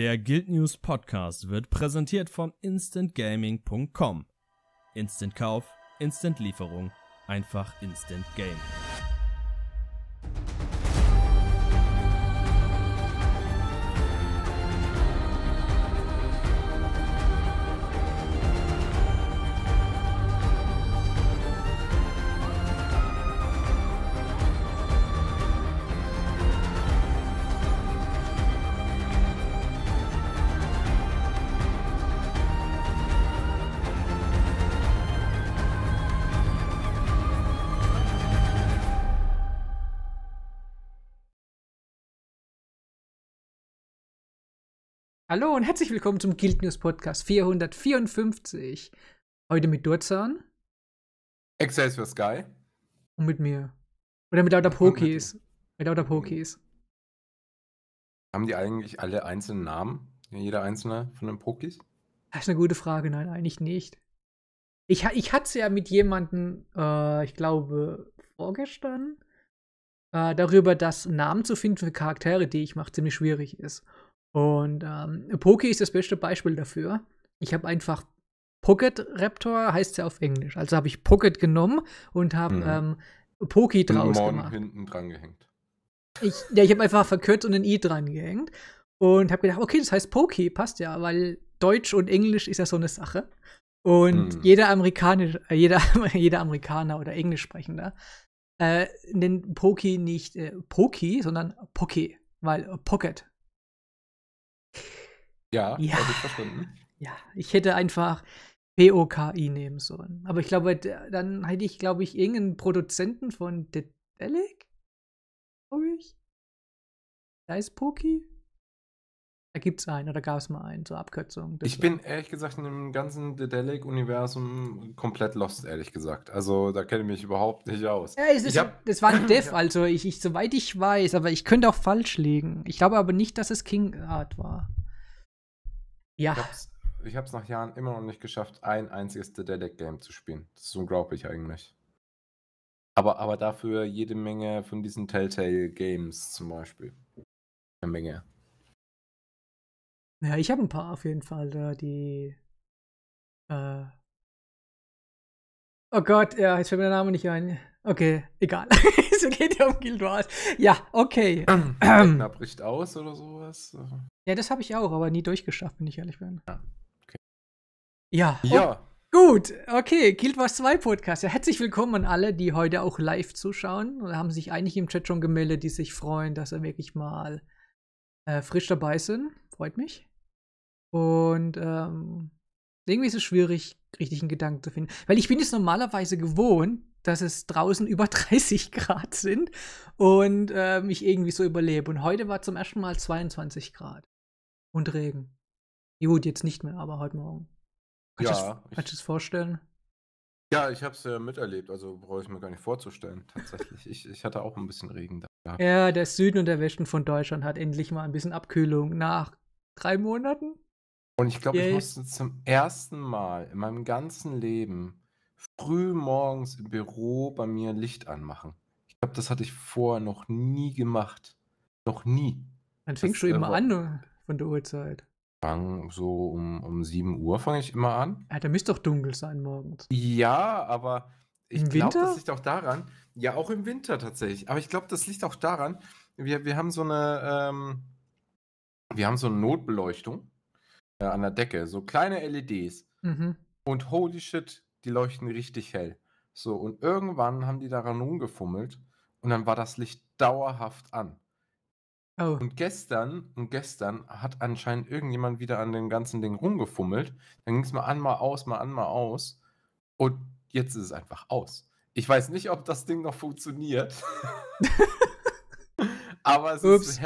Der Guild News Podcast wird präsentiert von instantgaming.com. Instant Kauf, Instant Lieferung, einfach Instant Game. Hallo und herzlich willkommen zum Guild News Podcast 454. Heute mit Durzan. Excelsior Sky. Und mit mir. Oder mit lauter Pokis. Mit, lauter Pokis. Haben die eigentlich alle einzelnen Namen? Jeder einzelne von den Pokis? Das ist eine gute Frage. Nein, eigentlich nicht. Ich, ich hatte es ja mit jemandem, äh, ich glaube, vorgestern, äh, darüber, dass Namen zu finden für Charaktere, die ich mache, ziemlich schwierig ist. Und ähm, Poki ist das beste Beispiel dafür. Ich habe einfach Pocket Raptor, heißt ja auf Englisch. Also habe ich Pocket genommen und habe mhm. ähm, Poki draus Morgen gemacht. hinten dran gehängt. Ich, ja, ich habe einfach verkürzt und ein i dran gehängt. Und habe gedacht, okay, das heißt Poki, passt ja, weil Deutsch und Englisch ist ja so eine Sache. Und mhm. jeder, Amerikanisch, äh, jeder, jeder Amerikaner oder Englischsprechender äh, nennt Poki nicht äh, Poki, sondern Poki, weil Pocket ja, ja. habe ich verstanden. Ja, ich hätte einfach POKI nehmen sollen. Aber ich glaube, dann hätte ich, glaube ich, irgendeinen Produzenten von Dedelic, glaube ich. Da ist Poki. Da gibt es einen oder gab es mal einen zur Abkürzung. ich bin ehrlich gesagt in dem ganzen Dedelic-Universum komplett lost, ehrlich gesagt. Also da kenne ich mich überhaupt nicht aus. Ja, es ist, hab, das war ein Dev, also ich, ich, soweit ich weiß, aber ich könnte auch falsch liegen. Ich glaube aber nicht, dass es King Art war. Ja. Ich habe es nach Jahren immer noch nicht geschafft, ein einziges The Dead Game zu spielen. Das ist unglaublich eigentlich. Aber, aber dafür jede Menge von diesen Telltale Games zum Beispiel. Eine Menge. Ja, ich habe ein paar auf jeden Fall da, die. Äh oh Gott, ja, jetzt fällt mir der Name nicht ein. Okay, egal. so geht ja um Guild Wars. Ja, okay. Gegner bricht aus oder sowas. Ja, das habe ich auch, aber nie durchgeschafft, wenn ich ehrlich bin. Ja. Ah, okay. Ja. ja. Oh, gut, okay, Guild Wars 2 Podcast. Ja, herzlich willkommen an alle, die heute auch live zuschauen. Da haben sich einige im Chat schon gemeldet, die sich freuen, dass wir wirklich mal äh, frisch dabei sind. Freut mich. Und ähm, irgendwie ist es schwierig, richtig einen Gedanken zu finden. Weil ich bin jetzt normalerweise gewohnt, dass es draußen über 30 Grad sind und äh, ich irgendwie so überlebe. Und heute war zum ersten Mal 22 Grad. Und Regen. Gut, jetzt nicht mehr, aber heute Morgen. Kannst ja, du das, das vorstellen? Ja, ich habe es ja äh, miterlebt, also brauche ich mir gar nicht vorzustellen, tatsächlich. ich, ich hatte auch ein bisschen Regen da. Ja, der Süden und der Westen von Deutschland hat endlich mal ein bisschen Abkühlung nach drei Monaten. Und ich glaube, ich musste zum ersten Mal in meinem ganzen Leben früh morgens im Büro bei mir Licht anmachen. Ich glaube, das hatte ich vorher noch nie gemacht. Noch nie. Dann fängst das, du äh, immer äh, an. Ne? von der Uhrzeit? Fang so um, um 7 Uhr fange ich immer an. Ja, ah, da müsste doch dunkel sein morgens. Ja, aber ich glaube, das liegt auch daran. Ja, auch im Winter tatsächlich. Aber ich glaube, das liegt auch daran. Wir, wir haben so eine, ähm, wir haben so eine Notbeleuchtung äh, an der Decke, so kleine LEDs. Mhm. Und holy shit, die leuchten richtig hell. So, und irgendwann haben die daran rumgefummelt und dann war das Licht dauerhaft an. Oh. Und gestern, und gestern hat anscheinend irgendjemand wieder an dem ganzen Ding rumgefummelt. Dann ging es mal an, mal aus, mal an, mal aus. Und jetzt ist es einfach aus. Ich weiß nicht, ob das Ding noch funktioniert. Aber es ist,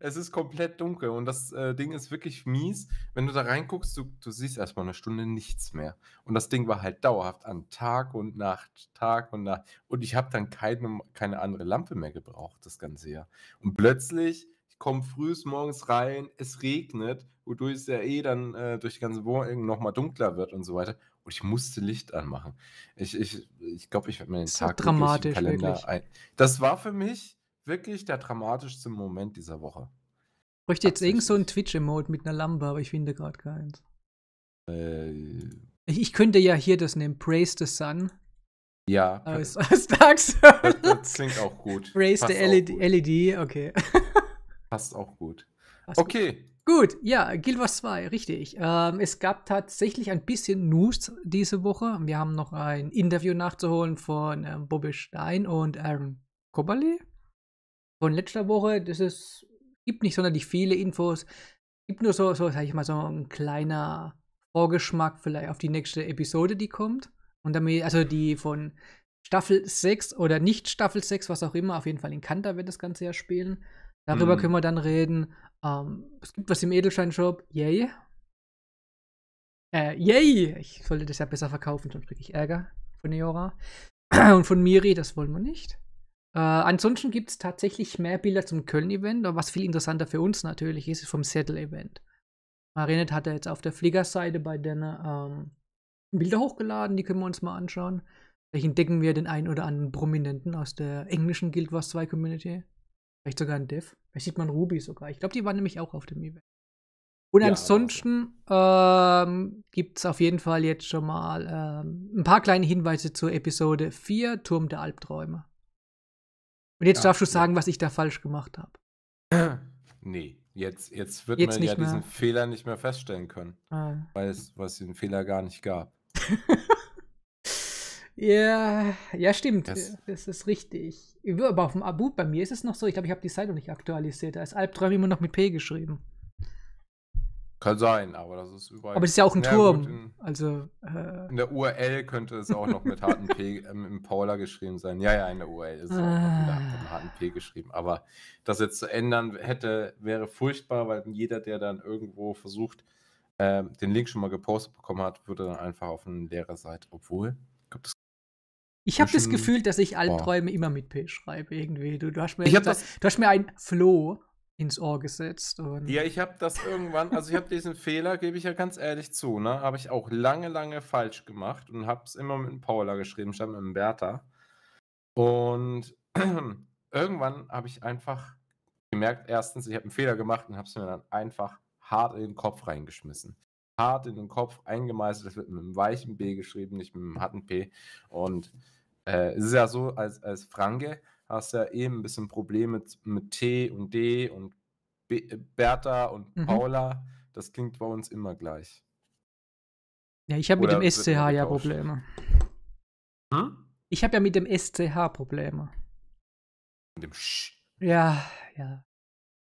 es ist, komplett dunkel und das äh, Ding ist wirklich mies. Wenn du da reinguckst, du, du siehst erstmal eine Stunde nichts mehr. Und das Ding war halt dauerhaft an Tag und Nacht, Tag und Nacht. Und ich habe dann keine, keine andere Lampe mehr gebraucht, das ganze Jahr. Und plötzlich komme früh morgens rein, es regnet, wodurch es ja eh dann äh, durch die ganze Wohnung nochmal dunkler wird und so weiter. Und ich musste Licht anmachen. Ich ich, ich, glaube, ich werde mir den Tag dramatisch, Kalender wirklich. ein. Das war für mich wirklich der dramatischste Moment dieser Woche. Ich bräuchte jetzt irgend so einen Twitch-Emote mit einer Lampe, aber ich finde gerade keins. Äh, ich, ich, könnte ja hier das nehmen, Praise the Sun. Ja. Aus, aus Dark Souls. Das, das klingt auch gut. Praise Passt the LED, gut. LED, okay. Passt auch gut. Passt okay. Gut. gut. ja, Guild Wars 2, richtig. Ähm, es gab tatsächlich ein bisschen News diese Woche. Wir haben noch ein Interview nachzuholen von ähm, Bobby Stein und Aaron Koberle von letzter Woche. Das ist, gibt nicht sonderlich viele Infos. Gibt nur so, so, sag ich mal, so ein kleiner Vorgeschmack vielleicht auf die nächste Episode, die kommt. Und damit, also die von Staffel 6 oder nicht Staffel 6, was auch immer, auf jeden Fall in Kanter wird das Ganze ja spielen. Darüber mhm. können wir dann reden. Ähm, es gibt was im Edelsteinshop. Yay. Äh, yay! Ich sollte das ja besser verkaufen, sonst kriege ich Ärger von Neora. Und von Miri, das wollen wir nicht. Äh, ansonsten gibt es tatsächlich mehr Bilder zum Köln-Event, aber was viel interessanter für uns natürlich ist, ist vom Settle-Event. Marinet hat er jetzt auf der Fliegerseite bei den ähm, Bilder hochgeladen, die können wir uns mal anschauen. Vielleicht entdecken wir den einen oder anderen Prominenten aus der englischen Guild Wars 2 Community. Vielleicht sogar ein Dev. Vielleicht sieht man Ruby sogar. Ich glaube, die waren nämlich auch auf dem Event. Und ja, genau. ansonsten ähm, gibt es auf jeden Fall jetzt schon mal ähm, ein paar kleine Hinweise zur Episode 4, Turm der Albträume. Und jetzt ja, darfst du sagen, ja. was ich da falsch gemacht habe. Nee, jetzt, jetzt wird jetzt man ja mehr. diesen Fehler nicht mehr feststellen können. Ah. Weil es den Fehler gar nicht gab. Ja, ja, stimmt. Das, das ist richtig. Aber auf dem Abu, bei mir ist es noch so. Ich glaube, ich habe die Seite noch nicht aktualisiert. Da ist Albträum immer noch mit P geschrieben. Kann sein, aber das ist überall. Aber es ist ja auch ein Turm. In, also, äh, in der URL könnte es auch noch mit harten P ähm, im Paula geschrieben sein. Ja, ja, in der URL ist es auch noch mit, mit ah. harten P geschrieben. Aber das jetzt zu ändern hätte, wäre furchtbar, weil jeder, der dann irgendwo versucht, äh, den Link schon mal gepostet bekommen hat, würde dann einfach auf eine leere Seite, obwohl. Ich glaube, das ich habe das Gefühl, dass ich Albträume immer mit P schreibe, irgendwie. Du, du hast mir, ich gesagt, das, du hast mir ein Floh ins Ohr gesetzt. ja, ich habe das irgendwann, also ich habe diesen Fehler, gebe ich ja ganz ehrlich zu, ne, habe ich auch lange, lange falsch gemacht und habe es immer mit einem Paula geschrieben, statt mit einem Bertha. Und irgendwann habe ich einfach gemerkt, erstens, ich habe einen Fehler gemacht und habe es mir dann einfach hart in den Kopf reingeschmissen hart in den Kopf eingemeißelt. Das wird mit einem weichen B geschrieben, nicht mit einem harten P. Und äh, es ist ja so, als, als Franke hast du ja eben ein bisschen Probleme mit, mit T und D und B äh, Bertha und mhm. Paula. Das klingt bei uns immer gleich. Ja, ich habe mit dem SCH ja Probleme. Hm? Ich habe ja mit dem SCH Probleme. Mit dem Sch. Ja, ja.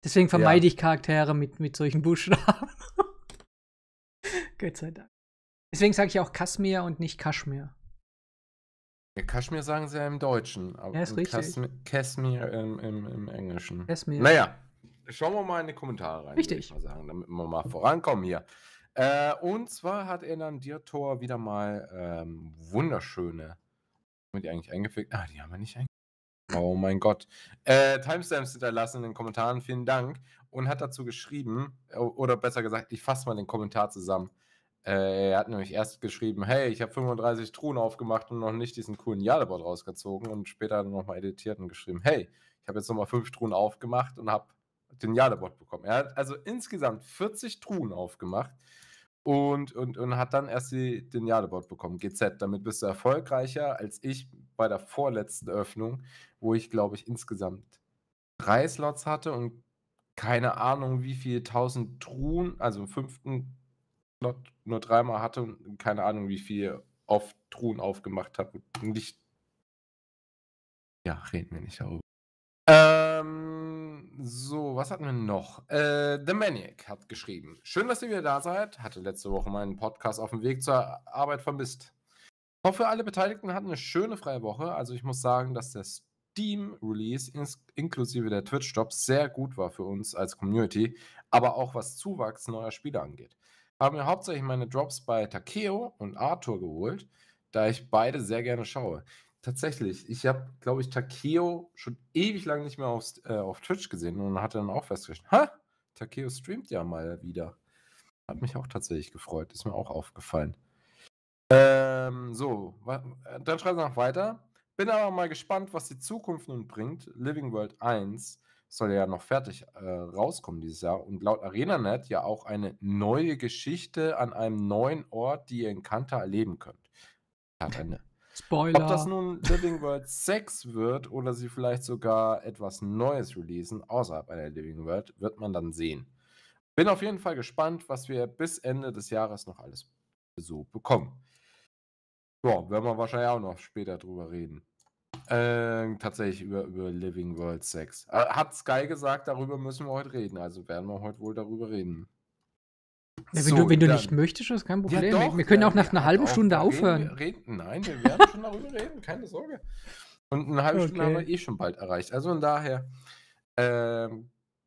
Deswegen vermeide ja. ich Charaktere mit, mit solchen Buchstaben. Gott sei Dank. Deswegen sage ich auch Kasmir und nicht Kaschmir. Ja, Kaschmir sagen sie ja im Deutschen, aber ja, ist richtig. Kaschmir im, im, im, Englischen. Kaschmir. Naja, schauen wir mal in die Kommentare rein. Richtig. Mal sagen, damit wir mal vorankommen hier. Äh, und zwar hat er dann dir Dirtor wieder mal ähm, wunderschöne. Haben die eigentlich eingefügt? Ah, die haben wir nicht eingefügt. Oh mein Gott. Äh, Timestamps hinterlassen in den Kommentaren. Vielen Dank. Und hat dazu geschrieben, äh, oder besser gesagt, ich fasse mal den Kommentar zusammen. Äh, er hat nämlich erst geschrieben, hey, ich habe 35 Truhen aufgemacht und noch nicht diesen coolen Jadebot rausgezogen. Und später hat er nochmal editiert und geschrieben, hey, ich habe jetzt nochmal 5 Truhen aufgemacht und habe den Jadebot bekommen. Er hat also insgesamt 40 Truhen aufgemacht und, und, und hat dann erst die, den Jadebot bekommen, GZ. Damit bist du erfolgreicher als ich bei der vorletzten Öffnung, wo ich, glaube ich, insgesamt drei Slots hatte und keine Ahnung, wie viel 1000 Truhen, also im fünften noch nur dreimal hatte und keine Ahnung, wie viel oft Truhen aufgemacht habe. Nicht. Ja, reden wir nicht darüber. Ähm, so, was hatten wir noch? Äh, The Maniac hat geschrieben: Schön, dass ihr wieder da seid. Hatte letzte Woche meinen Podcast auf dem Weg zur Arbeit vermisst. hoffe, alle Beteiligten hatten eine schöne freie Woche. Also, ich muss sagen, dass der Steam-Release inklusive der Twitch-Stops sehr gut war für uns als Community, aber auch was Zuwachs neuer Spiele angeht habe mir hauptsächlich meine Drops bei Takeo und Arthur geholt, da ich beide sehr gerne schaue. Tatsächlich, ich habe, glaube ich, Takeo schon ewig lang nicht mehr aufs, äh, auf Twitch gesehen und hatte dann auch festgestellt, ha, Takeo streamt ja mal wieder. Hat mich auch tatsächlich gefreut, ist mir auch aufgefallen. Ähm, so, dann schreibt es noch weiter. Bin aber mal gespannt, was die Zukunft nun bringt. Living World 1 soll ja noch fertig äh, rauskommen dieses Jahr. Und laut ArenaNet ja auch eine neue Geschichte an einem neuen Ort, die ihr in Kanta erleben könnt. Tatende. Spoiler. Ob das nun Living World 6 wird oder sie vielleicht sogar etwas Neues releasen, außerhalb einer Living World, wird man dann sehen. Bin auf jeden Fall gespannt, was wir bis Ende des Jahres noch alles so bekommen. Ja, werden wir wahrscheinlich auch noch später drüber reden. Äh, tatsächlich über, über Living World Sex. Äh, hat Sky gesagt, darüber müssen wir heute reden. Also werden wir heute wohl darüber reden. Ja, wenn, so, du, wenn du nicht möchtest, ist kein Problem. Ja, doch, wir können ja, auch nach einer halben Stunde aufhören. Reden, reden, nein, wir werden schon darüber reden, keine Sorge. Und eine halbe okay. Stunde haben wir eh schon bald erreicht. Also von daher äh,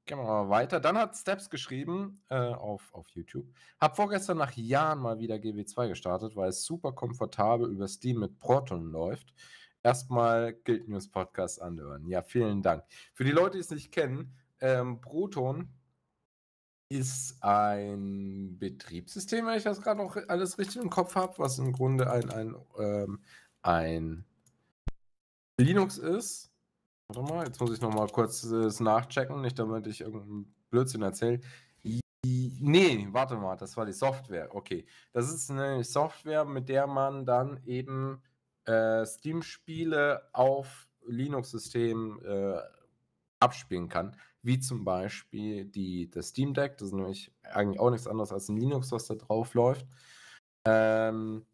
gehen wir mal weiter. Dann hat Steps geschrieben äh, auf, auf YouTube. Hab vorgestern nach Jahren mal wieder GW2 gestartet, weil es super komfortabel über Steam mit Proton läuft erstmal Guild News Podcast anhören. Ja, vielen Dank. Für die Leute, die es nicht kennen, ähm, Proton ist ein Betriebssystem, wenn ich das gerade noch alles richtig im Kopf habe, was im Grunde ein, ein, ähm, ein Linux ist. Warte mal, jetzt muss ich noch mal kurz das äh, nachchecken, nicht damit ich irgendeinen Blödsinn erzähle. Nee, warte mal, das war die Software. Okay, das ist eine Software, mit der man dann eben äh, Steam-Spiele auf Linux-Systemen äh, abspielen kann. Wie zum Beispiel die, das Steam Deck, das ist nämlich eigentlich auch nichts anderes als ein Linux, was da drauf läuft. Ähm,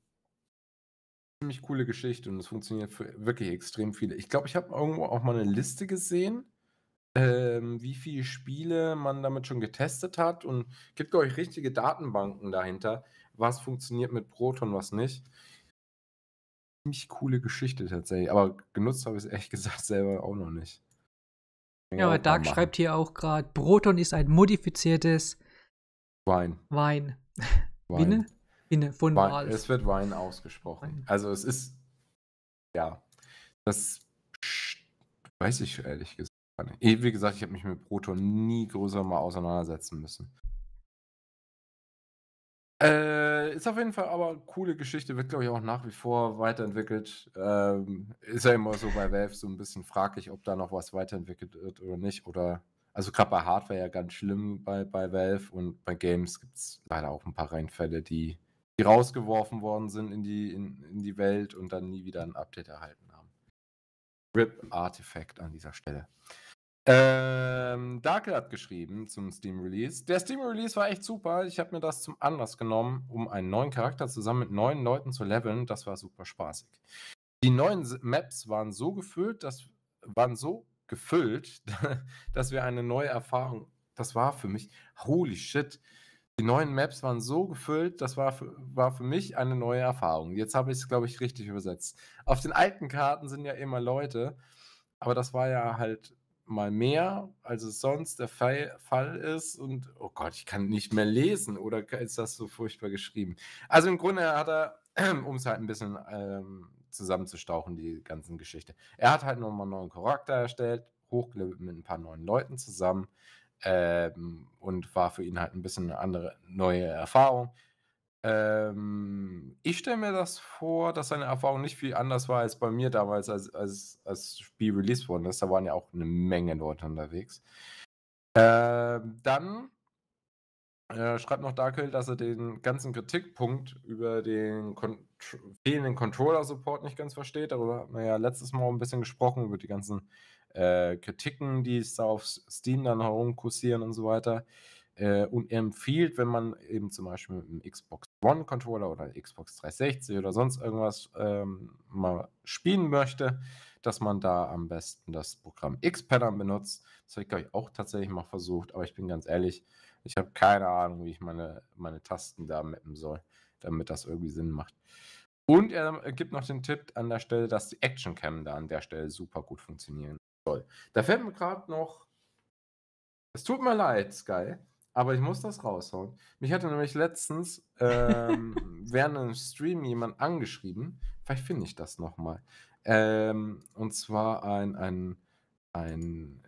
ziemlich coole Geschichte und es funktioniert für wirklich extrem viele. Ich glaube, ich habe irgendwo auch mal eine Liste gesehen, ähm, wie viele Spiele man damit schon getestet hat und gibt, euch richtige Datenbanken dahinter, was funktioniert mit Proton, was nicht ziemlich coole Geschichte tatsächlich. Aber genutzt habe ich es ehrlich gesagt selber auch noch nicht. Kann ja, aber Dark schreibt hier auch gerade, Proton ist ein modifiziertes Wein. Wein. Ne? Wein. Winne? von Wein. Wahl. Es wird Wein ausgesprochen. Wein. Also es ist, ja, das weiß ich ehrlich gesagt. Wie gesagt, ich habe mich mit Proton nie größer mal auseinandersetzen müssen. Äh, ist auf jeden Fall aber eine coole Geschichte, wird glaube ich auch nach wie vor weiterentwickelt. Ähm, ist ja immer so bei Valve so ein bisschen fraglich, ob da noch was weiterentwickelt wird oder nicht. Oder also gerade bei Hardware ja ganz schlimm bei, bei Valve und bei Games gibt es leider auch ein paar Reinfälle, die, die rausgeworfen worden sind in die, in, in die Welt und dann nie wieder ein Update erhalten haben. RIP Artifact an dieser Stelle. Ähm, Darkel hat geschrieben zum Steam Release. Der Steam Release war echt super. Ich habe mir das zum Anlass genommen, um einen neuen Charakter zusammen mit neuen Leuten zu leveln. Das war super spaßig. Die neuen Maps waren so gefüllt, dass waren so gefüllt, dass wir eine neue Erfahrung. Das war für mich holy shit. Die neuen Maps waren so gefüllt, das war für, war für mich eine neue Erfahrung. Jetzt habe ich es, glaube ich, richtig übersetzt. Auf den alten Karten sind ja immer Leute, aber das war ja halt mal mehr, als es sonst der Fall, ist. Und oh Gott, ich kann nicht mehr lesen oder ist das so furchtbar geschrieben? Also im Grunde hat er, um es halt ein bisschen ähm, zusammenzustauchen, die ganzen Geschichte. Er hat halt nochmal einen neuen Charakter erstellt, hochgelebt mit ein paar neuen Leuten zusammen ähm, und war für ihn halt ein bisschen eine andere, neue Erfahrung. Ähm, ich stelle mir das vor, dass seine Erfahrung nicht viel anders war als bei mir damals, als, als, als das Spiel released worden ist. Da waren ja auch eine Menge Leute unterwegs. Ähm, dann äh, schreibt noch Darkel, dass er den ganzen Kritikpunkt über den Kon fehlenden Controller-Support nicht ganz versteht. Darüber hat man ja letztes Mal ein bisschen gesprochen, über die ganzen äh, Kritiken, die es da auf Steam dann herumkursieren und so weiter. Äh, und empfiehlt, wenn man eben zum Beispiel mit dem Xbox One Controller oder Xbox 360 oder sonst irgendwas ähm, mal spielen möchte, dass man da am besten das Programm X Xpattern benutzt. Das habe ich, glaube ich, auch tatsächlich mal versucht, aber ich bin ganz ehrlich, ich habe keine Ahnung, wie ich meine, meine Tasten da mappen soll, damit das irgendwie Sinn macht. Und er gibt noch den Tipp an der Stelle, dass die Action Cam da an der Stelle super gut funktionieren soll. Da fällt mir gerade noch. Es tut mir leid, Sky. Aber ich muss das raushauen. Mich hatte nämlich letztens ähm, während einem Stream jemand angeschrieben. Vielleicht finde ich das nochmal. Ähm, und zwar ein, ein, ein,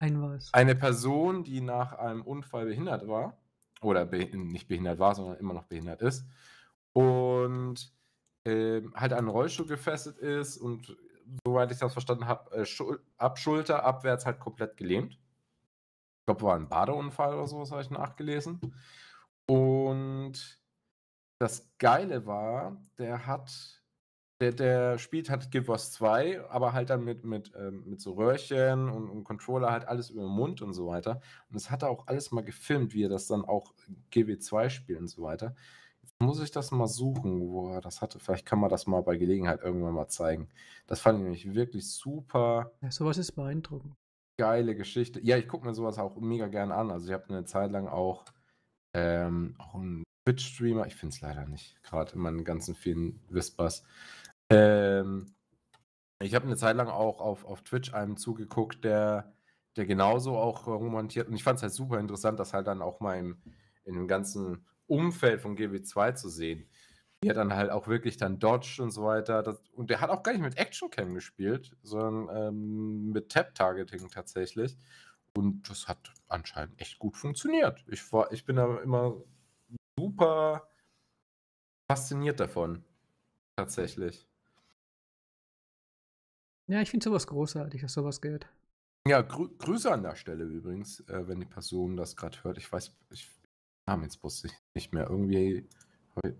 ein was? eine Person, die nach einem Unfall behindert war. Oder be nicht behindert war, sondern immer noch behindert ist. Und ähm, halt an einen Rollstuhl gefesselt ist und, soweit ich das verstanden habe, äh, ab Schulter abwärts halt komplett gelähmt ich glaube, war ein Badeunfall oder sowas, habe ich nachgelesen. Und das Geile war, der hat, der, der spielt hat Give Wars 2, aber halt dann mit, mit, ähm, mit so Röhrchen und, und, Controller halt alles über den Mund und so weiter. Und das hat er auch alles mal gefilmt, wie er das dann auch GW2 spielt und so weiter. Jetzt muss ich das mal suchen, wo er das hatte. Vielleicht kann man das mal bei Gelegenheit irgendwann mal zeigen. Das fand ich nämlich wirklich super. Ja, sowas ist beeindruckend geile Geschichte. Ja, ich gucke mir sowas auch mega gern an. Also ich habe eine Zeit lang auch, ähm, auch einen Twitch-Streamer, ich finde es leider nicht, gerade in meinen ganzen vielen Whispers. Ähm, ich habe eine Zeit lang auch auf, auf Twitch einem zugeguckt, der, der genauso auch romantiert. Und ich fand es halt super interessant, das halt dann auch mal im, in dem ganzen Umfeld von GW2 zu sehen wie er dann halt auch wirklich dann dodged und so weiter. Das, und der hat auch gar nicht mit Action Cam gespielt, sondern ähm, mit Tap-Targeting tatsächlich. Und das hat anscheinend echt gut funktioniert. Ich, war, ich bin da immer super fasziniert davon. Tatsächlich. Ja, ich finde sowas großartig, dass sowas geht. Ja, grü Grüße an der Stelle übrigens, äh, wenn die Person das gerade hört. Ich weiß, ich Namen jetzt wusste ich nicht mehr. Irgendwie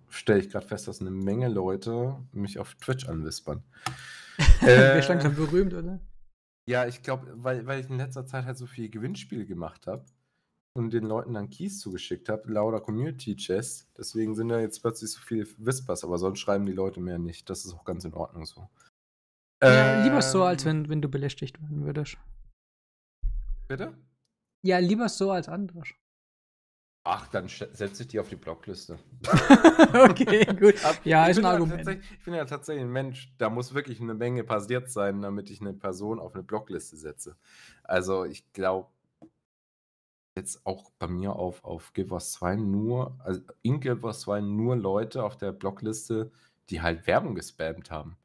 Stelle ich gerade fest, dass eine Menge Leute mich auf Twitch anwispern. äh, Wir langsam berühmt, oder? Ja, ich glaube, weil, weil ich in letzter Zeit halt so viele Gewinnspiele gemacht habe und den Leuten dann Keys zugeschickt habe, lauter Community Chests. Deswegen sind da jetzt plötzlich so viele Whispers, aber sonst schreiben die Leute mehr nicht. Das ist auch ganz in Ordnung so. Ja, ähm, lieber so, als ähm. wenn, wenn du belästigt werden würdest. Bitte? Ja, lieber so als anders. Ach, dann setze ich die auf die Blockliste. okay, gut. ja, ich ist ein Argument. Ich bin ja tatsächlich ein Mensch, da muss wirklich eine Menge passiert sein, damit ich eine Person auf eine Blockliste setze. Also ich glaube, jetzt auch bei mir auf, auf Guild 2 nur, also in Guild Wars 2 nur Leute auf der Blockliste, die halt Werbung gespammt haben.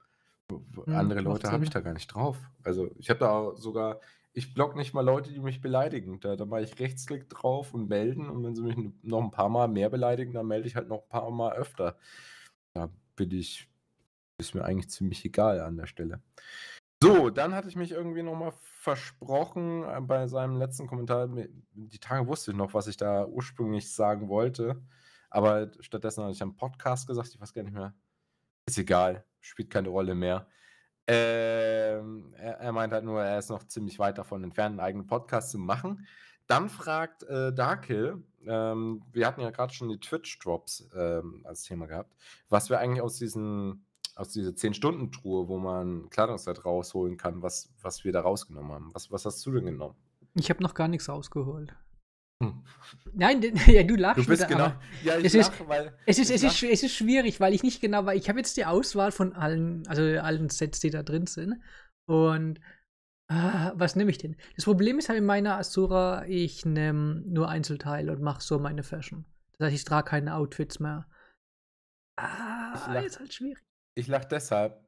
Hm, andere hm, Leute habe ich da gar nicht drauf. Also ich habe da sogar, ich block nicht mal Leute, die mich beleidigen. Da, da mache ich Rechtsklick drauf und melden. Und wenn sie mich noch ein paar Mal mehr beleidigen, dann melde ich halt noch ein paar Mal öfter. Da bin ich, ist mir eigentlich ziemlich egal an der Stelle. So, dann hatte ich mich irgendwie nochmal versprochen äh, bei seinem letzten Kommentar. Die Tage wusste ich noch, was ich da ursprünglich sagen wollte. Aber stattdessen hatte ich einen Podcast gesagt, ich weiß gar nicht mehr. Ist egal, spielt keine Rolle mehr. Ähm, er, er, meint halt nur, er ist noch ziemlich weit davon entfernt, einen eigenen Podcast zu machen. Dann fragt äh, Darkill, ähm, wir hatten ja gerade schon die Twitch-Drops ähm, als Thema gehabt, was wir eigentlich aus diesen, aus dieser 10-Stunden-Truhe, wo man Kleidungszeit rausholen kann, was, was wir da rausgenommen haben. Was, was hast du denn genommen? Ich habe noch gar nichts rausgeholt. Hm. Nein, ja, du lachst. Du bist wieder, genau. Ja, ich es, lache, ist, weil es ist, es, lach. ist, es ist schwierig, weil ich nicht genau, weil ich habe jetzt die Auswahl von allen, also allen Sets, die da drin sind. Und ah, was nehme ich denn? Das Problem ist halt in meiner Asura, ich nehme nur Einzelteile und mache so meine Fashion. Das heißt, ich trage keine Outfits mehr. Ah, lach, ist halt schwierig. Ich lache deshalb,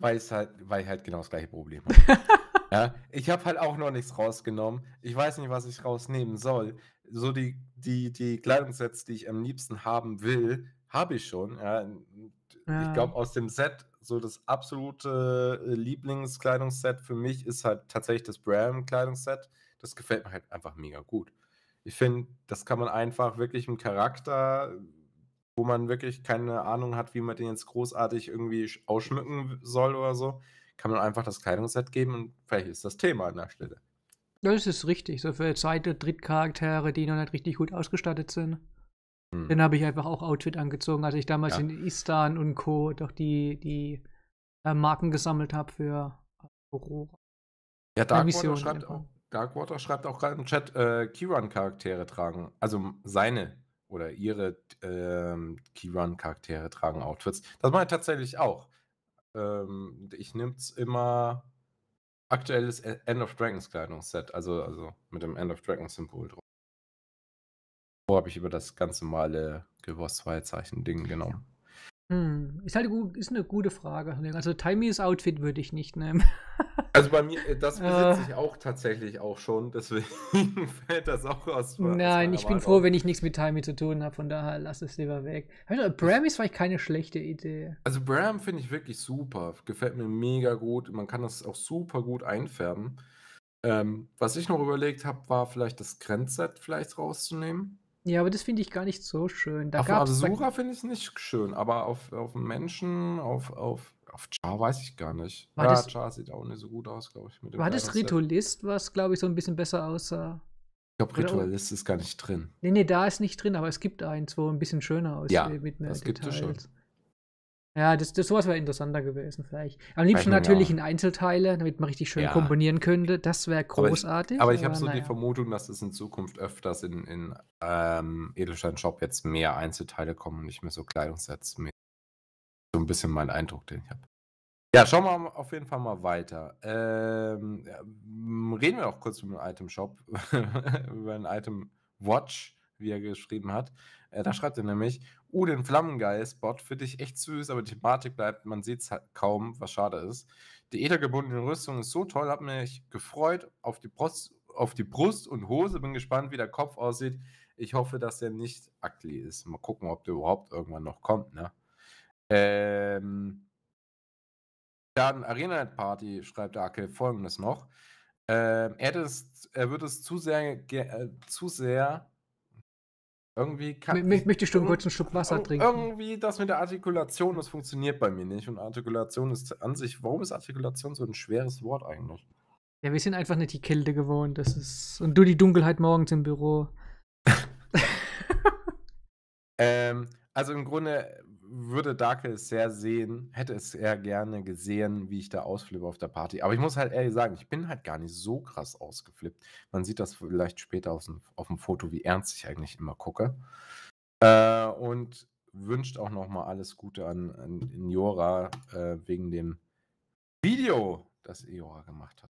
weil, es halt, weil ich halt genau das gleiche Problem habe ja, ich habe halt auch noch nichts rausgenommen. Ich weiß nicht, was ich rausnehmen soll. So die, die, die Kleidungssets, die ich am liebsten haben will, habe ich schon. Ja. Ich ah. glaube, aus dem Set, so das absolute äh, Lieblingskleidungsset für mich ist halt tatsächlich das Bram-Kleidungsset. Das gefällt mir halt einfach mega gut. Ich finde, das kann man einfach wirklich im Charakter, wo man wirklich keine Ahnung hat, wie man den jetzt großartig irgendwie ausschmücken soll oder so, kann man einfach das Kleidungsset geben und vielleicht ist das Thema an der Stelle. Das ist richtig. So für zweite Drittcharaktere, die noch nicht richtig gut ausgestattet sind. Hm. Dann habe ich einfach auch Outfit angezogen, als ich damals ja. in Istan und Co. doch die, die äh, Marken gesammelt habe für Aurora. Ja, Darkwater schreibt, auch, schreibt auch gerade im Chat, äh, Kiran-Charaktere tragen, also seine oder ihre äh, Kiran-Charaktere tragen Outfits. Das mache ich tatsächlich auch ähm, ich es immer aktuelles e-, End of Dragons Kleidungsset, also, also mit dem End of Dragons Symbol drauf. Wo habe ich über das ganz normale Gewürz zwei Zeichen Ding genommen? Hm, ist halt ist eine gute Frage. Also Timey's Outfit würde ich nicht nehmen. Also bei mir, äh, das besitze äh. ich auch tatsächlich auch schon, deswegen fällt das auch aus. Nein, ich bin froh, wenn ich nichts mit Timey zu tun habe, von daher lass es lieber weg. Also, Bram ist vielleicht keine schlechte Idee. Also Bram finde ich wirklich super, gefällt mir mega gut, man kann das auch super gut einfärben. Ähm, was ich noch überlegt habe, war vielleicht das Grenzset vielleicht rauszunehmen. Ja, aber das finde ich gar nicht so schön. Da auf Asura finde ich es nicht schön, aber auf, auf Menschen, auf, auf auf Char weiß ich gar nicht. War ja, das, Char sieht auch nicht so gut aus, glaube ich. war das Ritualist, was, glaube ich, so ein bisschen besser aussah? Ich glaube, Ritualist ist gar nicht drin. Nee, nee, da ist nicht drin, aber es gibt eins, wo ein bisschen schöner aussieht ja, mit mehr das Details. Gibt es schon. Ja, das, das sowas wäre interessanter gewesen, vielleicht. Am liebsten natürlich ja. in Einzelteile, damit man richtig schön ja. komponieren könnte. Das wäre großartig. Aber ich, ich habe so naja. die Vermutung, dass es in Zukunft öfters in, in ähm, Edelstein Shop jetzt mehr Einzelteile kommen und nicht mehr so Kleidungssets mit ein bisschen mein Eindruck, den ich habe. Ja, schauen wir auf jeden Fall mal weiter. Ähm, reden wir auch kurz über den Item Shop, über den Item Watch, wie er geschrieben hat. Äh, da schreibt er nämlich: Uh, den Flammengeist-Bot finde ich echt süß, aber die Thematik bleibt, man sieht es halt kaum, was schade ist. Die äthergebundene Rüstung ist so toll, hat mich gefreut auf die, Brust, auf die Brust und Hose. Bin gespannt, wie der Kopf aussieht. Ich hoffe, dass der nicht ugly ist. Mal gucken, ob der überhaupt irgendwann noch kommt, ne? Ähm, dann Arena Party schreibt Akel folgendes noch. Ähm, er, es, er wird es zu sehr, äh, zu sehr irgendwie kann. M möchtest du einen Schluck Wasser trinken? Irgendwie das mit der Artikulation, das funktioniert bei mir nicht. Und Artikulation ist an sich, warum ist Artikulation so ein schweres Wort eigentlich? Ja, wir sind einfach nicht die Kälte gewohnt. Das ist. Und du die Dunkelheit morgens im Büro. ähm, also im Grunde würde Darkel sehr sehen, hätte es sehr gerne gesehen, wie ich da ausflippe auf der Party. Aber ich muss halt ehrlich sagen, ich bin halt gar nicht so krass ausgeflippt. Man sieht das vielleicht später auf dem, auf dem Foto, wie ernst ich eigentlich immer gucke. Äh, und wünscht auch nochmal alles Gute an, an Jora äh, wegen dem Video, das Jora gemacht hat.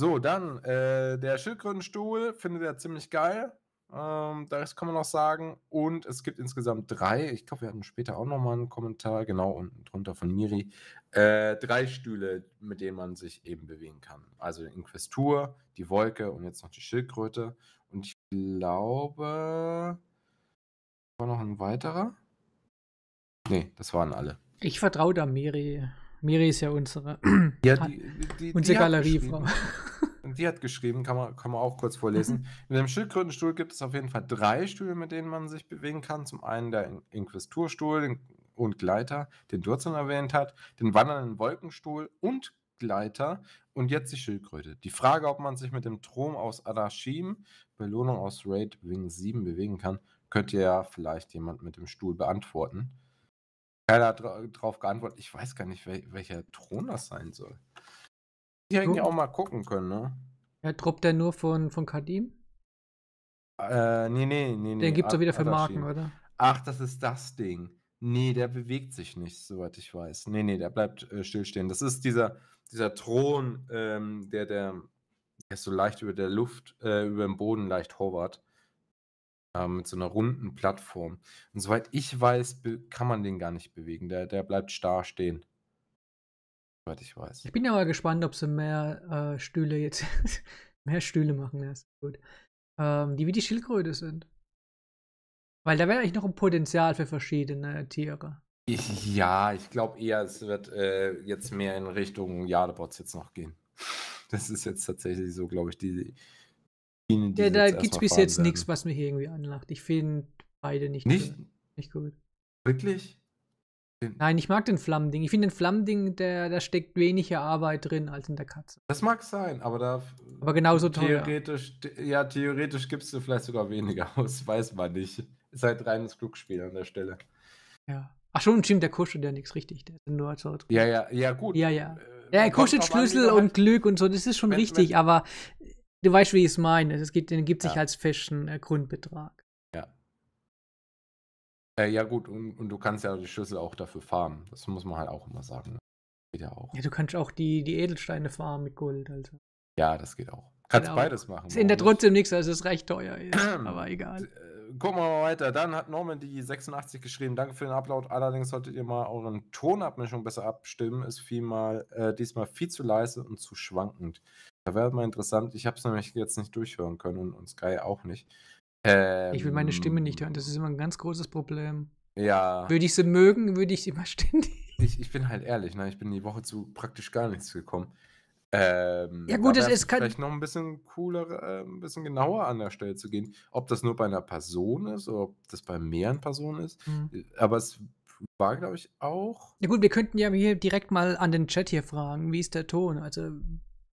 So, dann äh, der Schildkrötenstuhl findet er ziemlich geil. Ähm, das kann man noch sagen. Und es gibt insgesamt drei. Ich glaube, wir hatten später auch nochmal einen Kommentar, genau unten drunter von Miri. Äh, drei Stühle, mit denen man sich eben bewegen kann. Also die Inquestur, die Wolke und jetzt noch die Schildkröte. Und ich glaube, war noch ein weiterer. Nee, das waren alle. Ich vertraue da Miri. Miri ist ja unsere, ja, die, die, unsere Galeriefrau die hat geschrieben, kann man, kann man auch kurz vorlesen. Mhm. In dem Schildkrötenstuhl gibt es auf jeden Fall drei Stühle, mit denen man sich bewegen kann. Zum einen der In Inquisturstuhl und Gleiter, den Durzin erwähnt hat, den wandernden Wolkenstuhl und Gleiter und jetzt die Schildkröte. Die Frage, ob man sich mit dem Thron aus Adashim, Belohnung aus Raid Wing 7 bewegen kann, könnte ja vielleicht jemand mit dem Stuhl beantworten. Keiner hat darauf geantwortet. Ich weiß gar nicht, wel welcher Thron das sein soll die eigentlich auch mal gucken können, ne? Ja, droppt der nur von, von Kadim? Äh, nee, nee, nee. Den nee, gibt's doch wieder für Marken, oder? Ach, das ist das Ding. Nee, der bewegt sich nicht, soweit ich weiß. Nee, nee, der bleibt äh, stillstehen. Das ist dieser, dieser Thron, ähm, der, der, der ist so leicht über der Luft, äh, über dem Boden leicht hovert. Äh, mit so einer runden Plattform. Und soweit ich weiß, kann man den gar nicht bewegen. Der, der bleibt starr stehen. Soweit ich weiß. Ich bin ja mal gespannt, ob sie mehr äh, Stühle jetzt, mehr Stühle machen. Ja, ist gut. Ähm, die wie die Schildkröte sind. Weil da wäre eigentlich noch ein Potenzial für verschiedene Tiere. Ich, ja, ich glaube eher, es wird äh, jetzt mehr in Richtung Jadebots jetzt noch gehen. Das ist jetzt tatsächlich so, glaube ich, die. die, die ja, da gibt es bis jetzt nichts, was mich irgendwie anlacht. Ich finde beide nicht, nicht, nicht gut. Wirklich? Nein, ich mag den Flammending. Ich finde den Flammending, der, da steckt weniger Arbeit drin als in der Katze. Das mag sein, aber da. Aber genauso teuer. ja, theoretisch gibst du vielleicht sogar weniger aus, weiß man nicht. Ist halt reines Glücksspiel an der Stelle. Ja. Ach schon, stimmt, der kuschelt ja nichts richtig. Der ist nur so ja, ja, ja, gut. Ja, ja. Äh, er kuschelt Schlüssel und halt Glück und so, das ist schon wenn, richtig, wenn, aber du weißt, wie ich es meine. Es gibt, den gibt ja. sich als Fashion äh, Grundbetrag. Äh, ja, gut, und, und, du kannst ja die Schlüssel auch dafür farmen. Das muss man halt auch immer sagen. Ne? Geht ja auch. Ja, du kannst auch die, die Edelsteine farmen mit Gold, also. Ja, das geht auch. Kannst genau. beides machen. Es ändert trotzdem nichts, also es recht teuer ist. aber egal. Äh, gucken wir mal weiter. Dann hat Norman die 86 geschrieben. Danke für den Upload. Allerdings solltet ihr mal euren Tonabmischung besser abstimmen. Ist vielmal, äh, diesmal viel zu leise und zu schwankend. Da wäre mal interessant. Ich habe es nämlich jetzt nicht durchhören können und Sky auch nicht. Ähm, ich will meine Stimme nicht ähm. hören, das ist immer ein ganz großes Problem. Ja. Würde ich sie mögen, würde ich sie mal ständig. Ich, ich bin halt ehrlich, ne? ich bin die Woche zu praktisch gar nichts gekommen. Ähm, ja, gut, es ist kann. Vielleicht noch ein bisschen cooler, äh, ein bisschen genauer an der Stelle zu gehen, ob das nur bei einer Person ist oder ob das bei mehreren Personen ist. Mhm. Äh, aber es war, glaube ich, auch. Ja, gut, wir könnten ja hier direkt mal an den Chat hier fragen, wie ist der Ton? Also,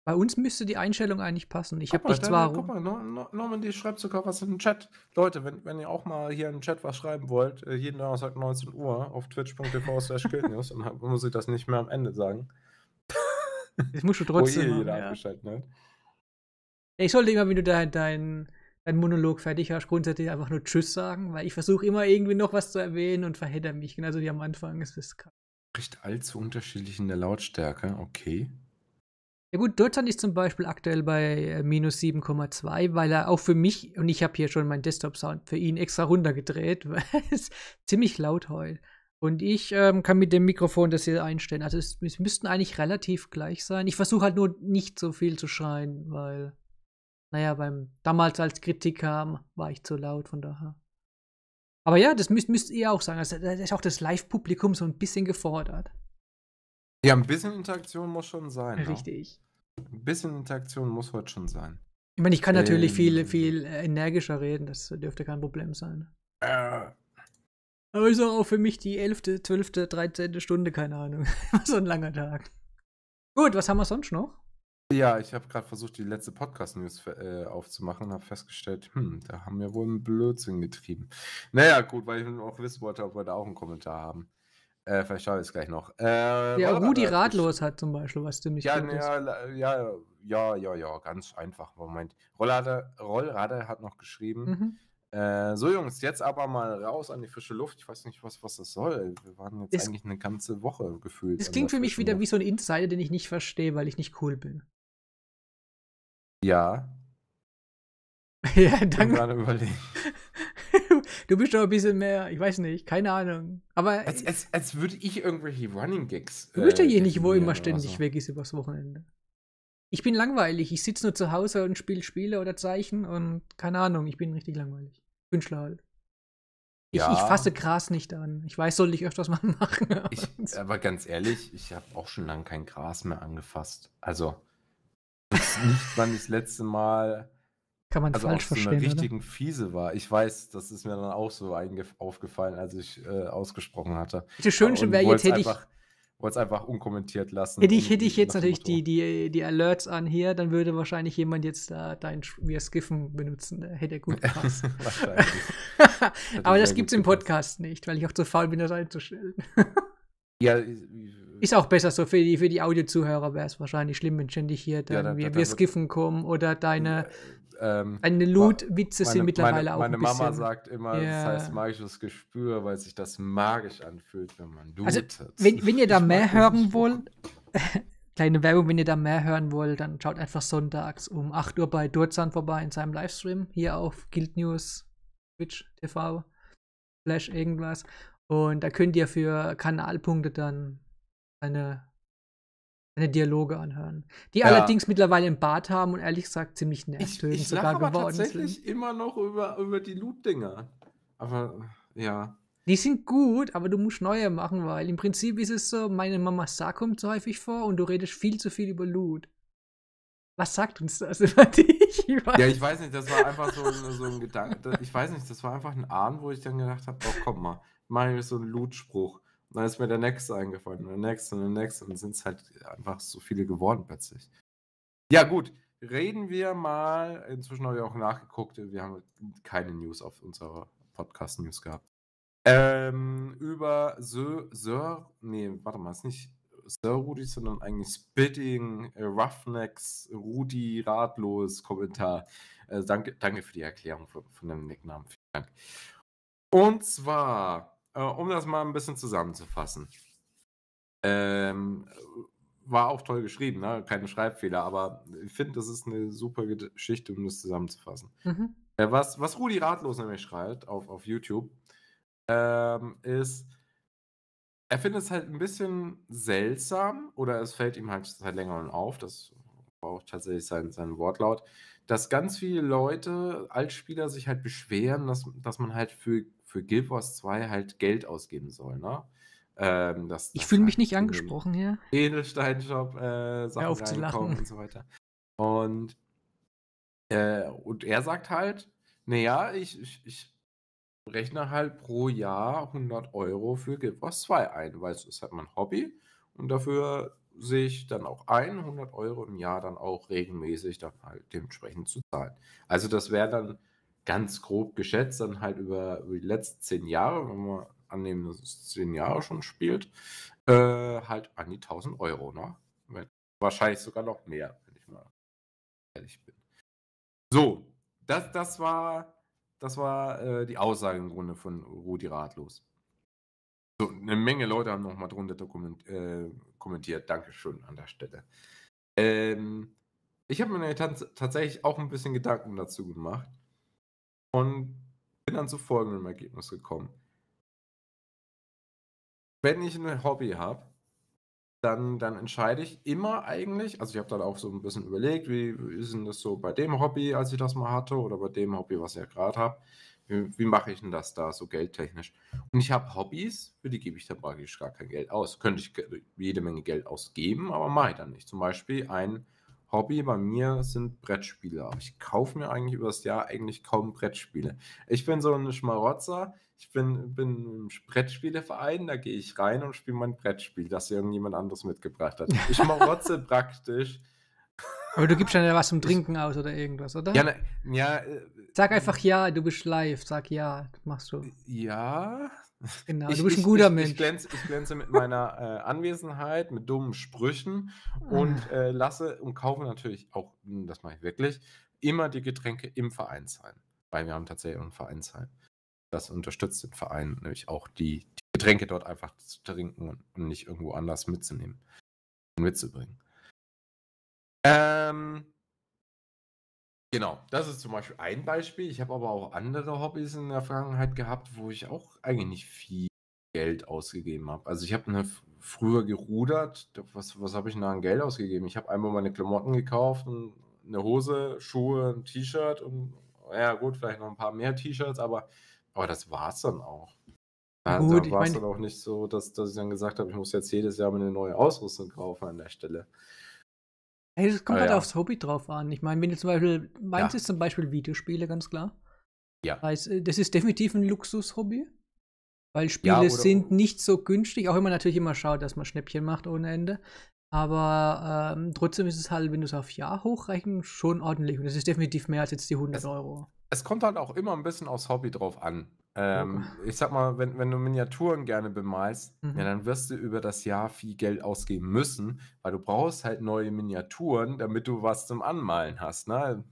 bei uns müsste die Einstellung eigentlich passen. Ich habe dich zwar. Guck mal, Normandy schreibt sogar was in den Chat. Leute, wenn, wenn ihr auch mal hier im Chat was schreiben wollt, äh, jeden Donnerstag 19 Uhr auf twitch.tv slash News, dann muss ich das nicht mehr am Ende sagen. Ich muss schon trotzdem. Wo oh jeder haben, ja. ne? Ich sollte immer, wenn du deinen dein, dein Monolog fertig hast, grundsätzlich einfach nur Tschüss sagen, weil ich versuche immer irgendwie noch was zu erwähnen und verhedder mich. Genauso wie am Anfang. Es ist krass. Recht allzu unterschiedlich in der Lautstärke, okay. Ja gut, Deutschland ist zum Beispiel aktuell bei äh, minus 7,2, weil er auch für mich, und ich habe hier schon meinen Desktop-Sound für ihn extra runtergedreht, weil es ziemlich laut heult. Und ich ähm, kann mit dem Mikrofon das hier einstellen. Also es, es müssten eigentlich relativ gleich sein. Ich versuche halt nur nicht so viel zu schreien, weil, naja, beim damals als Kritik kam, war ich zu laut, von daher. Aber ja, das müsst, müsst ihr auch sagen. Also, da ist auch das Live-Publikum so ein bisschen gefordert. Ja, ein bisschen Interaktion muss schon sein. Ne? Richtig. Ja. Ein bisschen Interaktion muss heute schon sein. Ich meine, ich kann natürlich viel, ähm. viel energischer reden, das dürfte kein Problem sein. Äh. Aber ist auch für mich die 11., 12., 13. Stunde, keine Ahnung. so ein langer Tag. Gut, was haben wir sonst noch? Ja, ich habe gerade versucht, die letzte Podcast-News äh, aufzumachen und habe festgestellt, hm, da haben wir wohl einen Blödsinn getrieben. Naja, gut, weil ich auch wissen wollte, ob wir da auch einen Kommentar haben. Äh, vielleicht schaue ich es gleich noch. Äh, ja, Rudi Ratlos hat zum Beispiel, was du nicht ja, ja, ja, ja, ja, ja, ganz einfach. Moment. Rollrader, Rollrader hat noch geschrieben. Mhm. Äh, so, Jungs, jetzt aber mal raus an die frische Luft. Ich weiß nicht, was, was das soll. Wir waren jetzt es, eigentlich eine ganze Woche gefühlt. Das klingt für mich wieder Luft. wie so ein Insider, den ich nicht verstehe, weil ich nicht cool bin. Ja. ja, danke. Ich bin gerade überlegen. du bist doch ein bisschen mehr, ich weiß nicht, keine Ahnung. Aber als, als, als würde ich irgendwelche Running Gigs. Du bist äh, derjenige, wo immer ständig so. weg ist übers Wochenende. Ich bin langweilig. Ich sitze nur zu Hause und spiele Spiele oder Zeichen und keine Ahnung, ich bin richtig langweilig. Künstler halt. Ich, ja. ich fasse Gras nicht an. Ich weiß, sollte ich öfters mal machen. Aber, ich, aber ganz ehrlich, ich habe auch schon lange kein Gras mehr angefasst. Also, nicht wann ich das letzte Mal kann man also falsch verstehen. Also richtigen Fiese war. Ich weiß, das ist mir dann auch so aufgefallen, als ich äh, ausgesprochen hatte. Das Schönste wäre jetzt hätte ich wollte es einfach unkommentiert lassen. Hätte ich, hätte ich jetzt natürlich die, die, die Alerts an hier, dann würde wahrscheinlich jemand jetzt da äh, dein wir Skiffen benutzen. Äh, hätte er gut gepasst. Aber das gibt es im Podcast nicht, weil ich auch zu faul bin, das einzustellen. ja, Mhm. Ist auch besser so für die, für die Audio-Zuhörer wäre es wahrscheinlich schlimm, wenn ständig hier dann, ja, dann, wir, dann wir skiffen kommen oder deine, äh, ähm, Loot-Witze sind mittlerweile meine, auch Meine Mama bisschen, sagt immer, yeah. das heißt magisches Gespür, weil sich das magisch anfühlt, wenn man lootet. Also, wenn, wenn ihr da mehr hören wollt, kleine Werbung, wenn ihr da mehr hören wollt, dann schaut einfach sonntags um 8 Uhr bei Durzan vorbei in seinem Livestream, hier auf Guild News, Twitch TV, Flash irgendwas. Und da könnt ihr für Kanalpunkte dann seine, seine Dialoge anhören. Die ja. allerdings mittlerweile im Bad haben und ehrlich gesagt ziemlich nervtötend sogar aber geworden sind. Ich tatsächlich immer noch über, über die Loot-Dinger. Aber ja. Die sind gut, aber du musst neue machen, weil im Prinzip ist es so, meine Mama sagt kommt zu häufig vor und du redest viel zu viel über Loot. Was sagt uns das über dich? Ich ja, ich weiß nicht, das war einfach so ein, so ein Gedanke. Ich weiß nicht, das war einfach ein Abend, wo ich dann gedacht habe, oh, komm mal, mach ich so einen Loot-Spruch. Dann ist mir der nächste eingefallen, und der nächste und der nächste. Und dann sind es halt einfach so viele geworden plötzlich. Ja, gut. Reden wir mal. Inzwischen habe ich auch nachgeguckt. Wir haben keine News auf unserer Podcast-News gehabt. Ähm, über Sir, Sir, nee, warte mal, ist nicht Sir Rudy, sondern eigentlich Spitting, äh, Roughnecks, Rudy, ratlos, Kommentar. Äh, danke, danke für die Erklärung von, von dem Nicknamen. Vielen Dank. Und zwar äh, um das mal ein bisschen zusammenzufassen. Ähm, war auch toll geschrieben, ne? keine Schreibfehler, aber ich finde, das ist eine super Geschichte, um das zusammenzufassen. Mhm. Äh, was, was Rudi Ratlos nämlich schreibt auf, auf YouTube, ähm, ist, er findet es halt ein bisschen seltsam oder es fällt ihm halt seit längerem auf, das war auch tatsächlich sein, sein Wortlaut, dass ganz viele Leute, Altspieler, sich halt beschweren, dass, dass man halt für für Guild Wars 2 halt Geld ausgeben soll. Ne? Ähm, dass, ich fühle halt mich nicht angesprochen hier. Edelstein Shop, äh, Sachen ja, und so weiter. Und, äh, und er sagt halt, naja, ich, ich, ich rechne halt pro Jahr 100 Euro für Guild Wars 2 ein, weil es ist halt mein Hobby und dafür sehe ich dann auch 100 Euro im Jahr dann auch regelmäßig dann halt dementsprechend zu zahlen. Also das wäre dann ganz grob geschätzt, dann halt über, über die letzten zehn Jahre, wenn man annehmen, dass es zehn Jahre schon spielt, äh, halt an die 1000 Euro. Ne? Wenn, wahrscheinlich sogar noch mehr, wenn ich mal ehrlich bin. So, das, das war, das war äh, die Aussage im Grunde von Rudi Ratlos. So, eine Menge Leute haben nochmal drunter dokument, äh, kommentiert. Dankeschön an der Stelle. Ähm, ich habe mir tatsächlich auch ein bisschen Gedanken dazu gemacht und bin dann zu folgendem Ergebnis gekommen. Wenn ich ein Hobby habe, dann, dann entscheide ich immer eigentlich, also ich habe dann auch so ein bisschen überlegt, wie, wie ist denn das so bei dem Hobby, als ich das mal hatte, oder bei dem Hobby, was ich ja gerade habe, wie, wie mache ich denn das da so geldtechnisch? Und ich habe Hobbys, für die gebe ich dann praktisch gar kein Geld aus. Könnte ich jede Menge Geld ausgeben, aber mache ich dann nicht. Zum Beispiel ein Hobby bei mir sind Brettspiele. Aber ich kaufe mir eigentlich über das Jahr eigentlich kaum Brettspiele. Ich bin so ein Schmarotzer. Ich bin, bin im Brettspieleverein, da gehe ich rein und spiele mein Brettspiel, das irgendjemand anderes mitgebracht hat. Ich schmarotze praktisch. Aber du gibst ja was zum Trinken aus oder irgendwas, oder? Ja, na, ne, ja. Äh, sag äh, einfach ja, du bist live, sag ja, machst du. Ja, Genau, ich, du bist ein guter ich, Mensch. Ich glänze, ich glänze mit meiner äh, Anwesenheit, mit dummen Sprüchen und ah. äh, lasse und kaufe natürlich auch, hm, das mache ich wirklich, immer die Getränke im Vereinsheim. Weil wir haben tatsächlich einen Vereinsheim. Das unterstützt den Verein, nämlich auch die, die Getränke dort einfach zu trinken und, und nicht irgendwo anders mitzunehmen und mitzubringen. Ähm, Genau, das ist zum Beispiel ein Beispiel. Ich habe aber auch andere Hobbys in der Vergangenheit gehabt, wo ich auch eigentlich nicht viel Geld ausgegeben habe. Also ich habe eine früher gerudert. Was, was habe ich denn da an Geld ausgegeben? Ich habe einmal meine Klamotten gekauft, eine Hose, Schuhe, ein T-Shirt und ja gut, vielleicht noch ein paar mehr T-Shirts, aber, aber das es dann auch. Ja, da war es dann auch nicht so, dass, dass ich dann gesagt habe, ich muss jetzt jedes Jahr mir eine neue Ausrüstung kaufen an der Stelle. Hey, das kommt ah, halt ja. aufs Hobby drauf an. Ich meine, wenn du zum Beispiel, meins ja. ist zum Beispiel Videospiele, ganz klar. Ja. Äh, das ist definitiv ein Luxushobby. Weil Spiele ja, sind nicht so günstig, auch wenn man natürlich immer schaut, dass man Schnäppchen macht ohne Ende. Aber ähm, trotzdem ist es halt, wenn du es auf Jahr hochrechnen, schon ordentlich. Und das ist definitiv mehr als jetzt die 100 es, Euro. Es kommt halt auch immer ein bisschen aufs Hobby drauf an. Ähm, okay. Ich sag mal, wenn, wenn du Miniaturen gerne bemalst, mhm. ja, dann wirst du über das Jahr viel Geld ausgeben müssen, weil du brauchst halt neue Miniaturen, damit du was zum Anmalen hast. Ne?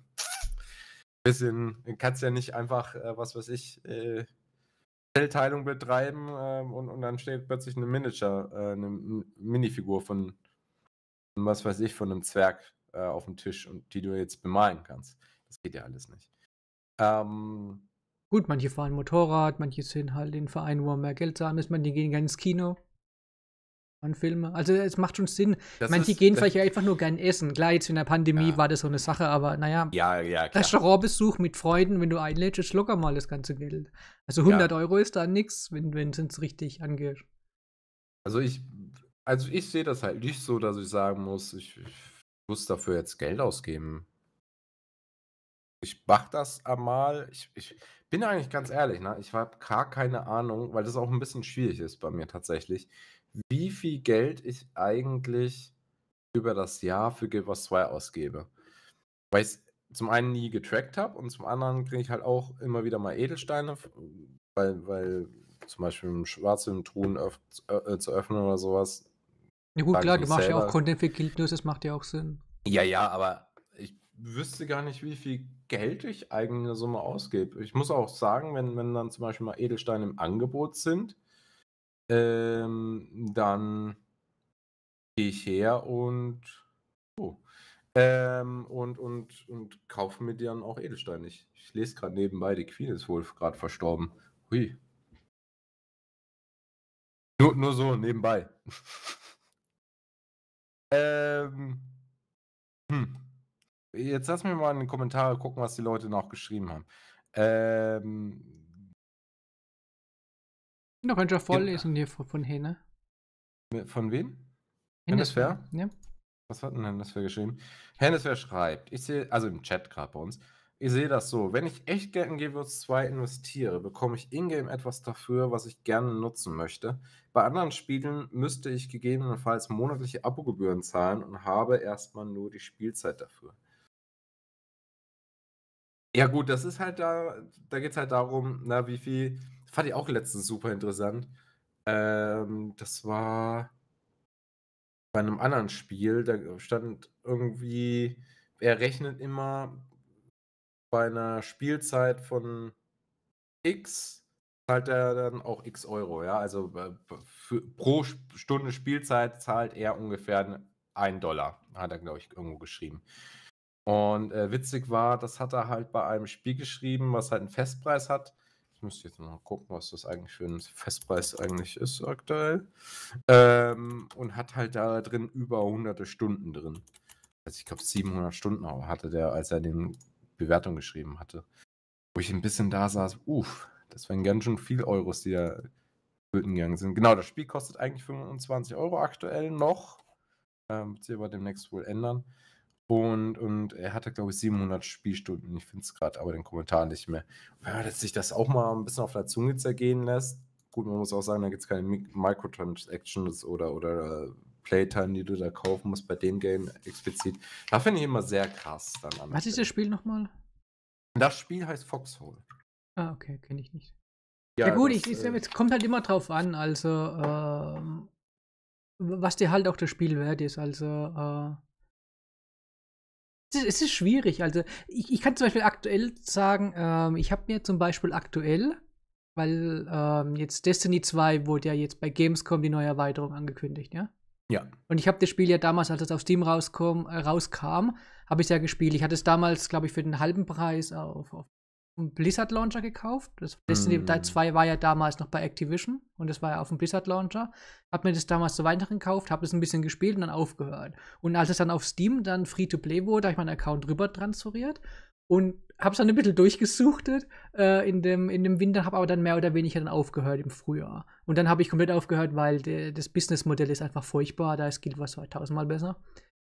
Bisschen, kannst ja nicht einfach, äh, was weiß ich, äh, betreiben äh, und, und dann steht plötzlich eine Miniature, äh, eine Minifigur von, was weiß ich, von einem Zwerg äh, auf dem Tisch und die du jetzt bemalen kannst. Das geht ja alles nicht. Ähm, Gut, manche fahren Motorrad, manche sind halt in Vereinen, wo man mehr Geld zahlen muss, manche gehen gerne ins Kino. An Filme. Also es macht schon Sinn. Das manche ist, gehen vielleicht einfach nur gern essen. Klar, jetzt in der Pandemie ja. war das so eine Sache, aber naja, ja, ja, klar. Restaurantbesuch mit Freunden, wenn du einlädst, ist locker mal das ganze Geld. Also 100 ja. Euro ist da nichts, wenn es richtig angeht. Also ich, also ich sehe das halt nicht so, dass ich sagen muss, ich, ich muss dafür jetzt Geld ausgeben. Ich mach das einmal. Ich, ich, bin eigentlich ganz ehrlich, ne? ich habe gar keine Ahnung, weil das auch ein bisschen schwierig ist bei mir tatsächlich, wie viel Geld ich eigentlich über das Jahr für Guild Wars 2 ausgebe. Weil ich es zum einen nie getrackt habe und zum anderen kriege ich halt auch immer wieder mal Edelsteine, weil, weil zum Beispiel im schwarzen Truhen öff äh, äh, zu öffnen oder sowas. Ja gut, klar, du machst selber. ja auch Content für Guild News, das macht ja auch Sinn. Ja, ja, aber wüsste gar nicht, wie viel Geld ich eigene Summe ausgebe. Ich muss auch sagen, wenn, wenn dann zum Beispiel mal Edelsteine im Angebot sind, ähm, dann gehe ich her und, oh, ähm, und, und, und kaufe mir dann auch Edelsteine. Ich, ich lese gerade nebenbei, die Queen ist wohl gerade verstorben. Hui. Nur, nur so, nebenbei. ähm, hm jetzt lass mir mal in die Kommentare gucken, was die Leute noch geschrieben haben. Ähm, noch eine Vorlesung hier von, von Hene. Von wem? Hennesfer? Ja. Was hat denn Hennesfer geschrieben? Hennesfer schreibt, ich sehe, also im Chat gerade bei uns, ich sehe das so, wenn ich echt Geld in GWS 2 investiere, bekomme ich ingame etwas dafür, was ich gerne nutzen möchte. Bei anderen Spielen müsste ich gegebenenfalls monatliche Abogebühren zahlen und habe erstmal nur die Spielzeit dafür. Ja, gut, das ist halt da, da geht es halt darum, na, wie viel. Fand ich auch letztens super interessant. Ähm, das war bei einem anderen Spiel, da stand irgendwie, er rechnet immer bei einer Spielzeit von X, zahlt er dann auch X Euro, ja. Also äh, für, pro Stunde Spielzeit zahlt er ungefähr einen Dollar, hat er, glaube ich, irgendwo geschrieben. Und äh, witzig war, das hat er halt bei einem Spiel geschrieben, was halt einen Festpreis hat. Ich müsste jetzt mal gucken, was das eigentlich für ein Festpreis eigentlich ist aktuell. Ähm, und hat halt da drin über hunderte Stunden drin. Also ich glaube 700 Stunden hatte der, als er den Bewertung geschrieben hatte. Wo ich ein bisschen da saß, uff, das wären ganz schön viel Euros, die da flöten gegangen sind. Genau, das Spiel kostet eigentlich 25 Euro aktuell noch. Ähm, wird sich aber demnächst wohl ändern. Und, und er hatte, glaube ich, 700 Spielstunden. Ich finde es gerade aber den Kommentaren nicht mehr. Ja, dass sich das auch mal ein bisschen auf der Zunge zergehen lässt. Gut, man muss auch sagen, da gibt es keine Microtransactions oder, oder äh, Playtime, die du da kaufen musst bei dem Game explizit. Da finde ich immer sehr krass. Dann Was ist das Spiel nochmal? Das Spiel heißt Foxhole. Ah, okay, kenne ich nicht. Ja, ja gut, das, ich, äh, es kommt halt immer drauf an, also äh, was dir halt auch das Spiel wert ist. Also äh, es ist schwierig. Also ich, ich kann zum Beispiel aktuell sagen, ähm, ich habe mir zum Beispiel aktuell, weil ähm, jetzt Destiny 2 wurde ja jetzt bei Gamescom die neue Erweiterung angekündigt, ja? Ja. Und ich habe das Spiel ja damals, als es auf Steam rauskam, äh, rauskam habe ich es ja gespielt. Ich hatte es damals, glaube ich, für den halben Preis auf, auf Blizzard Launcher gekauft. Das Destiny mm. 2 war ja damals noch bei Activision und das war ja auf dem Blizzard Launcher. Hab mir das damals zu Weihnachten gekauft, habe das ein bisschen gespielt und dann aufgehört. Und als es dann auf Steam dann Free to Play wurde, habe ich meinen Account rüber transferiert und hab's dann ein bisschen durchgesuchtet äh, in, dem, in dem Winter, habe aber dann mehr oder weniger dann aufgehört im Frühjahr. Und dann habe ich komplett aufgehört, weil de, das Businessmodell ist einfach furchtbar, da ist Guild Wars 2000 mal besser.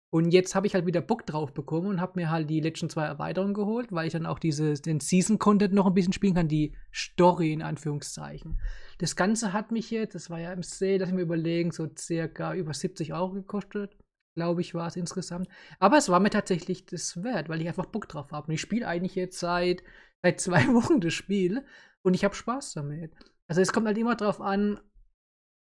Und jetzt habe ich halt wieder Bock drauf bekommen und habe mir halt die letzten zwei Erweiterungen geholt, weil ich dann auch diese, den Season-Content noch ein bisschen spielen kann, die Story in Anführungszeichen. Das Ganze hat mich jetzt, das war ja im Sale, dass ich mir überlegen, so circa über 70 Euro gekostet, glaube ich, war es insgesamt. Aber es war mir tatsächlich das wert, weil ich einfach Bock drauf habe. Und ich spiele eigentlich jetzt seit, seit zwei Wochen das Spiel und ich habe Spaß damit. Also es kommt halt immer drauf an,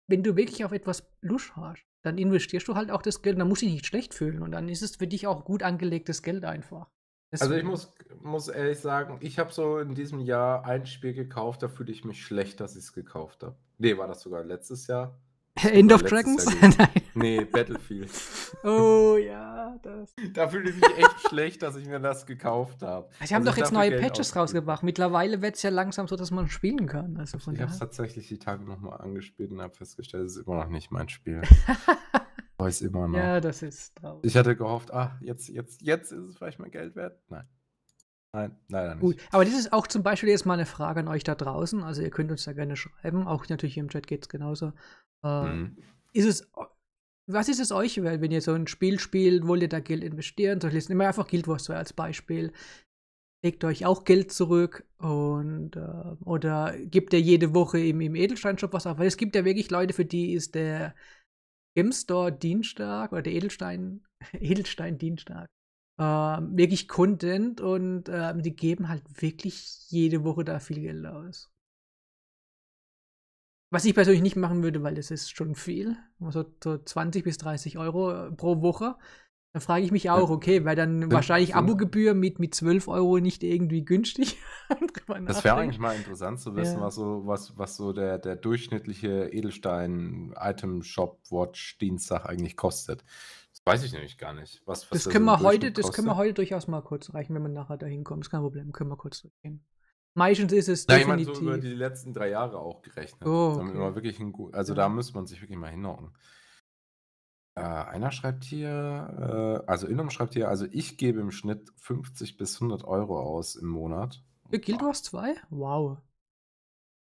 wenn du wirklich auf etwas Lust hast dann investierst du halt auch das Geld, und dann musst du dich nicht schlecht fühlen und dann ist es für dich auch gut angelegtes Geld einfach. Deswegen. Also ich muss, muss ehrlich sagen, ich habe so in diesem Jahr ein Spiel gekauft, da fühle ich mich schlecht, dass ich es gekauft habe. Nee, war das sogar letztes Jahr? End of Dragons? Nein. Nee, Battlefield. Oh ja, das. Da fühle ich mich echt schlecht, dass ich mir das gekauft habe. Sie haben also doch jetzt neue Geld Patches rausgebracht. Mittlerweile wird es ja langsam so, dass man spielen kann. Also von ich habe es tatsächlich die Tage nochmal angespielt und habe festgestellt, es ist immer noch nicht mein Spiel. Weiß immer noch. Ja, das ist traurig. Ich hatte gehofft, ah, jetzt, jetzt, jetzt ist es vielleicht mal Geld wert. Nein. Nein, leider nicht. Gut, aber das ist auch zum Beispiel jetzt mal eine Frage an euch da draußen. Also ihr könnt uns da gerne schreiben. Auch natürlich im Chat geht es genauso. Äh, mhm. Ist es, was ist es euch wert, wenn ihr so ein Spiel spielt, wollt ihr da Geld investieren? Soll nehmen wir einfach Guild Wars 2 als Beispiel. Legt euch auch Geld zurück und äh, oder gibt ihr jede Woche im, im Edelsteinshop was auf? Weil es gibt ja wirklich Leute, für die ist der Game Store Dienstag oder der Edelstein, Edelstein Dienstag äh, wirklich Content und äh, die geben halt wirklich jede Woche da viel Geld aus. Was ich persönlich nicht machen würde, weil das ist schon viel, also so 20 bis 30 Euro äh, pro Woche. Dann frage ich mich auch, okay, weil dann ja, wahrscheinlich ja. Abogebühr mit, mit 12 Euro nicht irgendwie günstig. das wäre eigentlich mal interessant zu wissen, ja. was so, was, was so der, der durchschnittliche Edelstein-Item-Shop-Watch-Dienstag eigentlich kostet. Das weiß ich nämlich gar nicht. Was, was das, können wir heute, das können wir heute durchaus mal kurz reichen, wenn man nachher da hinkommt. Das ist kein Problem, können wir kurz durchgehen. Meistens ist es Nein, definitiv. Ich meine, so über die letzten drei Jahre auch gerechnet. Oh, okay. wir wirklich ein, also ja. da müsste man sich wirklich mal hinhocken. Äh, einer schreibt hier, äh, also Innum schreibt hier, also ich gebe im Schnitt 50 bis 100 Euro aus im Monat. Für Guild Wars 2? Wow.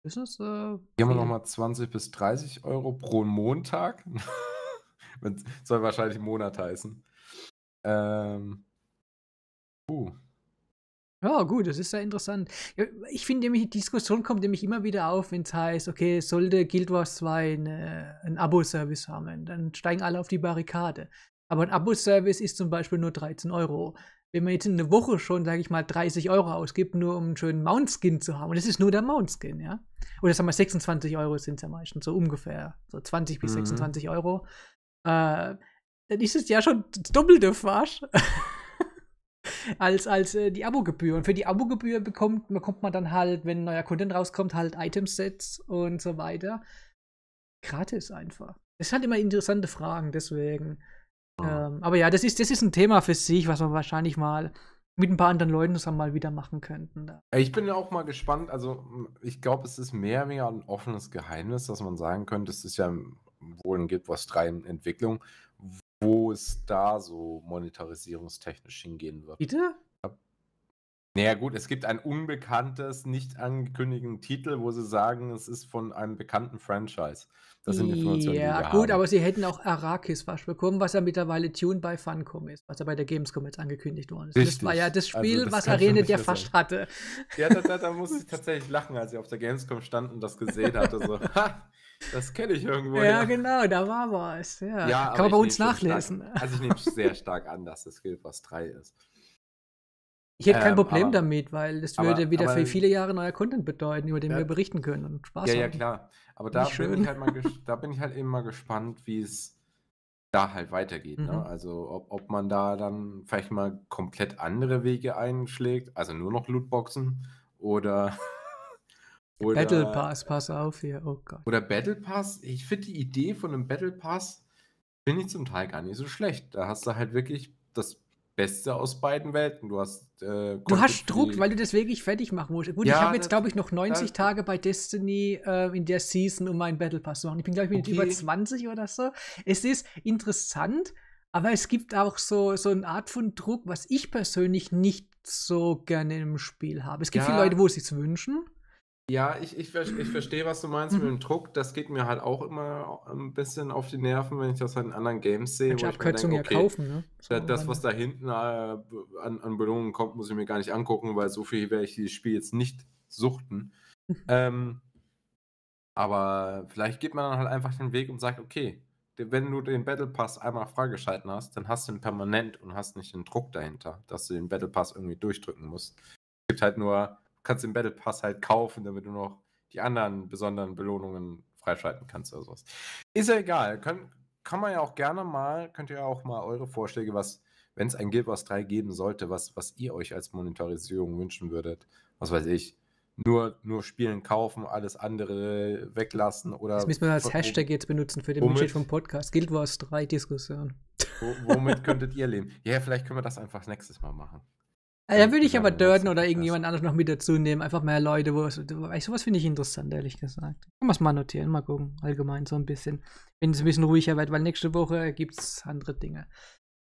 Ist das, äh, Gehen wir nochmal 20 bis 30 Euro pro Montag. soll wahrscheinlich Monat heißen. Ähm, uh. Ja, gut, das ist sehr interessant. ich finde nämlich, die Diskussion kommt nämlich immer wieder auf, wenn es heißt, okay, sollte Guild Wars 2 eine, äh, einen Abo-Service haben, dann steigen alle auf die Barrikade. Aber ein Abo-Service ist zum Beispiel nur 13 Euro. Wenn man jetzt in einer Woche schon, sage ich mal, 30 Euro ausgibt, nur um einen schönen Mount-Skin zu haben, und das ist nur der Mount-Skin, ja? Oder sagen wir 26 Euro sind es ja meistens, so ungefähr, so 20 bis mhm. 26 Euro, äh, dann ist es ja schon doppelte Farsch. als, als äh, die Abogebühr. Und für die Abogebühr bekommt, bekommt man dann halt, wenn ein neuer Content rauskommt, halt Itemsets und so weiter. Gratis einfach. Das sind halt immer interessante Fragen, deswegen. Oh. Ähm, aber ja, das ist, das ist ein Thema für sich, was man wahrscheinlich mal mit ein paar anderen Leuten zusammen mal wieder machen könnten. Ich bin auch mal gespannt. Also, ich glaube, es ist mehr oder weniger ein offenes Geheimnis, dass man sagen könnte, es ist ja wohl ein GitWars 3 in Entwicklung wo es da so monetarisierungstechnisch hingehen wird. Bitte? Naja gut, es gibt ein unbekanntes, nicht angekündigten Titel, wo sie sagen, es ist von einem bekannten Franchise. Das sind Informationen, ja, die Ja gut, haben. aber sie hätten auch Arrakis wasch bekommen, was ja mittlerweile Tune by Funcom ist, was ja bei der Gamescom jetzt angekündigt worden ist. Richtig. Das war ja das also Spiel, also das was Arena der fast hatte. Ja, da, da, da musste ich tatsächlich lachen, als ich auf der Gamescom stand und das gesehen hatte. So, ha, das kenne ich irgendwo. Ja, ja, genau, da war was. Ja, ja kann man bei uns nachlesen. Stark, also ich nehme sehr stark an, dass das Guild 3 ist. Ich hätte ähm, kein Problem aber, damit, weil das würde aber, wieder aber, für viele Jahre neuer Content bedeuten, über den ja, wir berichten können und Spaß ja, haben. Ja, klar. Aber da bin, halt da bin, ich halt eben mal gespannt, wie es da halt weitergeht. Ne? Mhm. Ne? Also ob, ob man da dann vielleicht mal komplett andere Wege einschlägt, also nur noch Lootboxen oder oder, Battle Pass, pass auf hier, oh Gott. Oder Battle Pass, ich finde die Idee von einem Battle Pass, finde ich zum Teil gar nicht so schlecht. Da hast du halt wirklich das Beste aus beiden Welten. Du hast. Äh, du hast Druck, weil du das wirklich fertig machen musst. Gut, ja, ich habe jetzt, glaube ich, noch 90 Tage bei Destiny äh, in der Season, um meinen Battle Pass zu machen. Ich bin, glaube ich, okay. über 20 oder so. Es ist interessant, aber es gibt auch so, so eine Art von Druck, was ich persönlich nicht so gerne im Spiel habe. Es gibt ja. viele Leute, wo es sich wünschen. Ja, ich, ich, ich verstehe, was du meinst mit mhm. dem Druck. Das geht mir halt auch immer äh, ein bisschen auf die Nerven, wenn ich das halt in anderen Games sehe. Mensch, ich denke, okay, ja kaufen, ne? So das, was da hinten äh, an, an, Belohnungen kommt, muss ich mir gar nicht angucken, weil so viel werde ich dieses Spiel jetzt nicht suchten. ähm, aber vielleicht geht man dann halt einfach den Weg und sagt, okay, wenn du den Battle Pass einmal freigeschalten hast, dann hast du ihn permanent und hast nicht den Druck dahinter, dass du den Battle Pass irgendwie durchdrücken musst. Es gibt halt nur kannst den Battle Pass halt kaufen, damit du noch die anderen besonderen Belohnungen freischalten kannst oder sowas. Ist ja egal. Kann, kann man ja auch gerne mal, könnt ihr ja auch mal eure Vorschläge, was, wenn es ein Guild Wars 3 geben sollte, was, was ihr euch als Monetarisierung wünschen würdet, was weiß ich, nur, nur spielen, kaufen, alles andere weglassen oder. Das müssen wir als Hashtag jetzt benutzen für den Budget vom Podcast. Guild Wars 3 Diskussion. Womit könntet ihr leben? Ja, vielleicht können wir das einfach nächstes Mal machen. Also, da würde ich aber Dörden oder irgendjemand anderes noch mit dazu nehmen. Einfach mehr Leute, wo, wo sowas finde ich interessant, ehrlich gesagt. Kann man es mal notieren, mal gucken, allgemein so ein bisschen. Wenn es ein bisschen ruhiger wird, weil nächste Woche gibt es andere Dinge.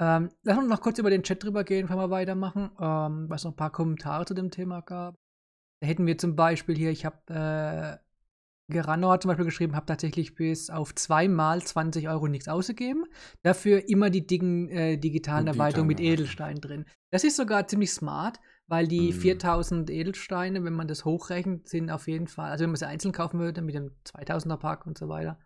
Ähm, lass uns noch kurz über den Chat drüber gehen, können wir weitermachen, ähm, weil es noch ein paar Kommentare zu dem Thema gab. Da hätten wir zum Beispiel hier, ich habe äh, Gerano hat zum Beispiel geschrieben, habe tatsächlich bis auf zweimal 20 Euro nichts ausgegeben. Dafür immer die dicken äh, digitalen Erweiterungen mit Edelsteinen drin. Das ist sogar ziemlich smart, weil die mhm. 4000 Edelsteine, wenn man das hochrechnet, sind auf jeden Fall, also wenn man sie einzeln kaufen würde mit dem 2000er Pack und so weiter,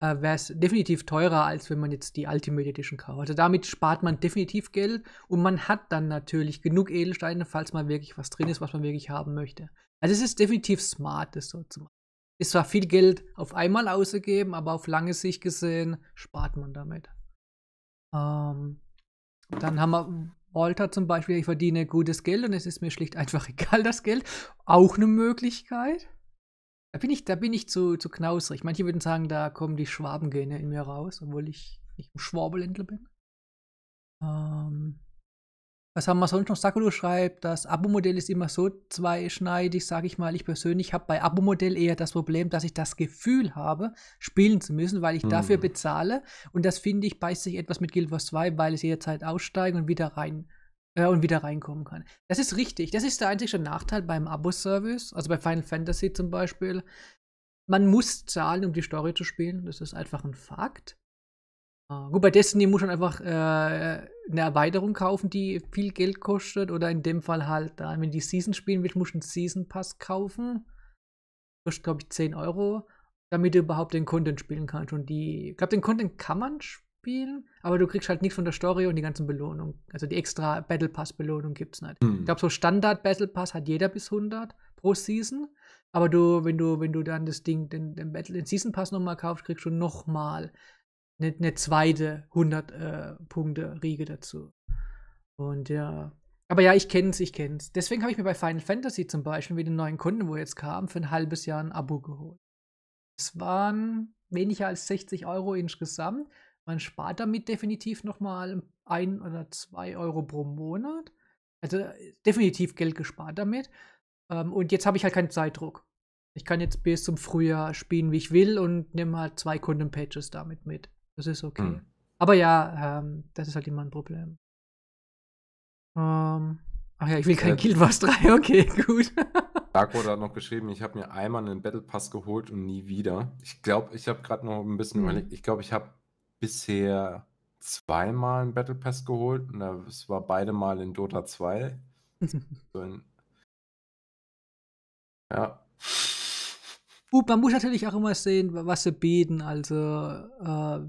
äh, wäre es definitiv teurer, als wenn man jetzt die Ultimate Edition kauft. Also damit spart man definitiv Geld und man hat dann natürlich genug Edelsteine, falls mal wirklich was drin ist, was man wirklich haben möchte. Also es ist definitiv smart, das so zu machen ist zwar viel Geld auf einmal ausgegeben, aber auf lange Sicht gesehen spart man damit. Ähm, dann haben wir Walter zum Beispiel, ich verdiene gutes Geld und es ist mir schlicht einfach egal, das Geld. Auch eine Möglichkeit. Da bin ich, da bin ich zu, zu knausrig. Manche würden sagen, da kommen die Schwabengene in mir raus, obwohl ich nicht im Schwabeländler bin. Ähm, was haben wir sonst noch? Sakulu schreibt, das Abo-Modell ist immer so zweischneidig, sage ich mal. Ich persönlich habe bei Abo-Modell eher das Problem, dass ich das Gefühl habe, spielen zu müssen, weil ich hm. dafür mhm. bezahle. Und das finde ich beißt sich etwas mit Guild Wars 2, weil es jederzeit aussteigen und wieder rein äh, und wieder reinkommen kann. Das ist richtig. Das ist der einzige Nachteil beim Abo-Service, also bei Final Fantasy zum Beispiel. Man muss zahlen, um die Story zu spielen. Das ist einfach ein Fakt. Ah, gut, bei Destiny muss man einfach äh, eine Erweiterung kaufen, die viel Geld kostet. Oder in dem Fall halt, äh, wenn die Season spielen willst, musst du einen Season Pass kaufen. Kostet, glaube ich, 10 Euro, damit du überhaupt den Content spielen kannst. Und die, ich glaube, den Content kann man spielen, aber du kriegst halt nichts von der Story und die ganzen Belohnungen. Also die extra Battle Pass Belohnung gibt es nicht. Hm. Ich glaube, so Standard Battle Pass hat jeder bis 100 pro Season. Aber du, wenn du, wenn du dann das Ding, den, den Battle, den Season Pass nochmal kaufst, kriegst du nochmal eine ne zweite 100-Punkte-Riege äh, dazu. Und ja. Aber ja, ich kenn's, ich kenn's. Deswegen habe ich mir bei Final Fantasy zum Beispiel mit den neuen Kunden, wo jetzt kam, für ein halbes Jahr ein Abo geholt. Es waren weniger als 60 Euro insgesamt. Man spart damit definitiv nochmal ein oder zwei Euro pro Monat. Also definitiv Geld gespart damit. Ähm, und jetzt habe ich halt keinen Zeitdruck. Ich kann jetzt bis zum Frühjahr spielen, wie ich will und nehme halt zwei Kundenpatches damit mit. Das ist okay. Mhm. Aber ja, ähm, das ist halt immer ein Problem. Ähm, ach ja, ich will äh, kein äh, Guild Wars 3, okay, gut. Dark Order hat noch geschrieben, ich habe mir einmal einen Battle Pass geholt und nie wieder. Ich glaube, ich habe gerade noch ein bisschen mhm. überlegt. Ich glaube, ich habe bisher zweimal einen Battle Pass geholt und das war beide Mal in Dota 2. so in... ja. Gut, man muss natürlich auch immer sehen, was sie bieten. Also äh,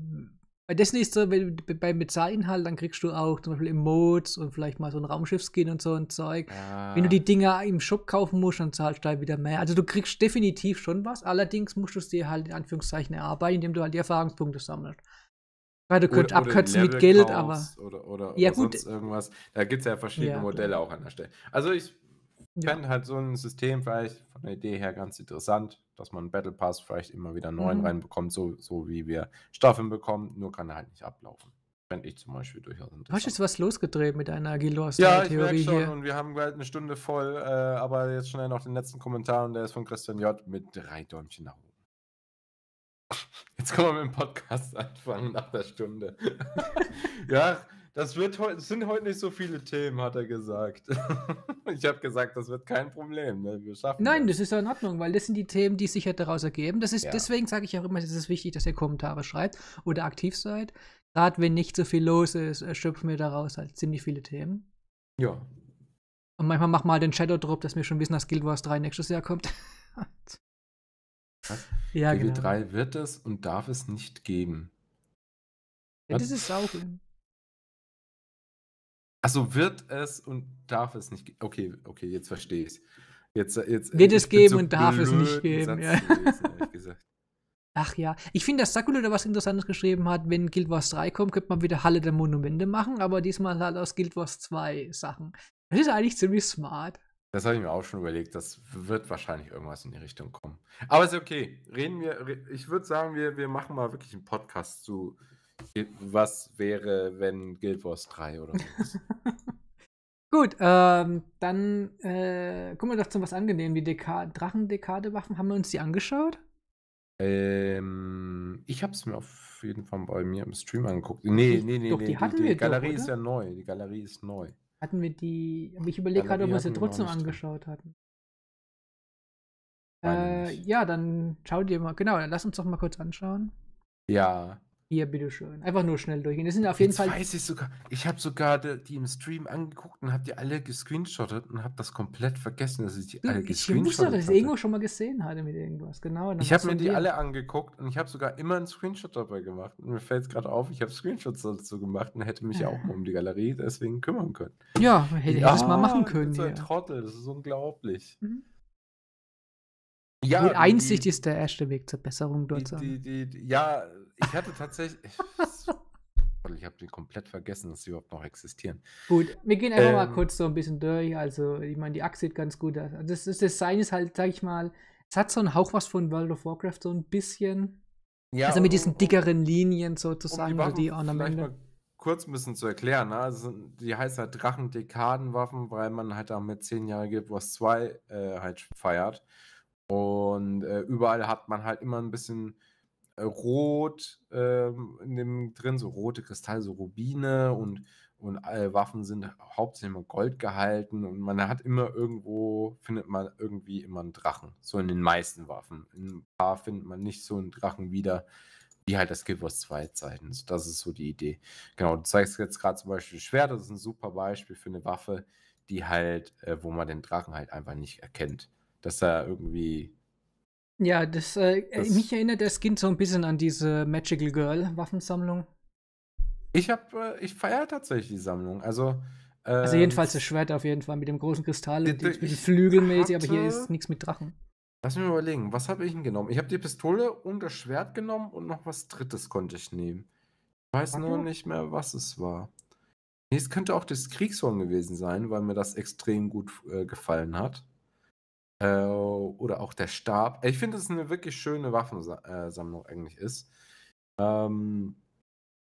bei Disney ist so, wenn, bei Bezahl-Inhalt, dann kriegst du auch zum Beispiel Emotes und vielleicht mal so ein Raumschiffskin und so ein Zeug. Ja. Ah. Wenn du die Dinger im Shop kaufen musst, dann zahlst du halt wieder mehr. Also du kriegst definitiv schon was, allerdings musst du es dir halt in Anführungszeichen erarbeiten, indem du halt die Erfahrungspunkte sammelst. Weil du könntest abkürzen mit Geld, aber. Oder, oder, ja, oder gut. sonst irgendwas. Da gibt es ja verschiedene ja, Modelle auch an der Stelle. Also ich fände halt so ein System vielleicht von der Idee her ganz interessant dass man Battle Pass vielleicht immer wieder neuen mhm. reinbekommt, so, so wie wir Staffeln bekommen, nur kann er halt nicht ablaufen. Wenn ich zum Beispiel durchaus interessant. Hast du was losgedreht mit einer Agilor-Theorie ja, hier? und wir haben halt eine Stunde voll, äh, aber jetzt schnell noch den letzten Kommentar und der ist von Christian J. mit drei Däumchen nach oben. Jetzt kann man mit dem Podcast anfangen nach der Stunde. ja, das wird heute, sind heute nicht so viele Themen, hat er gesagt. ich habe gesagt, das wird kein Problem. Ne? Wir schaffen Nein, das. das ist ja in Ordnung, weil das sind die Themen, die sich ja halt daraus ergeben. Das ist, ja. Deswegen sage ich auch immer, es ist wichtig, dass ihr Kommentare schreibt oder aktiv seid. Gerade wenn nicht so viel los ist, erschöpfen äh, wir daraus halt ziemlich viele Themen. Ja. Und manchmal machen wir halt den Shadow Drop, dass wir schon wissen, dass Guild Wars 3 nächstes Jahr kommt. Was? Ja, Level genau. 3 wird es und darf es nicht geben. Ja, das ist auch. Also wird es und darf es nicht geben. Okay, okay, jetzt verstehe ich es. Jetzt, jetzt, wird es geben so und darf es nicht geben. Ja. Gewesen, Ach ja, ich finde, dass Sakula da was Interessantes geschrieben hat. Wenn Guild Wars 3 kommt, könnte man wieder Halle der Monumente machen, aber diesmal halt aus Guild Wars 2 Sachen. Das ist eigentlich ziemlich smart. Das habe ich mir auch schon überlegt. Das wird wahrscheinlich irgendwas in die Richtung kommen. Aber ist okay. Reden wir, ich würde sagen, wir, wir machen mal wirklich einen Podcast zu was wäre, wenn Guild Wars 3 oder so? Gut, ähm, dann äh, gucken wir doch zu was angenehm. Die Deka Drachendekade-Waffen, haben wir uns die angeschaut? Ähm, ich habe es mir auf jeden Fall bei mir im Stream angeguckt. Nee, nee, nee, doch, nee die, die, die, die Galerie doch, ist ja neu. Die Galerie ist neu. Hatten wir die. Aber ich überlege gerade, ob wir sie trotzdem angeschaut hatten. Äh, ja, dann schau dir mal. Genau, dann lass uns doch mal kurz anschauen. Ja, hier, bitteschön. Einfach nur schnell durchgehen. Das sind auf jeden Jetzt Fall. Weiß ich sogar. Ich habe sogar die im Stream angeguckt und habe die alle gescreenshottet und habe das komplett vergessen, dass ich die alle gescreenshottet habe. Ich wusste, dass ich irgendwo schon mal gesehen hatte mit irgendwas. Genau. Ich habe mir die alle angeguckt und ich habe sogar immer einen Screenshot dabei gemacht. Und mir fällt es gerade auf, ich habe Screenshots dazu gemacht und hätte mich ja. auch mal um die Galerie deswegen kümmern können. Ja, hätte ja, ich das mal machen können. Das So ein Trottel, das ist unglaublich. Mhm. Ja, Mit Einsicht die, ist der erste Weg zur Besserung dort. Die, die, ja, ich hatte tatsächlich. ich habe den komplett vergessen, dass sie überhaupt noch existieren. Gut, wir gehen einfach ähm, mal kurz so ein bisschen durch. Also, ich meine, die Axt sieht ganz gut aus. Also, das, das Design ist halt, sag ich mal, es hat so einen Hauch was von World of Warcraft, so ein bisschen. Ja, also mit diesen dickeren Linien sozusagen, um die, Waffen, die Ornamente. Mal kurz ein bisschen zu erklären, ne? also, die heißt halt Drachen-Dekaden-Waffen, weil man halt mit 10 Jahre Guild Wars 2 äh, halt feiert. Und äh, überall hat man halt immer ein bisschen rot ähm, in dem drin, so rote Kristalle, so Rubine und, mhm. und alle äh, Waffen sind hauptsächlich mit Gold gehalten und man hat immer irgendwo, findet man irgendwie immer einen Drachen, so in den meisten Waffen. In ein paar findet man nicht so einen Drachen wieder, wie halt das Gift aus zwei Zeiten. das ist so die Idee. Genau, du zeigst jetzt gerade zum Beispiel Schwert, das ist ein super Beispiel für eine Waffe, die halt, äh, wo man den Drachen halt einfach nicht erkennt, dass er irgendwie ja, das, äh, äh, das, mich erinnert der Skin so ein bisschen an diese Magical Girl Waffensammlung. Ich habe, äh, ich feiere tatsächlich die Sammlung. Also, also ähm, also jedenfalls das Schwert auf jeden Fall mit dem großen Kristall, die, die, ein bisschen flügelmäßig, hatte, aber hier ist nichts mit Drachen. Lass mich mal überlegen, was habe ich denn genommen? Ich habe die Pistole und das Schwert genommen und noch was Drittes konnte ich nehmen. Ich weiß nur nicht mehr, was es war. Nee, es könnte auch das Kriegshorn gewesen sein, weil mir das extrem gut äh, gefallen hat. Äh, oder auch der Stab. Ich finde, dass es eine wirklich schöne Waffensammlung äh, eigentlich ist. Ähm,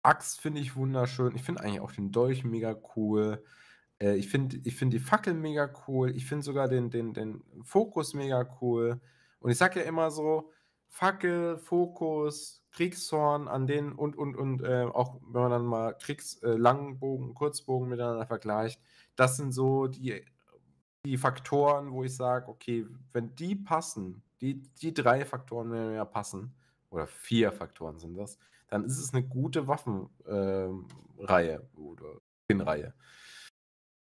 Axt finde ich wunderschön. Ich finde eigentlich auch den Dolch mega cool. Äh, ich finde ich find die Fackel mega cool. Ich finde sogar den, den, den Fokus mega cool. Und ich sage ja immer so, Fackel, Fokus, Kriegshorn an denen und, und, und äh, auch wenn man dann mal Kriegs-, äh, Langbogen, Kurzbogen miteinander vergleicht, das sind so die die Faktoren, wo ich sage, okay, wenn die passen, die, die drei Faktoren werden ja passen, oder vier Faktoren sind das, dann ist es eine gute Waffenreihe ähm, äh, oder skin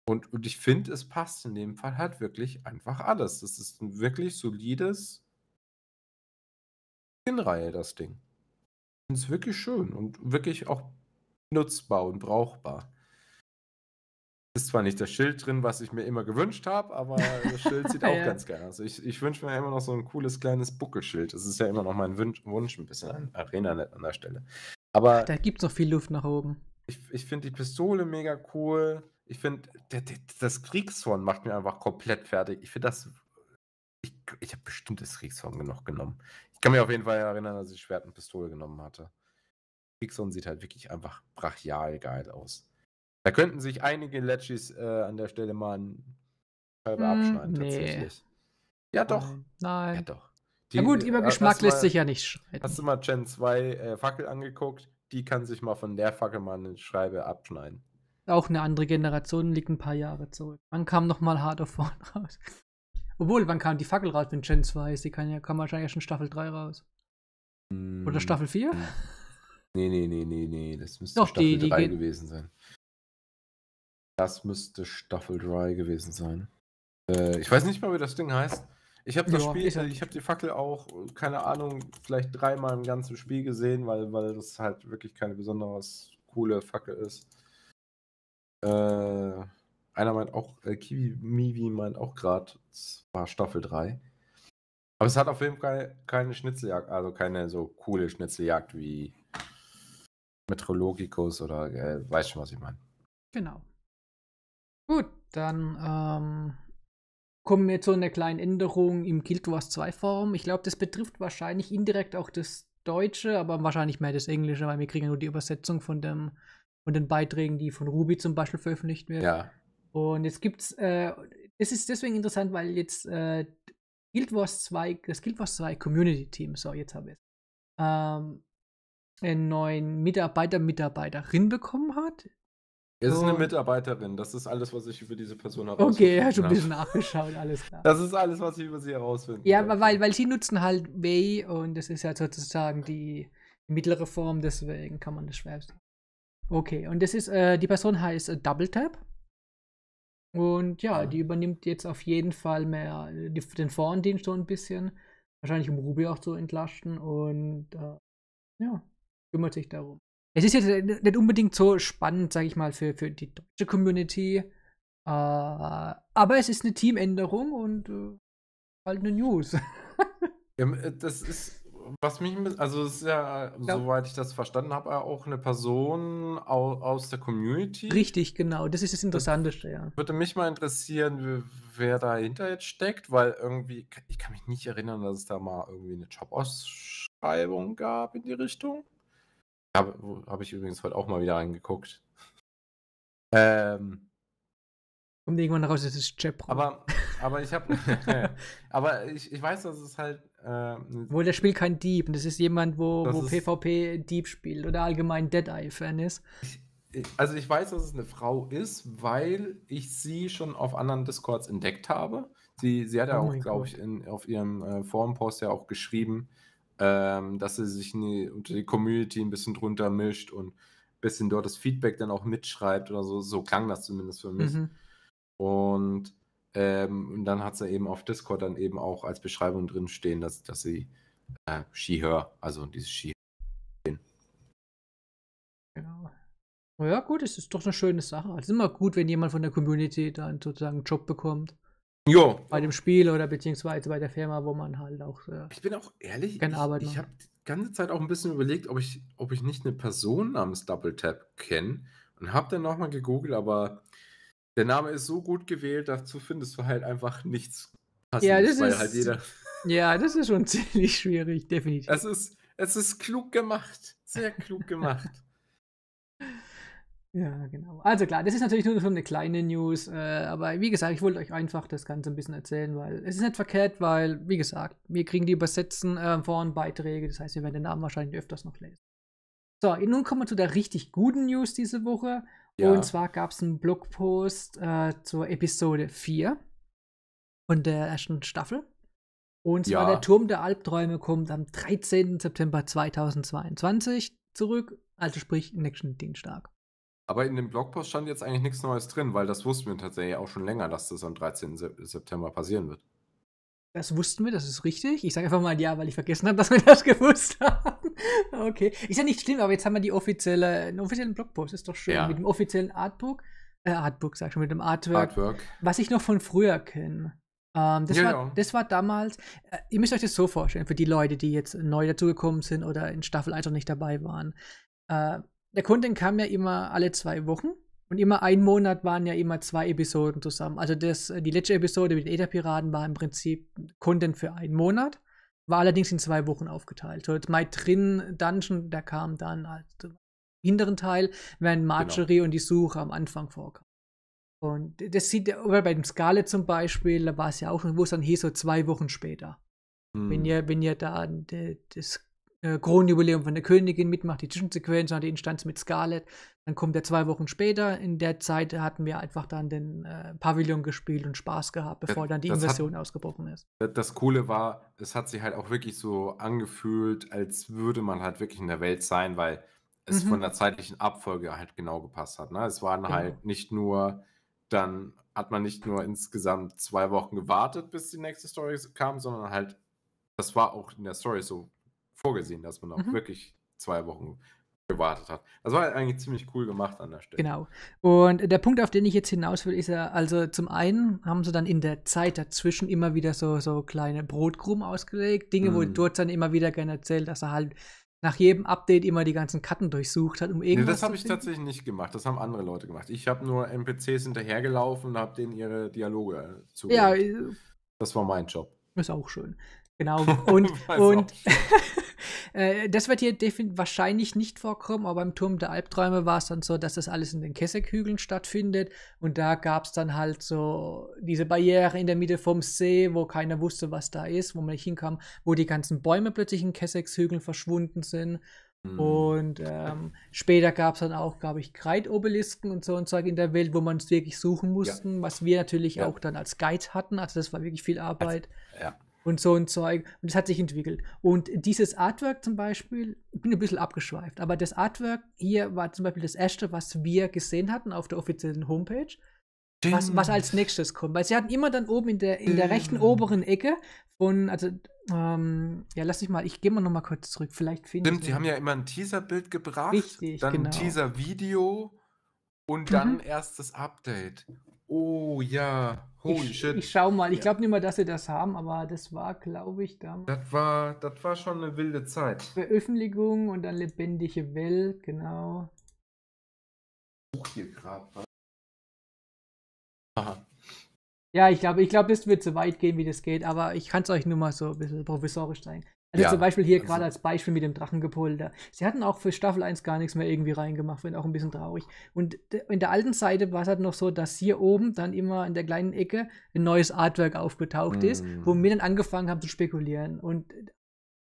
Und, und ich finde, es passt in dem Fall halt wirklich einfach alles. Das ist ein wirklich solides skin das Ding. Ich finde es wirklich schön und wirklich auch nutzbar und brauchbar. Ist zwar nicht das Schild drin, was ich mir immer gewünscht habe, aber das Schild sieht auch ja. ganz geil aus. Ich, ich wünsche mir immer noch so ein cooles kleines Buckelschild. Das ist ja immer noch mein Wunsch, Wunsch ein bisschen an Arena an der Stelle. Aber da gibt es noch viel Luft nach oben. Ich, ich finde die Pistole mega cool. Ich finde, das Kriegshorn macht mir einfach komplett fertig. Ich finde das. Ich, ich habe bestimmt das Kriegshorn genug genommen. Ich kann mich auf jeden Fall erinnern, dass ich Schwert und Pistole genommen hatte. Kriegshorn sieht halt wirklich einfach brachial geil aus. Da könnten sich einige Legis äh, an der Stelle mal einen Scheibe hm, abschneiden, nee. tatsächlich. Ja, hm, doch. Nein. Ja, doch. Die, Na gut, über äh, Geschmack lässt mal, sich ja nicht schreiben. Hast du mal Gen 2 äh, Fackel angeguckt? Die kann sich mal von der Fackel mal eine Scheibe abschneiden. Auch eine andere Generation liegt ein paar Jahre zurück. Wann kam nochmal Hard of One raus? Obwohl, wann kam die Fackel raus, wenn Gen 2 ist? Die kann ja, kam wahrscheinlich schon Staffel 3 raus. Oder hm, Staffel 4? Nee, nee, nee, nee, nee. Das müsste Doch, Staffel die, die 3 gewesen sein. Das müsste Staffel 3 gewesen sein. Äh, ich weiß nicht mal, wie das Ding heißt. Ich habe das jo, Spiel, ich, äh, ich habe die Fackel auch, äh, keine Ahnung, vielleicht dreimal im ganzen Spiel gesehen, weil, weil das halt wirklich keine besonders coole Fackel ist. Äh, einer meint auch, äh, Kiwi Mivi meint auch gerade, es war Staffel 3. Aber es hat auf jeden Fall keine Schnitzeljagd, also keine so coole Schnitzeljagd wie Metrologikus oder äh, weißt schon, was ich meine. Genau. Gut, dann ähm, kommen wir zu einer kleinen Änderung im Guild Wars 2 Forum. Ich glaube, das betrifft wahrscheinlich indirekt auch das Deutsche, aber wahrscheinlich mehr das Englische, weil wir kriegen ja nur die Übersetzung von, dem, von den Beiträgen, die von Ruby zum Beispiel veröffentlicht werden. Ja. Und jetzt gibt's, äh, es ist deswegen interessant, weil jetzt äh, Guild Wars 2, das Guild Wars 2 Community Team, so jetzt haben wir es, ähm, einen neuen Mitarbeiter, Mitarbeiterin bekommen hat. Es ist eine Mitarbeiterin. Das ist alles, was ich über diese Person herausfinde. Okay, ja, schon ein bisschen nachgeschaut, alles klar. Das ist alles, was ich über sie herausfinde. Ja, aber weil, weil sie nutzen halt Way und das ist ja sozusagen die mittlere Form, deswegen kann man das schwer sehen. Okay, und das ist, äh, die Person heißt äh, Double Tap. Und ja, ja, ah. die übernimmt jetzt auf jeden Fall mehr äh, die, den Vordienst so ein bisschen. Wahrscheinlich um Ruby auch zu entlasten und äh, ja, kümmert sich darum. Es ist jetzt nicht unbedingt so spannend, sage ich mal, für, für die deutsche Community. Äh, aber es ist eine Teamänderung und äh, halt eine News. ja, äh, das ist, was mich, also es ist ja, äh, ja, soweit ich das verstanden habe, auch eine Person aus, aus der Community. Richtig, genau. Das ist das Interessanteste, ja. Würde mich mal interessieren, wer dahinter jetzt steckt, weil irgendwie, ich kann mich nicht erinnern, dass es da mal irgendwie eine Jobausschreibung gab in die Richtung. Habe hab ich übrigens heute auch mal wieder angeguckt. Ähm. Kommt irgendwann raus, es ist Jepro. Aber, aber ich habe. aber ich, ich weiß, dass es halt. Ähm, wo der spielt kein Dieb das ist jemand, wo, wo ist, PvP Dieb spielt oder allgemein Dead-Eye-Fan ist. Ich, also ich weiß, dass es eine Frau ist, weil ich sie schon auf anderen Discords entdeckt habe. Sie, sie hat ja oh auch, glaube ich, in, auf ihrem äh, Forum-Post ja auch geschrieben, ähm, dass sie sich die, unter die Community ein bisschen drunter mischt und ein bisschen dort das Feedback dann auch mitschreibt oder so. So klang das zumindest für mich. Mhm. Und, ähm, und dann hat sie eben auf Discord dann eben auch als Beschreibung drin stehen, dass, dass sie äh, She-Her, also dieses she Genau. Ja gut, es ist doch eine schöne Sache. Es ist immer gut, wenn jemand von der Community da sozusagen einen Job bekommt. Jo. Bei dem Spiel oder beziehungsweise bei der Firma, wo man halt auch. Äh, ich bin auch ehrlich, ich, ich habe die ganze Zeit auch ein bisschen überlegt, ob ich, ob ich nicht eine Person namens Double Tap kenne und habe dann nochmal gegoogelt, aber der Name ist so gut gewählt, dazu findest du halt einfach nichts. Ja, das ist. Halt jeder... Ja, das ist schon ziemlich schwierig, definitiv. Es ist, es ist klug gemacht. Sehr klug gemacht. Ja, genau. Also klar, das ist natürlich nur so eine kleine News, äh, aber wie gesagt, ich wollte euch einfach das Ganze ein bisschen erzählen, weil es ist nicht verkehrt, weil, wie gesagt, wir kriegen die Übersetzen äh, von Beiträge, das heißt, wir werden den Namen wahrscheinlich öfters noch lesen. So, nun kommen wir zu der richtig guten News diese Woche. Ja. Und zwar gab es einen Blogpost äh, zur Episode 4 von der ersten Staffel. Und zwar ja. der Turm der Albträume kommt am 13. September 2022 zurück, also sprich nächsten Dienstag. Aber in dem Blogpost stand jetzt eigentlich nichts Neues drin, weil das wussten wir tatsächlich auch schon länger, dass das am 13. September passieren wird. Das wussten wir, das ist richtig. Ich sage einfach mal ja, weil ich vergessen habe, dass wir das gewusst haben. Okay. Ist ja nicht schlimm, aber jetzt haben wir die offizielle, einen offiziellen Blogpost, ist doch schön. Ja. Mit dem offiziellen Artbook. Äh, Artbook, sag ich schon, mit dem Artwork. Artwork. Was ich noch von früher kenne. Ähm, das, ja, war, ja. das war damals, äh, ihr müsst euch das so vorstellen, für die Leute, die jetzt neu dazugekommen sind oder in Staffel 1 noch nicht dabei waren. Äh, der Content kam ja immer alle zwei Wochen und immer ein Monat waren ja immer zwei Episoden zusammen. Also das, äh, die letzte Episode mit den Ätherpiraten war im Prinzip Content für einen Monat, war allerdings in zwei Wochen aufgeteilt. So, jetzt My Trin Dungeon, der kam dann als hinteren Teil, während genau. Marjorie genau. und die Suche am Anfang vorkamen. Und das sieht, ja, bei dem Scarlet zum Beispiel, da war es ja auch, schon, wo es dann hieß, so zwei Wochen später. Wenn hm. ihr, wenn ihr da das äh, Kronjubiläum von der Königin mitmacht, die Zwischensequenz, dann die Instanz mit Scarlett. Dann kommt er zwei Wochen später. In der Zeit hatten wir einfach dann den äh, Pavillon gespielt und Spaß gehabt, äh, bevor dann die das Invasion hat, ausgebrochen ist. Äh, das Coole war, es hat sich halt auch wirklich so angefühlt, als würde man halt wirklich in der Welt sein, weil es mhm. von der zeitlichen Abfolge halt genau gepasst hat. Ne? Es waren genau. halt nicht nur, dann hat man nicht nur insgesamt zwei Wochen gewartet, bis die nächste Story kam, sondern halt, das war auch in der Story so vorgesehen, dass man auch mhm. wirklich zwei Wochen gewartet hat. Das war halt eigentlich ziemlich cool gemacht an der Stelle. Genau. Und der Punkt, auf den ich jetzt hinaus will, ist ja, also zum einen haben sie dann in der Zeit dazwischen immer wieder so, so kleine Brotkrumen ausgelegt, Dinge, mm. wo mhm. dort dann immer wieder gerne erzählt, dass er halt nach jedem Update immer die ganzen Karten durchsucht hat, um irgendwas. Nee, das habe ich tatsächlich nicht gemacht. Das haben andere Leute gemacht. Ich habe nur NPCs hinterhergelaufen und habe denen ihre Dialoge zu. Äh, ja, äh, das war mein Job. Ist auch schön. Genau. Und, und äh, das wird hier wahrscheinlich nicht vorkommen, aber im Turm der Albträume war es dann so, dass das alles in den Kessekhügeln stattfindet. Und da gab es dann halt so diese Barriere in der Mitte vom See, wo keiner wusste, was da ist, wo man nicht hinkam, wo die ganzen Bäume plötzlich in Kessekshügeln verschwunden sind. Hm, und ähm, später gab es dann auch, glaube ich, Kreidobelisken und so und so in der Welt, wo man es wirklich suchen mussten, ja. was wir natürlich ja. auch dann als Guide hatten. Also das war wirklich viel Arbeit. Also, ja und so ein Zeug. Und es hat sich entwickelt. Und dieses Artwork zum Beispiel, ich bin ein bisschen abgeschweift, aber das Artwork hier war zum Beispiel das erste, was wir gesehen hatten auf der offiziellen Homepage. Was, was, als nächstes kommt. Weil sie hatten immer dann oben in der, in der rechten oberen Ecke von, also, ähm, ja, lass dich mal, ich gehe mal nochmal kurz zurück, vielleicht finde ich. Stimmt, sie haben ja immer ein Teaser-Bild gebracht, Richtig, dann genau. ein Teaser-Video und mhm. dann mhm. erst das Update. Oh ja, holy ich, shit. Ich schau mal. Ich glaube nicht mal, dass sie das haben, aber das war, glaube ich, damals. Das war, das war schon eine wilde Zeit. Veröffentlichung und dann lebendige Welt, genau. Buch hier gerade. was. Aha. Ja, ich glaube, ich glaube, das wird so weit gehen, wie das geht, aber ich kann es euch nur mal so ein bisschen provisorisch zeigen. Also ja, zum Beispiel hier also gerade als Beispiel mit dem Drachengepolter. Sie hatten auch für Staffel 1 gar nichts mehr irgendwie reingemacht, wenn auch ein bisschen traurig. Und in der alten Seite war es halt noch so, dass hier oben dann immer in der kleinen Ecke ein neues Artwork aufgetaucht mm. ist, wo wir mm. dann angefangen haben zu spekulieren. Und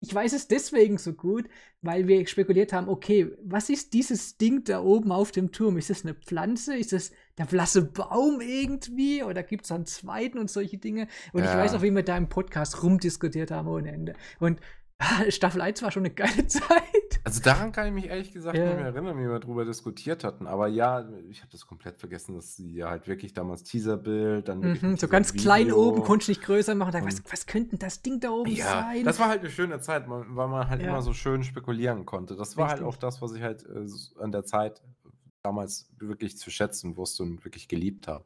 ich weiß es deswegen so gut, weil wir spekuliert haben, okay, was ist dieses Ding da oben auf dem Turm? Ist es eine Pflanze? Ist es der blasse Baum irgendwie oder gibt es einen zweiten und solche Dinge. Und ja. ich weiß auch, wie wir da im Podcast rumdiskutiert haben ohne Ende. Und ah, Staffel 1 war schon eine geile Zeit. Also daran kann ich mich ehrlich gesagt ja. nicht mehr erinnern, wie wir darüber diskutiert hatten. Aber ja, ich habe das komplett vergessen, dass sie ja halt wirklich damals Teaserbild, dann mhm, so ganz Video. klein oben, konnte ich nicht größer machen. Dann, was, was könnte das Ding da oben ja, sein? Das war halt eine schöne Zeit, weil man halt ja. immer so schön spekulieren konnte. Das war Richtig. halt auch das, was ich halt äh, an der Zeit damals wirklich zu schätzen wusste und wirklich geliebt habe.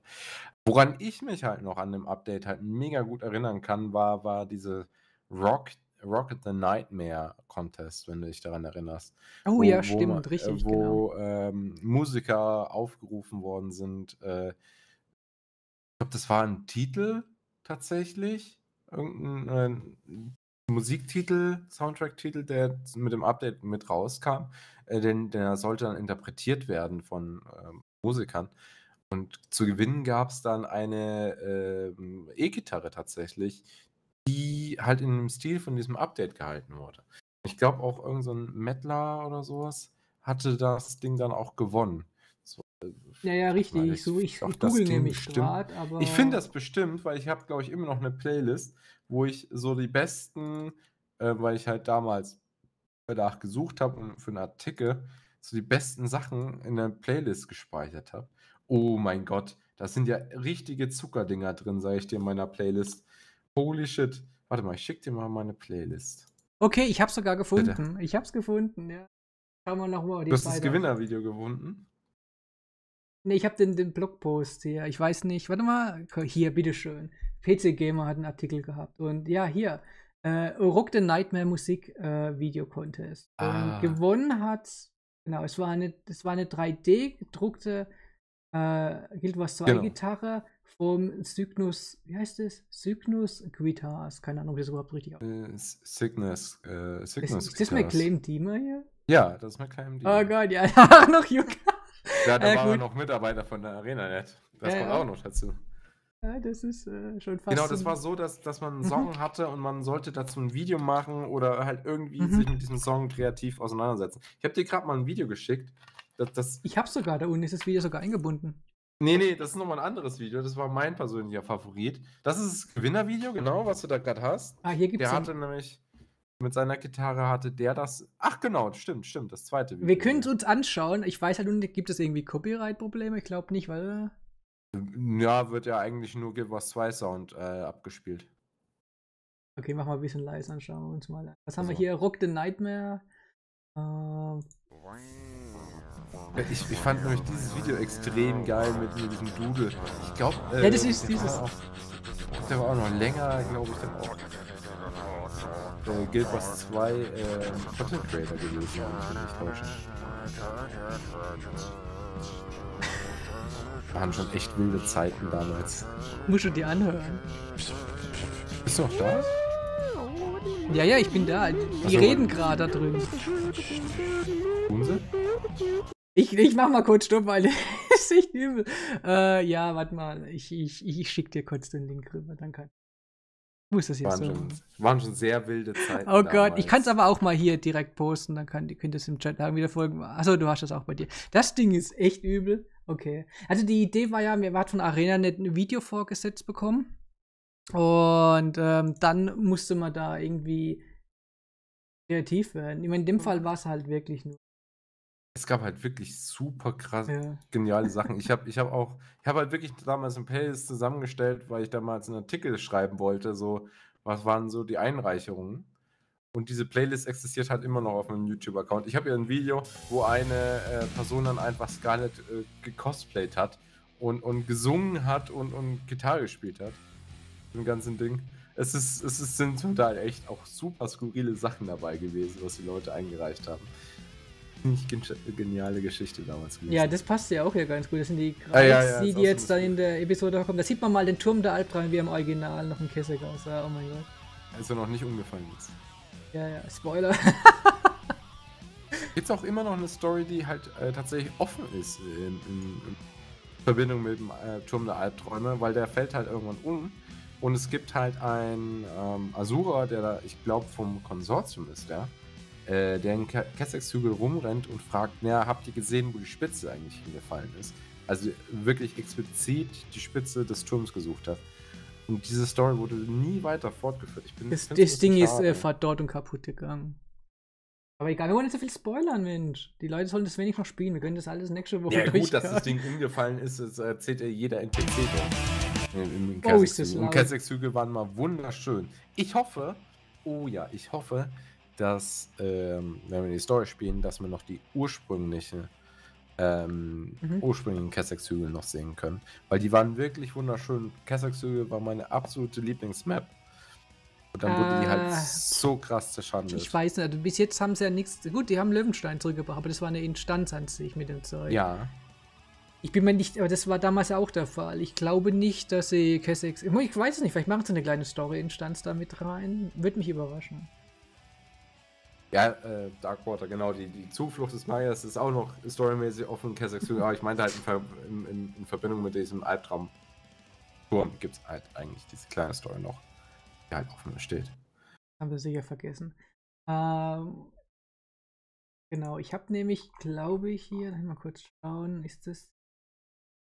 Woran ich mich halt noch an dem Update halt mega gut erinnern kann, war, war diese Rock, Rocket the Nightmare Contest, wenn du dich daran erinnerst. Oh wo, ja, wo stimmt, man, äh, richtig. Wo genau. ähm, Musiker aufgerufen worden sind. Äh, ich glaube, das war ein Titel tatsächlich. Irgendein äh, Musiktitel, Soundtrack-Titel, der mit dem Update mit rauskam äh, denn der sollte dann interpretiert werden von ähm, Musikern. Und zu gewinnen gab es dann eine äh, E-Gitarre tatsächlich, die halt in dem Stil von diesem Update gehalten wurde. Ich glaube auch irgendein so Mettler oder sowas hatte das Ding dann auch gewonnen. So, äh, ja, ja, richtig. Ich, so, ich, ich google nämlich gerade, aber... Ich finde das bestimmt, weil ich habe, glaube ich, immer noch eine Playlist, wo ich so die besten, äh, weil ich halt damals danach gesucht habe und für einen Artikel so die besten Sachen in der Playlist gespeichert habe. Oh mein Gott, da sind ja richtige Zuckerdinger drin, sage ich dir in meiner Playlist. Holy shit. Warte mal, ich schick dir mal meine Playlist. Okay, ich hab's sogar gefunden. Bitte. Ich hab's gefunden, ja. Schauen wir nochmal. Du hast beide. das Gewinnervideo gefunden? Ne, ich hab den, den Blogpost hier. Ich weiß nicht. Warte mal. Hier, bitteschön. PC Gamer hat einen Artikel gehabt. Und ja, hier äh, Rock the Nightmare Musik äh, Video Contest. Ah. gewonnen hat, genau, es war eine, das war eine 3D gedruckte äh, Guild Wars 2 genau. Gitarre vom Cygnus, wie heißt es? Cygnus Guitars, keine Ahnung, wie das überhaupt richtig aussieht. Äh, Cygnus, äh, Cygnus ist, ist das McClaim Diemer hier? Ja, das ist McClaim Diemer. Oh Gott, ja, noch Juka. Ja, da äh, war noch Mitarbeiter von der Arena, net. Das äh, kommt auch noch dazu. Ja, das ist äh, schon fast. Genau, das war so, dass, dass man einen mhm. Song hatte und man sollte dazu ein Video machen oder halt irgendwie mhm. sich mit diesem Song kreativ auseinandersetzen. Ich habe dir gerade mal ein Video geschickt. Das, das ich habe sogar, da unten ist das Video sogar eingebunden. Nee, nee, das ist nochmal ein anderes Video. Das war mein persönlicher Favorit. Das ist das Gewinnervideo, genau, was du da gerade hast. Ah, hier gibt's Der hatte einen. nämlich mit seiner Gitarre hatte der das. Ach genau, stimmt, stimmt, das zweite Video. Wir können es uns anschauen. Ich weiß halt, gibt es irgendwie Copyright-Probleme? Ich glaube nicht, weil ja, wird ja eigentlich nur Guild Wars 2 Sound äh, abgespielt. Okay, mach mal ein bisschen leise und schauen wir uns mal an. Was haben wir hier? Rock the Nightmare. Ähm. Ich, ich, fand nämlich dieses Video extrem geil mit, mit diesem Doodle. Ich glaube, äh, ja, das ist dieses. War auch, der war auch noch länger, glaube ich, dann auch. Äh, Guild Wars 2 äh, Content Creator gewesen, wenn ich mich nicht täusche waren schon echt wilde Zeiten damals. Musst du dir anhören. Bist du auch da? Ja, ja, ich bin da. Die so. Also- reden gerade da drin. Tun Ich, ich mach mal kurz Stopp, weil ist echt übel. Äh, ja, warte mal. Ich, ich, ich schick dir kurz den Link rüber, Danke. Muss das jetzt? Waren, so? schon, waren schon sehr wilde Zeiten. Oh Gott, damals. ich kann es aber auch mal hier direkt posten, dann könnt ihr es im Chat haben, wieder folgen. Achso, du hast das auch bei dir. Das Ding ist echt übel. Okay. Also die Idee war ja, wir hat von Arena nicht ein Video vorgesetzt bekommen. Und ähm, dann musste man da irgendwie kreativ werden. Ich meine, in dem Fall war es halt wirklich nur. Es gab halt wirklich super krass ja. geniale Sachen. Ich habe ich hab auch, ich habe halt wirklich damals ein Playlist zusammengestellt, weil ich damals einen Artikel schreiben wollte. So, was waren so die Einreichungen? Und diese Playlist existiert halt immer noch auf meinem YouTube-Account. Ich habe ja ein Video, wo eine äh, Person dann einfach Scarlett äh, gecosplayt hat und, und gesungen hat und, und Gitarre gespielt hat. Im ganzen Ding. Es, ist, es ist, sind total echt auch super skurrile Sachen dabei gewesen, was die Leute eingereicht haben. Nicht geniale Geschichte damals gewesen. Ja, das passt ja auch hier ganz gut. Das sind die Kreis, ja, ja, ja, die, jetzt dann in der Episode kommen. Da sieht man mal den Turm der Albträume wie im Original noch ein Käse aussah. Oh mein Gott. Also noch nicht umgefallen jetzt. Ja, ja, Spoiler. Gibt es auch immer noch eine Story, die halt äh, tatsächlich offen ist in, in, in Verbindung mit dem äh, Turm der Albträume, weil der fällt halt irgendwann um. Und es gibt halt einen ähm, Asura, der da, ich glaube, vom Konsortium ist, ja, äh, der in Kessex-Hügel rumrennt und fragt, naja, habt ihr gesehen, wo die Spitze eigentlich hingefallen ist? Also wirklich explizit die Spitze des Turms gesucht hat. Und diese Story wurde nie weiter fortgeführt. Ich bin, das, das Ding ist äh, verdorrt und kaputt gegangen. Aber egal, wir wollen nicht so viel spoilern, Mensch. Die Leute sollen das wenig noch spielen. Wir können das alles nächste Woche Ja, gut, dass das Ding umgefallen ist, das erzählt ja jeder NPC doch. Äh, Im, im oh, ist das Und Kasek-Züge waren mal wunderschön. Ich hoffe, oh ja, ich hoffe, dass, ähm, wenn wir die Story spielen, dass man noch die ursprüngliche ähm, mhm. ursprünglichen Kessex-Hügel noch sehen können. Weil die waren wirklich wunderschön. Kessex-Hügel war meine absolute Lieblingsmap. Und dann wurde die halt ah. so krass zerschandelt. Ich weiß nicht, also bis jetzt haben sie ja nichts. Gut, die haben Löwenstein zurückgebracht, aber das war eine Instanz an sich mit dem Zeug. Ja. Ich bin mir nicht, aber das war damals ja auch der Fall. Ich glaube nicht, dass sie Kessex. Ich weiß es nicht, vielleicht machen sie eine kleine Story-Instanz damit rein. Würde mich überraschen. Ja, äh, Darkwater, genau. Die, die Zuflucht des Magiers ist auch noch storymäßig offen. Kasachstan, aber ich meinte halt in, Ver in, in, in Verbindung mit diesem Albtraum. Turm gibt es halt eigentlich diese kleine Story noch, die halt offen steht. Haben wir sicher vergessen. Ähm, genau, ich habe nämlich, glaube ich, hier, mal kurz schauen, ist das.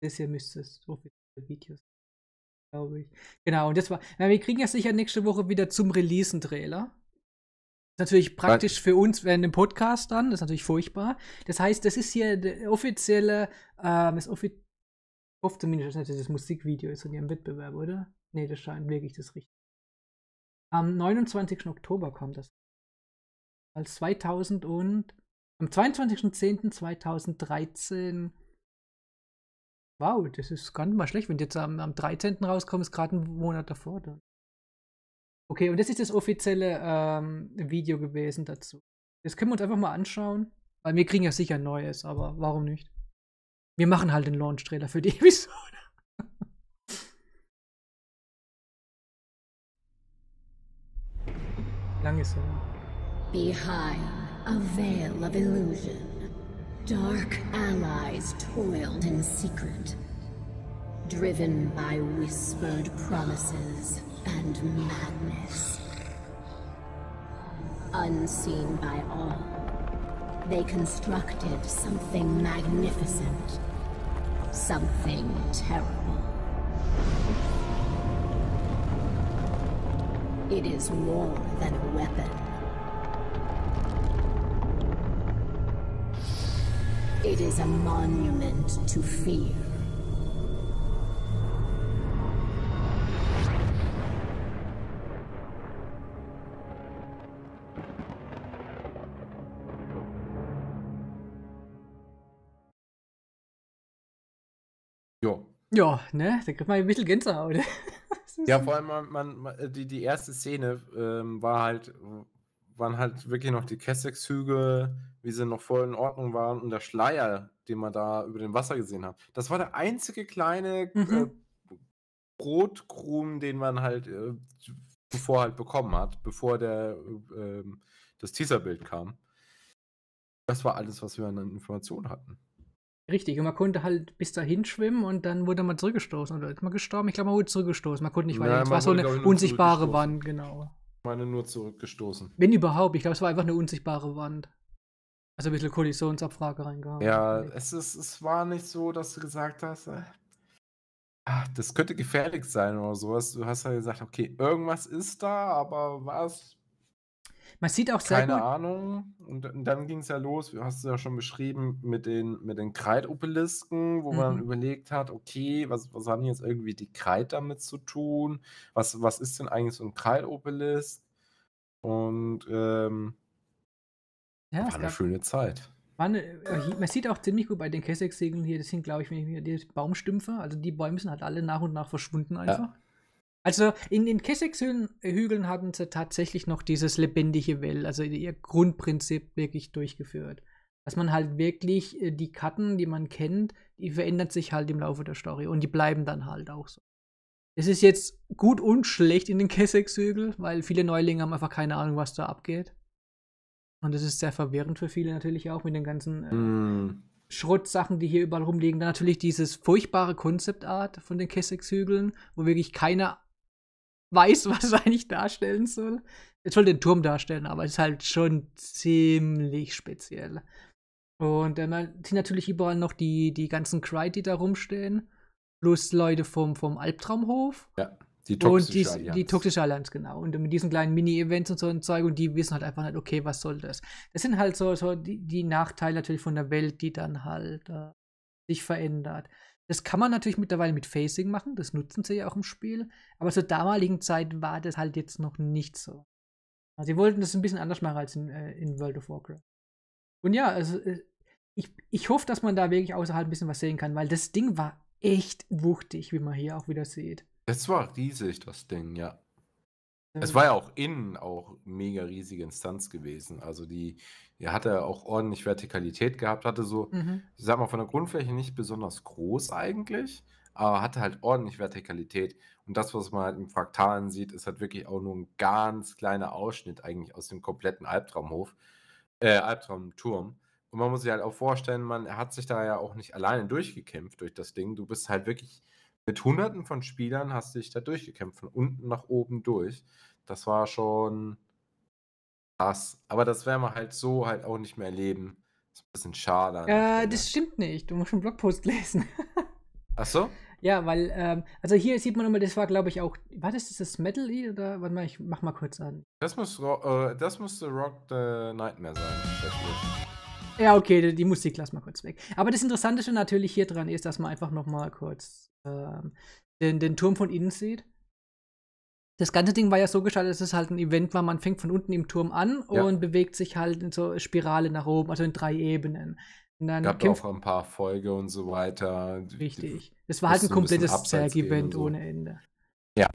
Das hier müsste es so viele Videos glaube ich. Genau, und das war. Na, wir kriegen ja sicher nächste Woche wieder zum Releasen-Trailer natürlich praktisch für uns während dem Podcast dann, das ist natürlich furchtbar. Das heißt, das ist hier der offizielle, ähm, das offizielle, oft zumindest nicht, dass das Musikvideo ist von ihrem Wettbewerb, oder? Nee, das scheint wirklich das Richtige. Am 29. Oktober kommt das. Als 2000 und am 22.10.2013. Wow, das ist gar nicht mal schlecht. Wenn jetzt am, am 13. rauskommt, ist gerade ein Monat davor. Dann. Okay, und das ist das offizielle ähm, Video gewesen dazu. Das können wir uns einfach mal anschauen. Weil wir kriegen ja sicher ein neues, aber warum nicht? Wir machen halt den Launch-Trailer für die Episode. Lange ist Behind a veil of illusion, dark allies toiled in secret, driven by whispered promises. and madness. Unseen by all, they constructed something magnificent, something terrible. It is more than a weapon. It is a monument to fear. ja, ne? Da kriegt man ein bisschen Gänsehaut. ja, vor allem, man, man, äh, die, die erste Szene ähm, war halt, waren halt wirklich noch die Kessex-Züge, wie sie noch voll in Ordnung waren und der Schleier, den man da über dem Wasser gesehen hat. Das war der einzige kleine mhm. äh, Brotkrumen, den man halt äh, bevor halt bekommen hat, bevor der äh, das Teaserbild kam. Das war alles, was wir an Informationen hatten. Richtig, und man konnte halt bis dahin schwimmen und dann wurde man zurückgestoßen. Oder ist man gestorben? Ich glaube, man wurde zurückgestoßen. Man konnte nicht weiter. Es war so eine unsichtbare Wand, genau. Ich meine nur zurückgestoßen. Wenn überhaupt, ich glaube, es war einfach eine unsichtbare Wand. Also ein bisschen Kollisionsabfrage reingehauen. Ja, es, ist, es war nicht so, dass du gesagt hast, äh, ach, das könnte gefährlich sein oder sowas. Du hast ja halt gesagt, okay, irgendwas ist da, aber was man sieht auch sehr Keine gut. Ahnung. Und, dann ging es ja los, hast du ja schon beschrieben, mit den, mit den kreid wo mhm. man überlegt hat, okay, was, was haben jetzt irgendwie die Kreit damit zu tun? Was, was ist denn eigentlich so ein kreid Und ähm, ja, war eine gab, schöne Zeit. Eine, äh, man sieht auch ziemlich gut bei den Kessex-Segeln hier, das sind, glaube ich, wenn ich mir die Baumstümpfe, also die Bäume sind halt alle nach und nach verschwunden einfach. Ja. Also in den Kessex-Hügeln hatten sie tatsächlich noch dieses lebendige Well, also ihr Grundprinzip wirklich durchgeführt. Dass man halt wirklich äh, die Karten, die man kennt, die verändern sich halt im Laufe der Story und die bleiben dann halt auch so. Es ist jetzt gut und schlecht in den Kessex-Hügeln, weil viele Neulinge haben einfach keine Ahnung, was da abgeht. Und das ist sehr verwirrend für viele natürlich auch mit den ganzen äh, mm. Schrottsachen, die hier überall rumliegen. Dann natürlich dieses furchtbare Konzeptart von den Kessex-Hügeln, wo wirklich keiner weiß, was es eigentlich darstellen soll. Es soll den Turm darstellen, aber es ist halt schon ziemlich speziell. Und dann sind natürlich überall noch die, die ganzen Cry, die da rumstehen. Plus Leute vom, vom Albtraumhof. Ja, die toxische und die, Allianz. Die toxische Allianz, genau. Und mit diesen kleinen Mini-Events und so ein Zeug. Und die wissen halt einfach nicht, okay, was soll das? Das sind halt so, so die, die Nachteile natürlich von der Welt, die dann halt äh, sich verändert. Das kann man natürlich mittlerweile mit Facing machen, das nutzen sie ja auch im Spiel, aber zur damaligen Zeit war das halt jetzt noch nicht so. Also sie wollten das ein bisschen anders machen als in, äh, in World of Warcraft. Und ja, also äh, ich, ich hoffe, dass man da wirklich außerhalb ein bisschen was sehen kann, weil das Ding war echt wuchtig, wie man hier auch wieder sieht. Das war riesig, das Ding, ja. Es war ja auch innen auch mega riesige Instanz gewesen. Also die, ja, hatte auch ordentlich Vertikalität gehabt, hatte so, mhm. ich sag mal, von der Grundfläche nicht besonders groß eigentlich, aber hatte halt ordentlich Vertikalität. Und das, was man halt im Fraktalen sieht, ist halt wirklich auch nur ein ganz kleiner Ausschnitt eigentlich aus dem kompletten Albtraumhof, äh, Albtraumturm. Und man muss sich halt auch vorstellen, man hat sich da ja auch nicht alleine durchgekämpft durch das Ding. Du bist halt wirklich mit hunderten von Spielern hast dich da durchgekämpft, von unten nach oben durch. Das war schon, krass. Aber das werden wir halt so halt auch nicht mehr erleben. Das ist ein bisschen schade. Äh, das stimmt nicht. Du musst einen Blogpost lesen. Ach so? Ja, weil, ähm, also hier sieht man nochmal, das war glaube ich auch, war das das Metal Lied oder, warte mal, ich mach mal kurz an. Das, muss, äh, das musste Rock the Nightmare sein. Ja, okay, die, die Musik lass mal kurz weg. Aber das Interessanteste natürlich hier dran ist, dass man einfach nochmal kurz ähm, den, den Turm von innen sieht das ganze Ding war ja so gestaltet, dass es halt ein Event war, man fängt von unten im Turm an ja. und bewegt sich halt in so Spirale nach oben, also in drei Ebenen. Und dann Gab auch ein paar Folge und so weiter. Richtig. Es war halt ein komplettes Zerg-Event so. ohne Ende. Ja.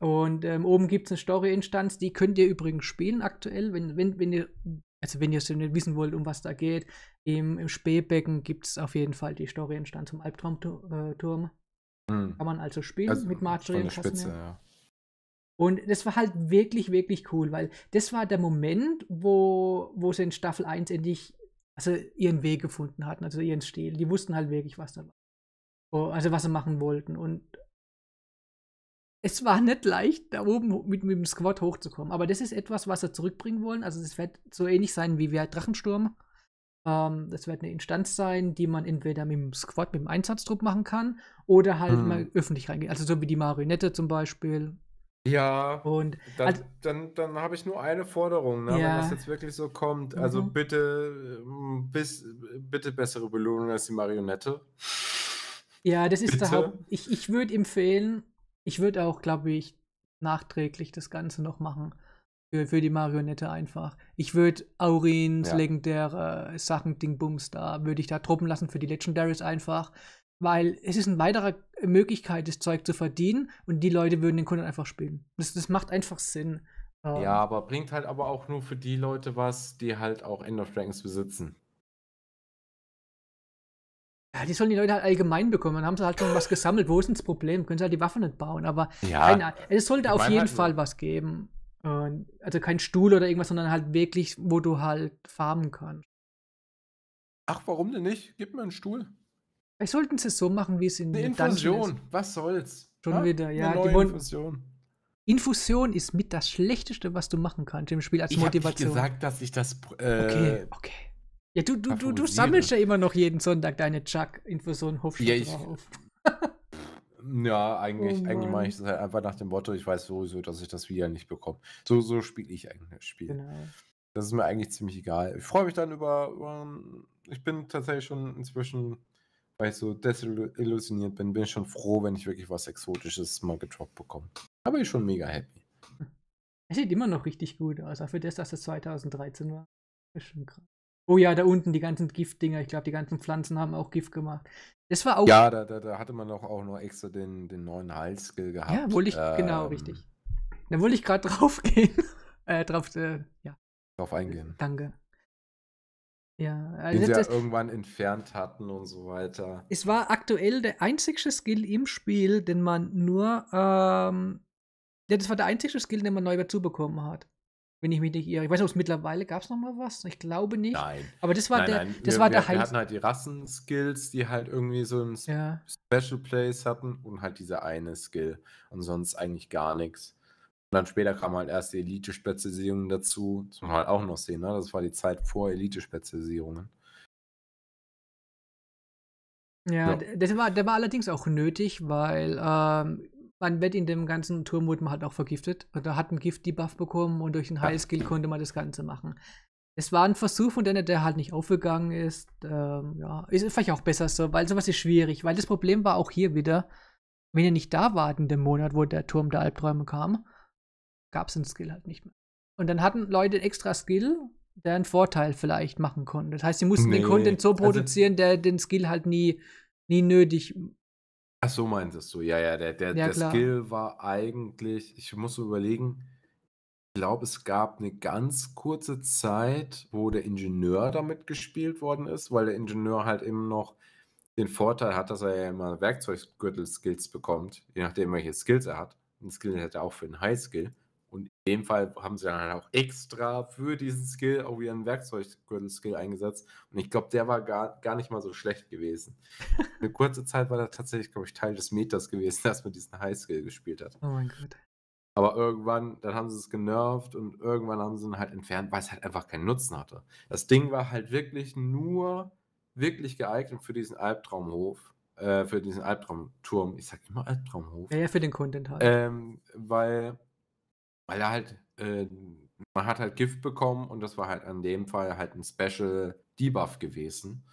Und ähm, oben gibt es eine Story-Instanz, die könnt ihr übrigens spielen aktuell, wenn, wenn, wenn ihr, also wenn ihr es nicht wissen wollt, um was da geht. Im, im Spähbecken gibt es auf jeden Fall die Story-Instanz zum Albtraumturm. Äh, hm. Kann man also spielen also mit Marjorie und Spitze, ja. Und das war halt wirklich, wirklich cool, weil das war der Moment, wo, wo sie in Staffel 1 endlich also ihren Weg gefunden hatten, also ihren Stil. Die wussten halt wirklich, was da war. Oh, also was sie machen wollten. Und es war nicht leicht, da oben mit, mit dem Squad hochzukommen. Aber das ist etwas, was sie zurückbringen wollen. Also es wird so ähnlich sein wie wir halt Drachensturm. Ähm, das wird eine Instanz sein, die man entweder mit dem Squad, mit dem Einsatztrupp machen kann oder halt mhm. mal öffentlich reingehen. Also so wie die Marionette zum Beispiel ja, und dann, also, dann, dann habe ich nur eine Forderung, ne, ja. wenn das jetzt wirklich so kommt. Also mhm. bitte, ähm, bis, bitte bessere Belohnung als die Marionette. Ja, das ist bitte. der Haupt. Ich, ich würde empfehlen, ich würde auch, glaube ich, nachträglich das Ganze noch machen. Für, für die Marionette einfach. Ich würde Aurins ja. legendäre äh, Sachen Dingbums da, würde ich da truppen lassen für die Legendaries einfach weil es ist eine weitere Möglichkeit, das Zeug zu verdienen und die Leute würden den Kunden einfach spielen. Das, das macht einfach Sinn. Ähm, ja, aber bringt halt aber auch nur für die Leute was, die halt auch End of Dragons besitzen. Ja, die sollen die Leute halt allgemein bekommen. Dann haben sie halt schon was gesammelt. Wo ist denn das Problem? Können sie halt die Waffe nicht bauen. Aber ja, es sollte auf jeden halt Fall was geben. Also kein Stuhl oder irgendwas, sondern halt wirklich, wo du halt farmen kannst. Ach, warum denn nicht? Gib mir einen Stuhl. Vielleicht sollten sie es so machen, wie es in der Infusion. Ist. Was soll's? Schon ja? Ne? wieder, ja. Eine Infusion. Infusion ist mit das Schlechteste, was du machen kannst im Spiel als ich Motivation. Ich habe gesagt, dass ich das. Äh, okay, okay. Ja, du, du, du, du sammelst ja immer noch jeden Sonntag deine Chuck-Infusion Hofstadt ja, ich, auf. ja, eigentlich, oh eigentlich mache ich das halt einfach nach dem Motto, ich weiß sowieso, dass ich das wieder nicht bekomme. So, so spiele ich eigentlich das Spiel. Genau. Das ist mir eigentlich ziemlich egal. Ich freue mich dann über, über. Ähm, ich bin tatsächlich schon inzwischen weil ich so desillusioniert bin, bin ich schon froh, wenn ich wirklich was Exotisches mal gedroppt bekomme. Aber ich schon mega happy. Es sieht immer noch richtig gut aus, auch für das, dass es 2013 war. Ist schon krass. Oh ja, da unten die ganzen Giftdinger. Ich glaube, die ganzen Pflanzen haben auch Gift gemacht. Das war auch. Ja, da, da, da hatte man doch auch noch extra den, den neuen Heilskill gehabt. Ja, wollte ich, genau, ähm, genau, richtig. Da wollte ich gerade drauf gehen. äh, drauf, äh, ja. Drauf eingehen. Danke. Ja, also den sie das, ja irgendwann entfernt hatten und so weiter. Es war aktuell der einzige Skill im Spiel, den man nur, ähm, ja, das war der einzige Skill, den man neu dazu bekommen hat. Wenn ich mich nicht irre. Ich weiß nicht, ob es mittlerweile gab es noch mal was. Ich glaube nicht. Nein. Aber das war nein, der, nein. das wir, war wir, der Wir hatten halt die Rassenskills, die halt irgendwie so ein ja. Special Place hatten und halt dieser eine Skill und sonst eigentlich gar nichts. Und dann später kam halt erst die Elite-Spezialisierung dazu. Das muss man halt auch noch sehen, ne? Das war die Zeit vor Elite-Spezialisierungen. Ja, ja. Der, war, der war allerdings auch nötig, weil ähm, man wird in dem ganzen Turm man halt auch vergiftet. Da hat ein Gift-Debuff bekommen und durch den High-Skill konnte man das Ganze machen. Es war ein Versuch von denen, der halt nicht aufgegangen ist. Ähm, ja, ist vielleicht auch besser so, weil sowas ist schwierig. Weil das Problem war auch hier wieder, wenn ihr nicht da wart in dem Monat, wo der Turm der Albträume kam, gab es den Skill halt nicht mehr. Und dann hatten Leute extra Skill, der einen Vorteil vielleicht machen konnte. Das heißt, sie mussten nee, den Content so also produzieren, also, der den Skill halt nie, nie nötig. Ach so meintest du, ja, ja. Der, der, ja, der Skill war eigentlich, ich muss so überlegen, ich glaube, es gab eine ganz kurze Zeit, wo der Ingenieur damit gespielt worden ist, weil der Ingenieur halt immer noch den Vorteil hat, dass er ja immer Werkzeuggürtel-Skills bekommt, je nachdem, welche Skills er hat. Ein Skill hätte er auch für einen High-Skill. Und in dem Fall haben sie dann halt auch extra für diesen Skill auch wieder einen Werkzeuggürtel-Skill eingesetzt. Und ich glaube, der war gar, gar nicht mal so schlecht gewesen. Eine kurze Zeit war das tatsächlich, glaube ich, Teil des Meters gewesen, dass man diesen High-Skill gespielt hat. Oh mein Gott. Aber irgendwann, dann haben sie es genervt und irgendwann haben sie ihn halt entfernt, weil es halt einfach keinen Nutzen hatte. Das Ding war halt wirklich nur wirklich geeignet für diesen Albtraumhof, äh, für diesen Albtraumturm. Ich sag immer Albtraumhof. Ja, ja, für den Content halt. Ähm, weil weil er halt, äh, man hat halt Gift bekommen und das war halt an dem Fall halt ein Special Debuff gewesen.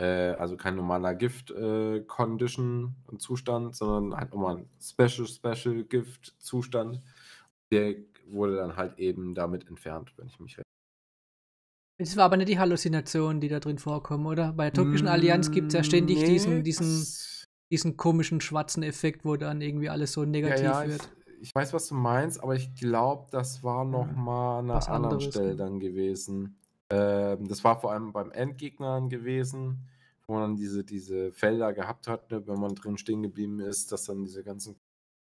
Äh, also kein normaler Gift-Condition-Zustand, äh, sondern halt nochmal ein Special, Special Gift-Zustand. Der wurde dann halt eben damit entfernt, wenn ich mich recht. Es war aber nicht die Halluzinationen, die da drin vorkommen, oder? Bei der türkischen Allianz gibt es ja ständig mm, nee. diesen, diesen, diesen komischen schwarzen Effekt, wo dann irgendwie alles so negativ ja, ja, wird ich weiß, was du meinst, aber ich glaube, das war noch mal an einer anderen Stelle ne? dann gewesen. Ähm, das war vor allem beim Endgegnern gewesen, wo man diese, diese Felder gehabt hat, ne, wenn man drin stehen geblieben ist, dass dann diese ganzen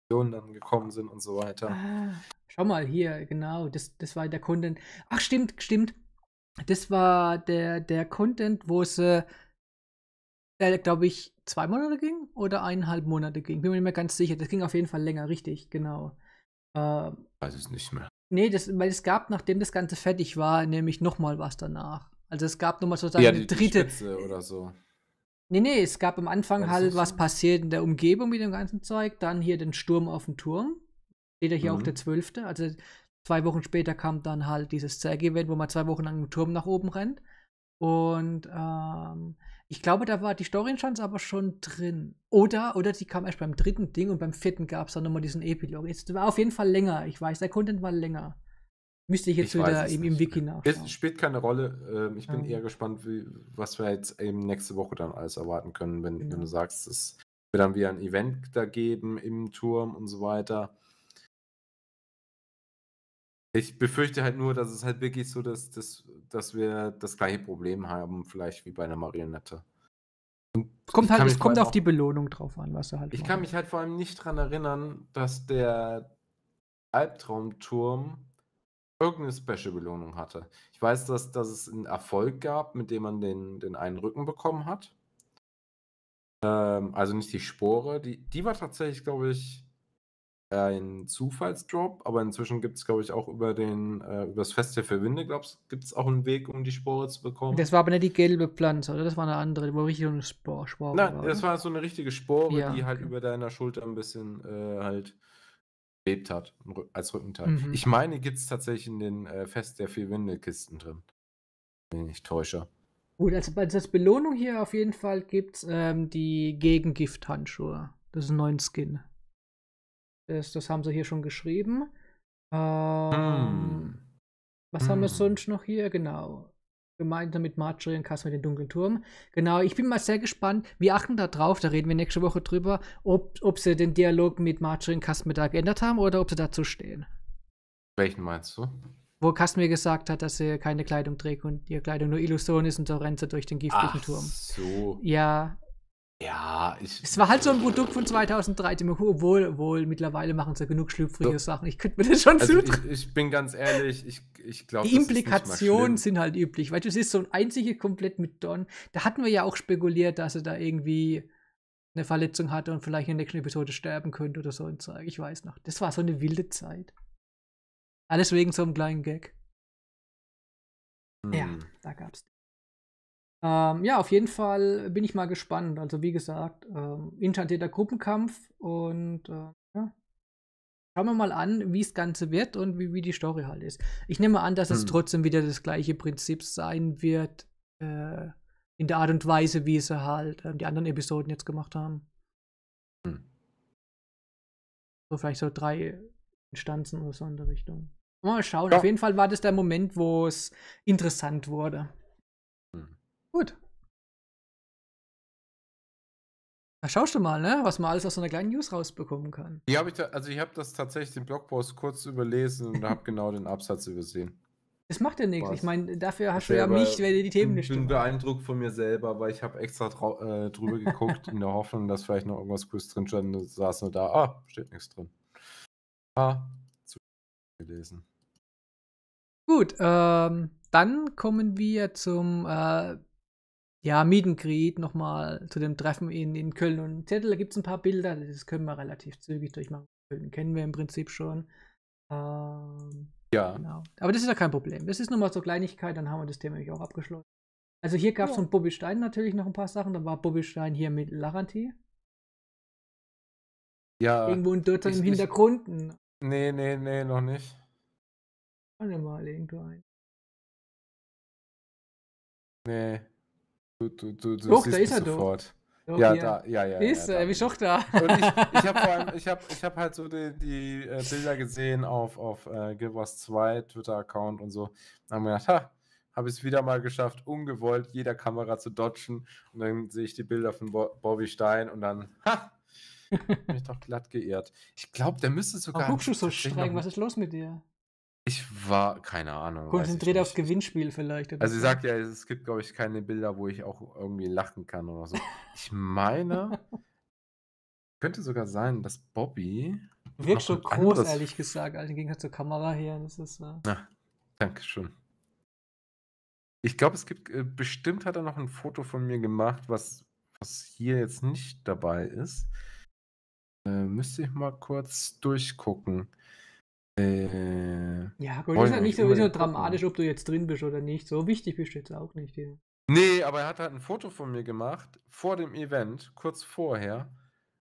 Konditionen dann gekommen sind und so weiter. Ah, schau mal hier, genau, das, das war der Content. Ach, stimmt, stimmt. Das war der, der Content, wo sie der, glaube ich, zwei Monate ging oder eineinhalb Monate ging. Bin mir nicht mehr ganz sicher. Das ging auf jeden Fall länger, richtig, genau. Ähm, Weiß es nicht mehr. Nee, das, weil es gab, nachdem das Ganze fertig war, nämlich nochmal was danach. Also es gab nochmal sozusagen ja, die, eine dritte. Die oder so. Nee, nee, es gab am Anfang halt, was so. passiert in der Umgebung mit dem ganzen Zeug, dann hier den Sturm auf dem Turm. Steht ja hier mhm. auch der zwölfte. Also zwei Wochen später kam dann halt dieses Zeig-Event, wo man zwei Wochen lang im Turm nach oben rennt. Und ähm, ich glaube, da war die Storyenchance aber schon drin. Oder, oder die kam erst beim dritten Ding und beim vierten gab es dann nochmal diesen Epilog. Es war auf jeden Fall länger, ich weiß, der Content war länger. Müsste ich jetzt ich wieder im, im, Wiki nachschauen. Es spielt keine Rolle. Ähm, ich bin ja. eher gespannt, wie, was wir jetzt eben nächste Woche dann alles erwarten können, wenn, genau. wenn du sagst, es wird dann wieder ein Event da geben im Turm und so weiter. Ich befürchte halt nur, dass es halt wirklich so, dass, dass, dass wir das gleiche Problem haben, vielleicht wie bei einer Marionette. Und kommt halt, es kommt auf die Belohnung drauf an, was du halt. Ich machen. kann mich halt vor allem nicht dran erinnern, dass der Albtraumturm irgendeine Special-Belohnung hatte. Ich weiß, dass, dass es einen Erfolg gab, mit dem man den, den einen Rücken bekommen hat. Ähm, also nicht die Spore, die, die war tatsächlich, glaube ich, ein Zufallsdrop, aber inzwischen gibt es, glaube ich, auch über den äh, über das Fest der Verwinde, glaubst gibt es auch einen Weg, um die Spore zu bekommen. Das war aber nicht die gelbe Pflanze, oder? Das war eine andere, wo richtig eine Spor Spore Nein, war, das war so eine richtige Spore, ja, die halt okay. über deiner Schulter ein bisschen äh, halt bebt hat, als Rückenteil. Mhm. Ich meine, gibt es tatsächlich in den äh, Fest der vier winde kisten drin. Wenn ich täusche. Gut, als, als Belohnung hier auf jeden Fall gibt es ähm, die Gegengifthandschuhe. Das ist ein neuer Skin ist. Das haben sie hier schon geschrieben. Hm. Ähm, mm. Was mm. haben wir hm. sonst noch hier? Genau. Gemeinsam mit Marjorie und Kasper den dunklen Turm. Genau, ich bin mal sehr gespannt. Wir achten da drauf, da reden wir nächste Woche drüber, ob, ob sie den Dialog mit Marjorie und Kasper da geändert haben oder ob sie dazu stehen. Welchen meinst du? Wo Kasmir gesagt hat, dass er keine Kleidung trägt und ihre Kleidung nur Illusion ist und so rennt sie durch den giftigen Ach, Turm. so. Ja, ja, ich. Es war halt so ein Produkt von 2003, obwohl, wohl, mittlerweile machen sie ja genug schlüpfrige so. Sachen. Ich könnte mir das schon also zutrauen. Ich, ich, bin ganz ehrlich, ich, ich glaube. Die Implikationen sind halt üblich, weil du siehst so ein einziger komplett mit Don. Da hatten wir ja auch spekuliert, dass er da irgendwie eine Verletzung hatte und vielleicht in der nächsten Episode sterben könnte oder so ein Zeug. Ich weiß noch. Das war so eine wilde Zeit. Alles wegen so einem kleinen Gag. Hm. Ja, da gab's. Ähm, ja, auf jeden Fall bin ich mal gespannt. Also wie gesagt, ähm, internierter Gruppenkampf und äh, ja. Schauen wir mal an, wie es Ganze wird und wie, wie die Story halt ist. Ich nehme an, dass hm. es trotzdem wieder das gleiche Prinzip sein wird, äh, in der Art und Weise, wie sie halt äh, die anderen Episoden jetzt gemacht haben. Hm. So vielleicht so drei Instanzen oder so in der Richtung. Mal schauen. Ja. Auf jeden Fall war das der Moment, wo es interessant wurde. Gut. Na, schaust du mal, ne? was man alles aus so einer kleinen News rausbekommen kann. Die hab ich da, also ich habe das tatsächlich den Blogpost kurz überlesen und habe genau den Absatz übersehen. Das macht ja nichts. Ich meine, dafür hast ich du ja mich, wenn dir die Themen nicht stimmen. Ich bin beeindruckt von mir selber, weil ich habe extra äh, drüber geguckt, in der Hoffnung, dass vielleicht noch irgendwas Cooles drin stand. Da saß nur da, ah, steht nichts drin. Ah, zu gelesen. Gut, ähm, dann kommen wir zum äh, ja, Mietenkrieg nochmal zu dem Treffen in, in Köln und Zettel. Da gibt es ein paar Bilder, das können wir relativ zügig durchmachen. Köln kennen wir im Prinzip schon. Ähm, ja. Genau. Aber das ist ja kein Problem. Das ist nur mal so Kleinigkeit, dann haben wir das Thema nämlich auch abgeschlossen. Also hier gab es ja. von Bobby Stein natürlich noch ein paar Sachen. Dann war Bobby Stein hier mit Laranti. Ja. Irgendwo in Dörter im Hintergrund. nee, nee, nee, noch nicht. Warte mal, irgendwo ein. Nee. Du, du, du, du Doch, da ist er sofort. doch. ja, ja, da, ja, ja. Ist ja, er, bin ich da. Und ich, ich habe ich habe ich hab halt so die, die äh, Bilder gesehen auf, auf äh, Guild 2 Twitter-Account und so. Und haben wir gedacht, ha, habe ich es wieder mal geschafft, ungewollt jeder Kamera zu dodgen. Und dann sehe ich die Bilder von Bo Bobby Stein und dann, ha, bin ich doch glatt geirrt. Ich glaube, der müsste sogar. Guckst du so streng, was ist los mit dir? Ich war, keine Ahnung. Konzentriert aufs Gewinnspiel vielleicht. Also, sie sagt ja, es gibt, glaube ich, keine Bilder, wo ich auch irgendwie lachen kann oder so. Ich meine, könnte sogar sein, dass Bobby. Wirkt so groß, anderes... ehrlich gesagt, Alter, ging halt zur Kamera her. Das ist, äh... Ach, danke schön. Ich glaube, es gibt, äh, bestimmt hat er noch ein Foto von mir gemacht, was, was hier jetzt nicht dabei ist. Äh, müsste ich mal kurz durchgucken. Äh, ja, gut, halt ist ja nicht so, so dramatisch, ob du jetzt drin bist oder nicht. So wichtig bist du jetzt auch nicht. Ja. Nee, aber er hat halt ein Foto von mir gemacht, vor dem Event, kurz vorher,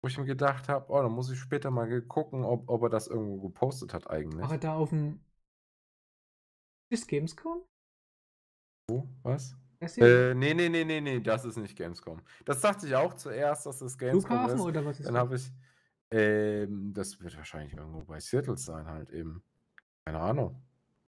wo ich mir gedacht habe, oh, dann muss ich später mal gucken, ob, ob er das irgendwo gepostet hat eigentlich. War er da auf dem. Ist Gamescom? Wo? Was? Äh, nee, nee, nee, nee, nee, das ist nicht Gamescom. Das dachte ich auch zuerst, dass es Gamescom Flughafen ist. Oder was ist das? dann habe ich. Ähm, das wird wahrscheinlich irgendwo bei Seattle sein, halt eben. Keine Ahnung.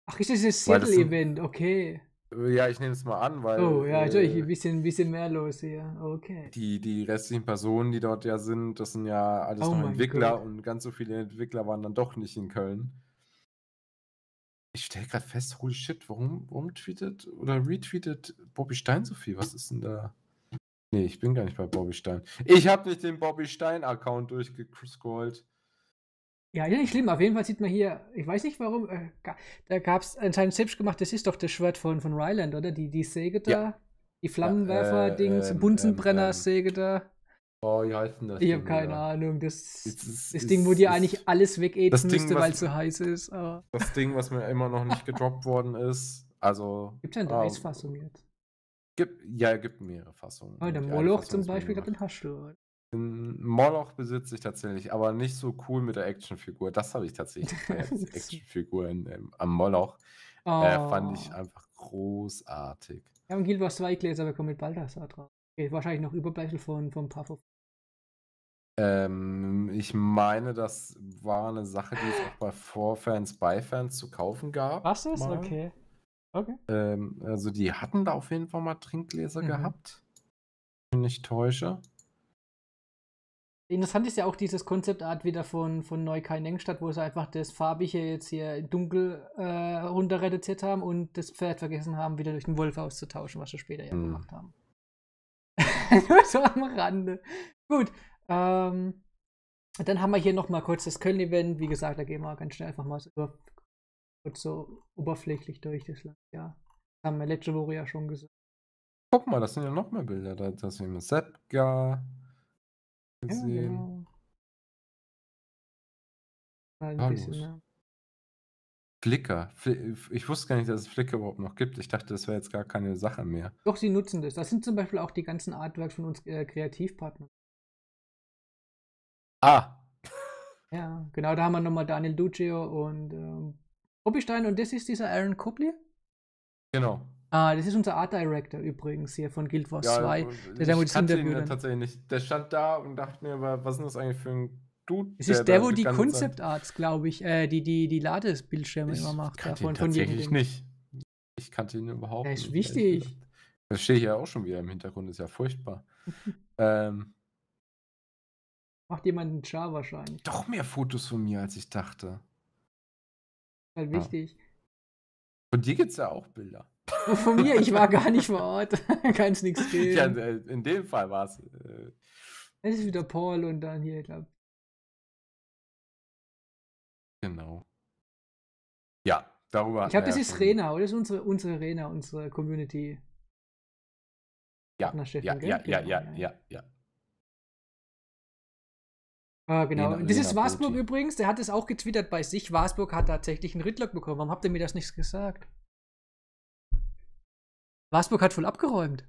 Ach, ist das das Seattle-Event? Okay. Äh, ja, ich nehme es mal an, oh, weil. Oh, ja, natürlich, äh, ein bisschen, bisschen mehr los hier. Okay. Die, die restlichen Personen, die dort ja sind, das sind ja alles oh noch Entwickler Gott. und ganz so viele Entwickler waren dann doch nicht in Köln. Ich stelle gerade fest, holy shit, warum, warum tweetet oder retweetet Bobby Stein so viel? Was ist denn da? Nee, ich bin gar nicht bei Bobby Stein. Ich habe nicht den Bobby Stein-Account durchgescrollt. Ja, nicht schlimm. Auf jeden Fall sieht man hier, ich weiß nicht warum, äh, da gab es anscheinend selbst gemacht, das ist doch das Schwert von, von Ryland, oder? Die, die Säge da, ja. die Flammenwerfer-Dings, ja, äh, Bunsenbrenner-Säge ähm, da. Oh, wie heißt denn das? Ich habe keine wieder? Ahnung. Das, das, ist, das Ding, wo dir eigentlich alles wegetzt müsste, weil es zu so heiß ist. Aber. Ah. Das Ding, was mir immer noch nicht gedroppt worden ist. Also. Gibt ja eine ah, ähm, Eisfassung jetzt. Gibt, ja, gibt mehrere Fassungen. Oh, der Moloch zum Beispiel, glaube den Haschel. Den Moloch besitze ich tatsächlich, aber nicht so cool mit der Actionfigur. Das habe ich tatsächlich Actionfigur ähm, am Moloch. Oh. Äh, fand ich oh. einfach großartig. Ja, und Guild Wars 2 Gläser bekommen mit Baldassar drauf. Okay, wahrscheinlich noch Überbleibsel von, von Puff ähm, ich meine, das war eine Sache, die es auch bei Vorfans, Beifans zu kaufen gab. Was ist? Mal. Okay. Okay. Ähm, also die hatten da auf jeden Fall mal Trinkgläser mhm. gehabt. Wenn ich täusche. Interessant ist ja auch dieses Konzeptart wieder von, von Neukai-Nengstadt, wo sie einfach das Farbige jetzt hier dunkel äh, runter reduziert haben und das Pferd vergessen haben, wieder durch den Wolf auszutauschen, was sie später ja mhm. gemacht haben. Nur so am Rande. Gut. Ähm, dann haben wir hier nochmal kurz das Köln-Event. Wie gesagt, da gehen wir ganz schnell einfach mal so über wird so oberflächlich durch das Land, ja. Das haben wir letzte Woche ja schon gesagt. Guck mal, das sind ja noch mehr Bilder. Da das hast du Sepka gesehen. Ja, genau. Ein bisschen, ja. Flickr. Ich wusste gar nicht, dass es Flickr überhaupt noch gibt. Ich dachte, das wäre jetzt gar keine Sache mehr. Doch, sie nutzen das. Das sind zum Beispiel auch die ganzen Artworks von uns äh, Kreativpartnern. Ah. Ja, genau, da haben wir nochmal Daniel Duccio und ähm, Hobbystein, und das ist dieser Aaron Copley? Genau. Ah, das ist unser Art Director übrigens hier von Guild Wars ja, 2. Der damals das Interview. Ihn tatsächlich nicht. Der stand da und dachte mir, was ist das eigentlich für ein Dude? Es ist der, wo die Concept Arts, glaube ich, äh, die, die, die Ladesbildschirme immer macht. Kannte davon, äh, ihn tatsächlich nicht. Ich kannte ihn überhaupt nicht. Der ist wichtig. Das stehe ich ja auch schon wieder im Hintergrund, ist ja furchtbar. ähm, macht jemand einen Char wahrscheinlich. Doch mehr Fotos von mir, als ich dachte. Halt wichtig. Von dir gibt es ja auch Bilder. Von mir? Ich war gar nicht vor Ort. Kann es nichts geben. Ja, äh, in dem Fall war es. Äh, es ist wieder Paul und dann hier, ich glaube. Genau. Ja, darüber. Ich glaube, das ist Rena, oder? Das ist unsere, unsere Rena, unsere Community. Ja, ja, ja, genau, ja, ja, ja, ja, ja. Ah, genau. Lena, das ist Wasburg Boti. übrigens, der hat es auch getwittert bei sich. Wasburg hat tatsächlich einen Ridlock bekommen. Warum habt ihr mir das nicht gesagt? Wasburg hat voll abgeräumt.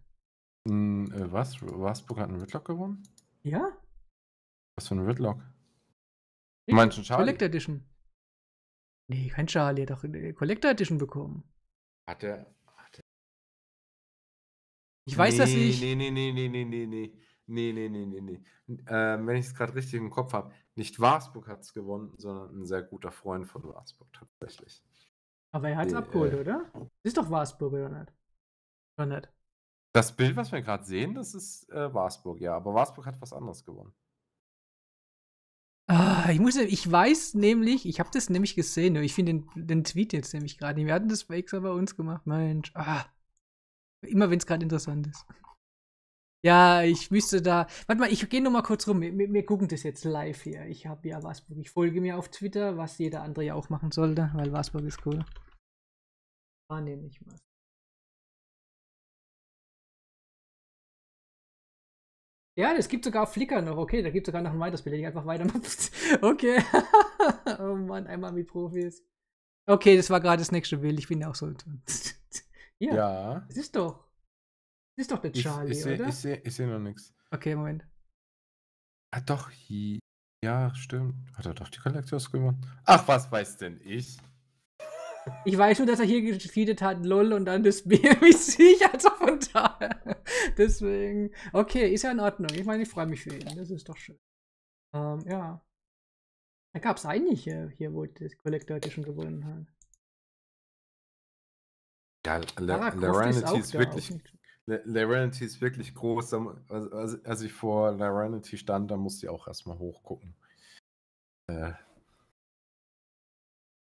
Hm, äh, was? Wasburg hat einen Ridlock gewonnen? Ja. Was für ein Ridlock? Du meinst einen Charlie? Collector Edition. Nee, kein Charlie, hat auch eine Collector Edition bekommen. Hat er. Hat er. Ich weiß, nee, dass ich. Nee, nee, nee, nee, nee, nee, nee. Nee, nee, nee, nee, nee. Ähm, wenn ich es gerade richtig im Kopf habe, nicht Warsburg hat es gewonnen, sondern ein sehr guter Freund von Warsburg tatsächlich. Aber er hat es abgeholt, äh, oder? Das ist doch Warsburg, oder nicht? Oder nicht? Das Bild, was wir gerade sehen, das ist äh, Warsburg, ja. Aber Warsburg hat was anderes gewonnen. Ah, ich, muss, ich weiß nämlich, ich habe das nämlich gesehen. Ne? Ich finde den, den, Tweet jetzt nämlich gerade nicht. Wir hatten das bei extra bei uns gemacht. Mensch, ah. immer wenn es gerade interessant ist. Ja, ich müsste da. Warte mal, ich gehe nur mal kurz rum. Wir, wir gucken das jetzt live hier. Ich habe ja Wasburg. Ich folge mir auf Twitter, was jeder andere ja auch machen sollte, weil Wasburg ist cool. Ah, ich mal. Ja, es gibt sogar Flickr noch. Okay, da gibt es sogar noch ein weiteres Bild. Ich einfach weitermachen. Okay. oh Mann, einmal mit Profis. Okay, das war gerade das nächste Bild. Ich bin auch so. ja. ja. Das ist doch. Ist doch der Charlie, ich, ich seh, oder? Ich sehe seh noch nichts. Okay, Moment. Ah, doch. Ja, stimmt. Hat er doch die Collectors gemacht? Ach, was weiß denn ich? Ich weiß nur, dass er hier gefeedet hat, lol, und dann das BMC, also von daher. Deswegen, okay, ist ja in Ordnung. Ich meine, ich freue mich für ihn, das ist doch schön. Ähm, ja. Da gab es einige hier, wo das Collector schon gewonnen hat. Ja, Le Laranity ist wirklich. Larenity ist wirklich groß. Also, als, als ich vor Larenity stand, da musste ich auch erstmal hochgucken. Äh.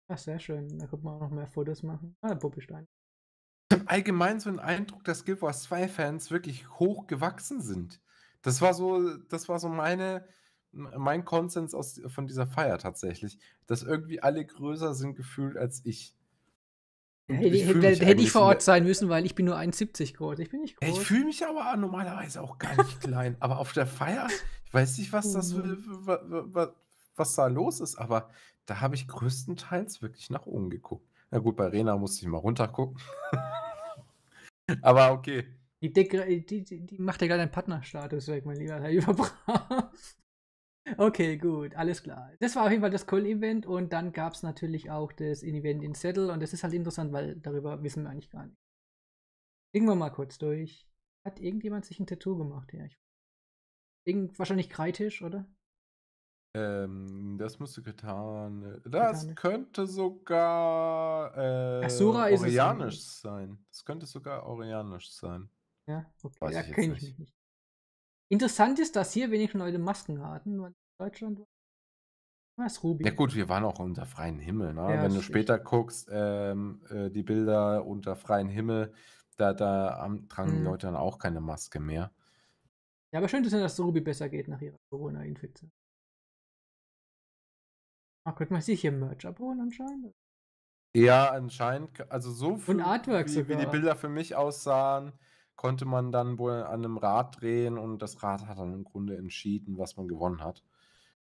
Ach, sehr schön. Da könnte man auch noch mehr Fotos machen. Ah, Puppestein. Ich habe allgemein so einen Eindruck, dass Guild Wars 2 Fans wirklich hochgewachsen sind. Das war so, das war so meine, mein Konsens aus, von dieser Feier tatsächlich, dass irgendwie alle größer sind gefühlt als ich. Hätte ich, hätte, hätte ich vor Ort sein müssen, weil ich bin nur 1,70 groß. Ich bin nicht groß. Ich fühle mich aber normalerweise auch gar nicht klein. Aber auf der Feier, ich weiß nicht, was das, mhm. was da los ist, aber da habe ich größtenteils wirklich nach oben geguckt. Na gut, bei Rena musste ich mal runtergucken. aber okay. Die, Decke, die, die, die macht ja gerade einen Partnerstatus weg, mein Lieber Herr Überbrav. Okay, gut, alles klar. Das war auf jeden Fall das Call-Event und dann gab es natürlich auch das Event in Settle und das ist halt interessant, weil darüber wissen wir eigentlich gar nicht. Gehen wir mal kurz durch. Hat irgendjemand sich ein Tattoo gemacht? Ja, ich... Irgend, wahrscheinlich Kreitisch, oder? Ähm, das müsste getan. Äh, das Katanisch. könnte sogar äh, Asura ist es sein. Das könnte sogar Orianisch sein. Ja, okay, Weiß da kenne ich mich nicht. Interessant ist, dass hier wenig Leute Masken hatten, weil Deutschland war. was Ruby. Ja gut, wir waren auch unter freiem Himmel. Ne? Ja, Wenn du später echt. guckst, ähm, äh, die Bilder unter freiem Himmel, da, da tragen die mhm. Leute dann auch keine Maske mehr. Ja, aber schön zu sehen, dass Ruby besser geht nach ihrer Corona-Infektion. Ach, könnte man sich hier Merch abholen anscheinend? Ja, anscheinend. Also so viel, Artwork wie, wie die Bilder für mich aussahen, konnte man dann wohl an einem Rad drehen und das Rad hat dann im Grunde entschieden, was man gewonnen hat.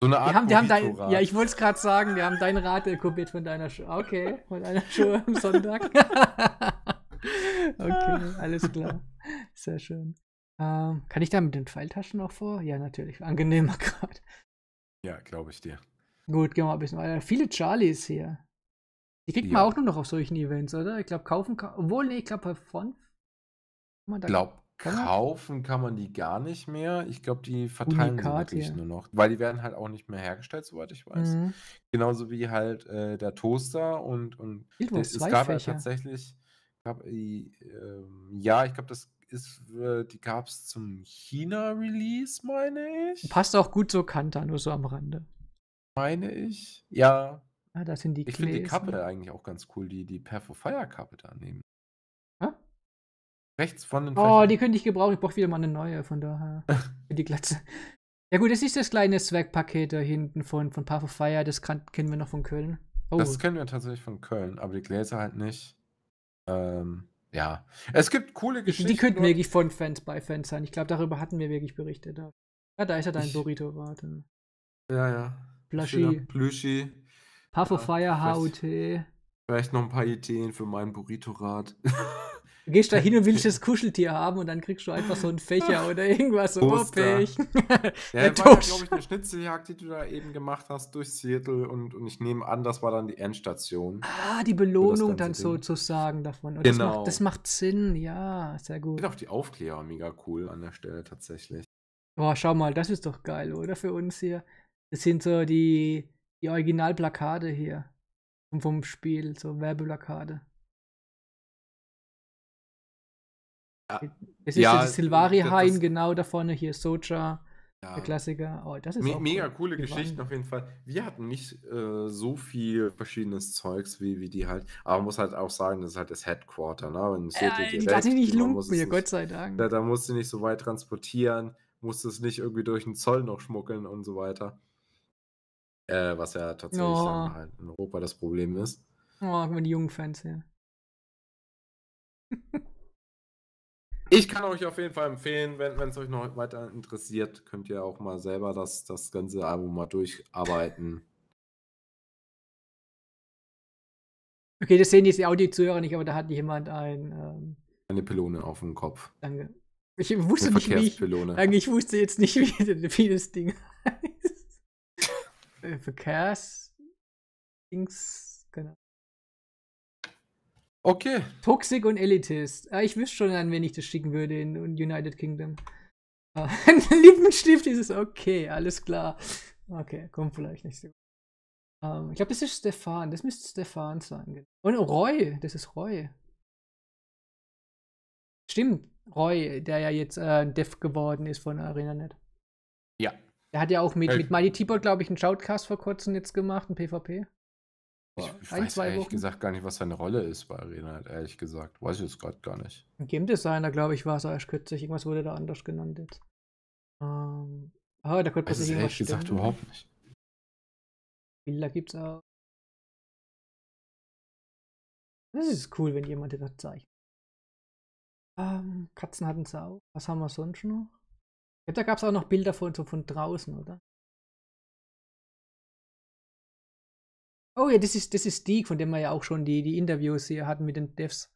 So eine Art die haben, die haben dein, Ja, ich wollte es gerade sagen, wir haben dein Rad kopiert von deiner Schuhe. Okay, von deiner Schuhe am Sonntag. okay, alles klar. Sehr schön. Ähm, kann ich da mit den Pfeiltaschen noch vor? Ja, natürlich. Angenehmer gerade. Ja, glaube ich dir. Gut, gehen wir mal ein bisschen weiter. Viele Charlies hier. Die kriegt ja. man auch nur noch auf solchen Events, oder? Ich glaube, kaufen kann. Obwohl, nee, ich glaube, von man da Glaub, kaufen kann man die gar nicht mehr. Ich glaube, die verteilen Unikat, sie wirklich ja. nur noch, weil die werden halt auch nicht mehr hergestellt, soweit ich weiß. Mhm. Genauso wie halt äh, der Toaster und, und der, es gab ja tatsächlich, gab, äh, ja, ich glaube, das ist, äh, die gab es zum China-Release, meine ich. Passt auch gut so Kanta, nur so am Rande. Meine ich, ja. Ah, das sind die Ich finde die Kappe eigentlich auch ganz cool, die, die Perfo Fire Kappe da nehmen rechts von den Oh, die könnte ich gebrauchen. Ich brauche wieder mal eine neue, von daher. Für die Glatze. Ja gut, das ist das kleine Swag-Paket da hinten von, von Path of Fire. Das kann, kennen wir noch von Köln. Oh. Das kennen wir tatsächlich von Köln, aber die Gläser halt nicht. Ähm, ja. Es gibt coole Geschichten. Die könnten wirklich von Fans bei Fans sein. Ich glaube, darüber hatten wir wirklich berichtet. Ja, da ist ja dein ich, Burrito, warte. Ja, ja. Plushy. Plüschi. Puff of ja, Fire, HOT. Vielleicht noch ein paar Ideen für mein Burrito-Rat. Du gehst da hin und willst das Kuscheltier haben und dann kriegst du einfach so einen Fächer oder irgendwas. So, oh, Pech. Ja, ja, war ja, glaube ich, eine Schnitzeljagd, die du da eben gemacht hast durch Seattle und, und ich nehme an, das war dann die Endstation. Ah, die Belohnung dann Ding. sozusagen davon. Und genau. Das macht, das macht Sinn, ja, sehr gut. Ich finde auch die Aufklärer mega cool an der Stelle tatsächlich. Boah, schau mal, das ist doch geil, oder? Für uns hier. Das sind so die, die Originalplakate hier. Vom Spiel, so Werbeplakate. Es ist ja, der Silvari-Hain genau da vorne, hier Soja, ja. der Klassiker. Oh, das ist Me mega cool. coole Geschichten auf jeden Fall. Wir hatten nicht äh, so viel verschiedenes Zeugs wie, wie die halt. Aber man muss halt auch sagen, das ist halt das Headquarter. Ne? Und äh, direkt, das ist nicht lumpen, mir, Gott sei Dank. Da, da musst du nicht so weit transportieren, musst es nicht irgendwie durch den Zoll noch schmuggeln und so weiter. Äh, was ja tatsächlich oh. dann halt in Europa das Problem ist. Oh, guck mal, die jungen Fans hier. Ich kann euch auf jeden Fall empfehlen, wenn es euch noch weiter interessiert, könnt ihr auch mal selber das, das ganze Album mal durcharbeiten. Okay, das sehen die Audio-Zuhörer nicht, aber da hat jemand ein. Ähm eine Pylone auf dem Kopf. Danke. Ich wusste eine nicht, wie, danke, ich wusste jetzt nicht, wie, wie das Ding heißt. Äh, Verkehrs. Dings. genau. Okay. Toxic und Elitist. Ah, ich wüsste schon, an wen ich das schicken würde in United Kingdom. Ah, ein Lippenstift ist es okay, alles klar. Okay, kommt vielleicht nicht so. Um, ähm, ich glaube, das ist Stefan. Das müsste Stefan sein. Und Roy, das ist Roy. Stimmt, Roy, der ja jetzt äh, Dev geworden ist von ArenaNet. Ja. Der hat ja auch mit, äh, mit Mighty t glaube ich, einen Shoutcast vor kurzem jetzt gemacht, ein PvP. Ich, ein, weiß ehrlich Wochen. gesagt gar nicht, was seine Rolle ist bei Arena, ehrlich gesagt. Weiß ich jetzt gerade gar nicht. Game Designer, glaube ich, war es erst kürzlich. Irgendwas wurde da anders genannt jetzt. Ähm, aber da könnte passieren. Also ehrlich stimmen. gesagt überhaupt nicht. Bilder gibt's auch. Das ist cool, wenn jemand das zeichnet. Ähm, Katzen hatten sie auch. Was haben wir sonst noch? Ich glaube, da gab es auch noch Bilder von, so von draußen, oder? Oh ja, das ist, das ist Deek, von dem wir ja auch schon die, die Interviews hier hatten mit den Devs.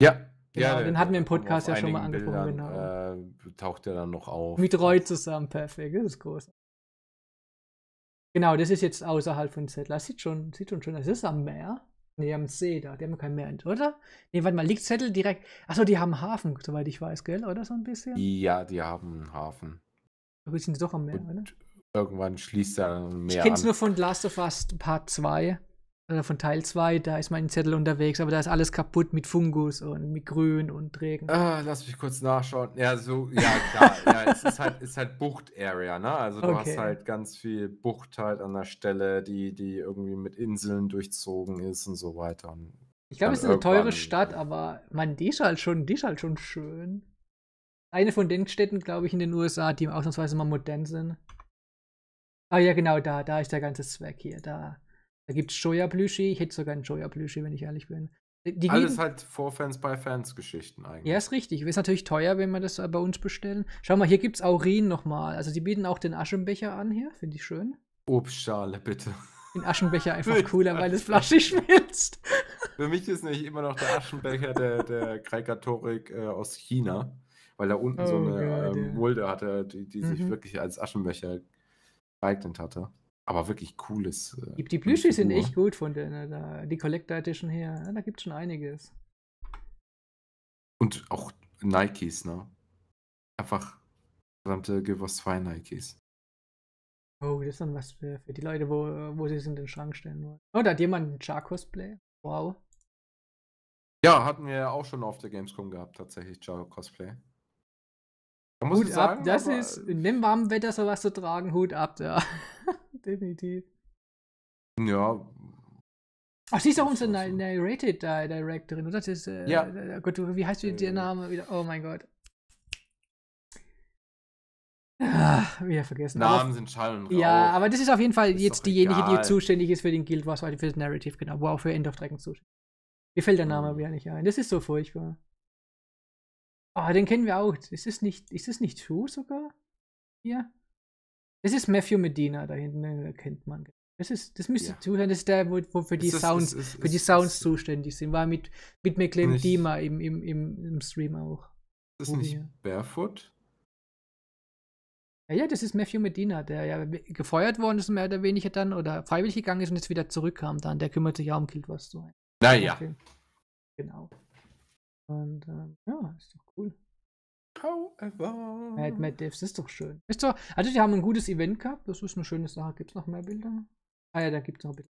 Ja. Genau, ja, den hatten wir im Podcast ja schon mal angesprochen. Genau. Äh, taucht er dann noch auf. Mit Roy zusammen, perfekt, das ist groß. Genau, das ist jetzt außerhalb von Zettler. Sieht schon, sieht schon schön aus. Das ist am Meer. Ne, am See da. Die haben kein Meer, oder? Ne, warte mal, liegt Zettel direkt. Achso, die haben einen Hafen, soweit ich weiß, gell? Oder so ein bisschen? Ja, die haben einen Hafen. Aber sind sie doch am Meer, Und, oder? irgendwann schließt er dann mehr. Ich kenn's es nur von Last of Us Part 2 oder äh, von Teil 2, da ist mein Zettel unterwegs, aber da ist alles kaputt mit Fungus und mit Grün und Regen. Ah, lass mich kurz nachschauen. Ja, so, ja, klar. ja, es ist halt, ist halt Bucht-Area, ne? Also du okay. hast halt ganz viel Bucht halt an der Stelle, die, die irgendwie mit Inseln durchzogen ist und so weiter. Und ich glaube, es ist eine teure Stadt, aber man, die ist halt schon, die ist halt schon schön. Eine von den Städten, glaube ich, in den USA, die ausnahmsweise mal modern sind. Ah ja, genau, da, da ist der ganze Zweck hier. Da, da gibt es Joya-Plüschi. Ich hätte sogar einen Joya-Plüschi, wenn ich ehrlich bin. Die Alles halt vor Fans bei Fans Geschichten eigentlich. Ja, ist richtig. Ist natürlich teuer, wenn wir das bei uns bestellen. Schau mal, hier gibt es Aurin nochmal. Also die bieten auch den Aschenbecher an hier. Finde ich schön. Obstschale, bitte. Den Aschenbecher einfach cooler, weil es flaschig schmilzt. Für mich ist nämlich immer noch der Aschenbecher der, der Krakatorik äh, aus China, weil da unten oh, so eine ähm, Mulde hatte, die, die mhm. sich wirklich als Aschenbecher geeignet hatte. Aber wirklich cooles. Äh, die Plüschi sind echt gut von der, der die Collector Edition her. Ja, da gibt es schon einiges. Und auch Nikes, ne? Einfach gesamte Give Us 2 Nikes. Oh, das ist dann was für, für die Leute, wo, wo sie es in den Schrank stellen wollen. Oh, da hat jemand ein Char-Cosplay. Wow. Ja, hatten wir ja auch schon auf der Gamescom gehabt, tatsächlich, Char-Cosplay. Hut sagen, ab, das ist in dem warmen Wetter sowas zu tragen, Hut ab, ja. Definitiv. Ja. Ach, sie ist auch unsere so. Narrated Directorin, oder? Das ist, äh, ja. Äh, äh, Gott, wie heißt äh, der Name wieder? Oh mein Gott. Ach, wieder vergessen. Namen aber, sind Schall und Rauch. Ja, aber das ist auf jeden Fall ist jetzt diejenige, egal. die zuständig ist für den Guild Wars, für das Narrative, genau. Wow, für End of Dragon zuständig. Mir fällt der Name mhm. wieder nicht ein. Das ist so furchtbar. Ah, den kennen wir auch. Ist es nicht, ist es nicht True sogar? Hier? Das ist Matthew Medina da hinten, kennt man. Das ist, das müsste ja. True sein. Das ist der, wo, wo für die ist, Sounds, ist, ist, für die Sounds zuständig sind. War mit mit McLean Dima im, im, im, im Stream auch. Ist das nicht Barefoot? Ja, ja, das ist Matthew Medina, der ja gefeuert worden ist, mehr oder weniger dann, oder freiwillig gegangen ist und jetzt wieder zurückkam dann. Der kümmert sich auch um Guild Wars so. Naja. Genau. Und ähm, ja, ist doch cool. Halt However. Mad Mad Devs ist doch schön. Ist doch, also die haben ein gutes Event gehabt, das ist eine schöne Sache. Gibt es noch mehr Bilder? Ah ja, da gibt es noch Bilder.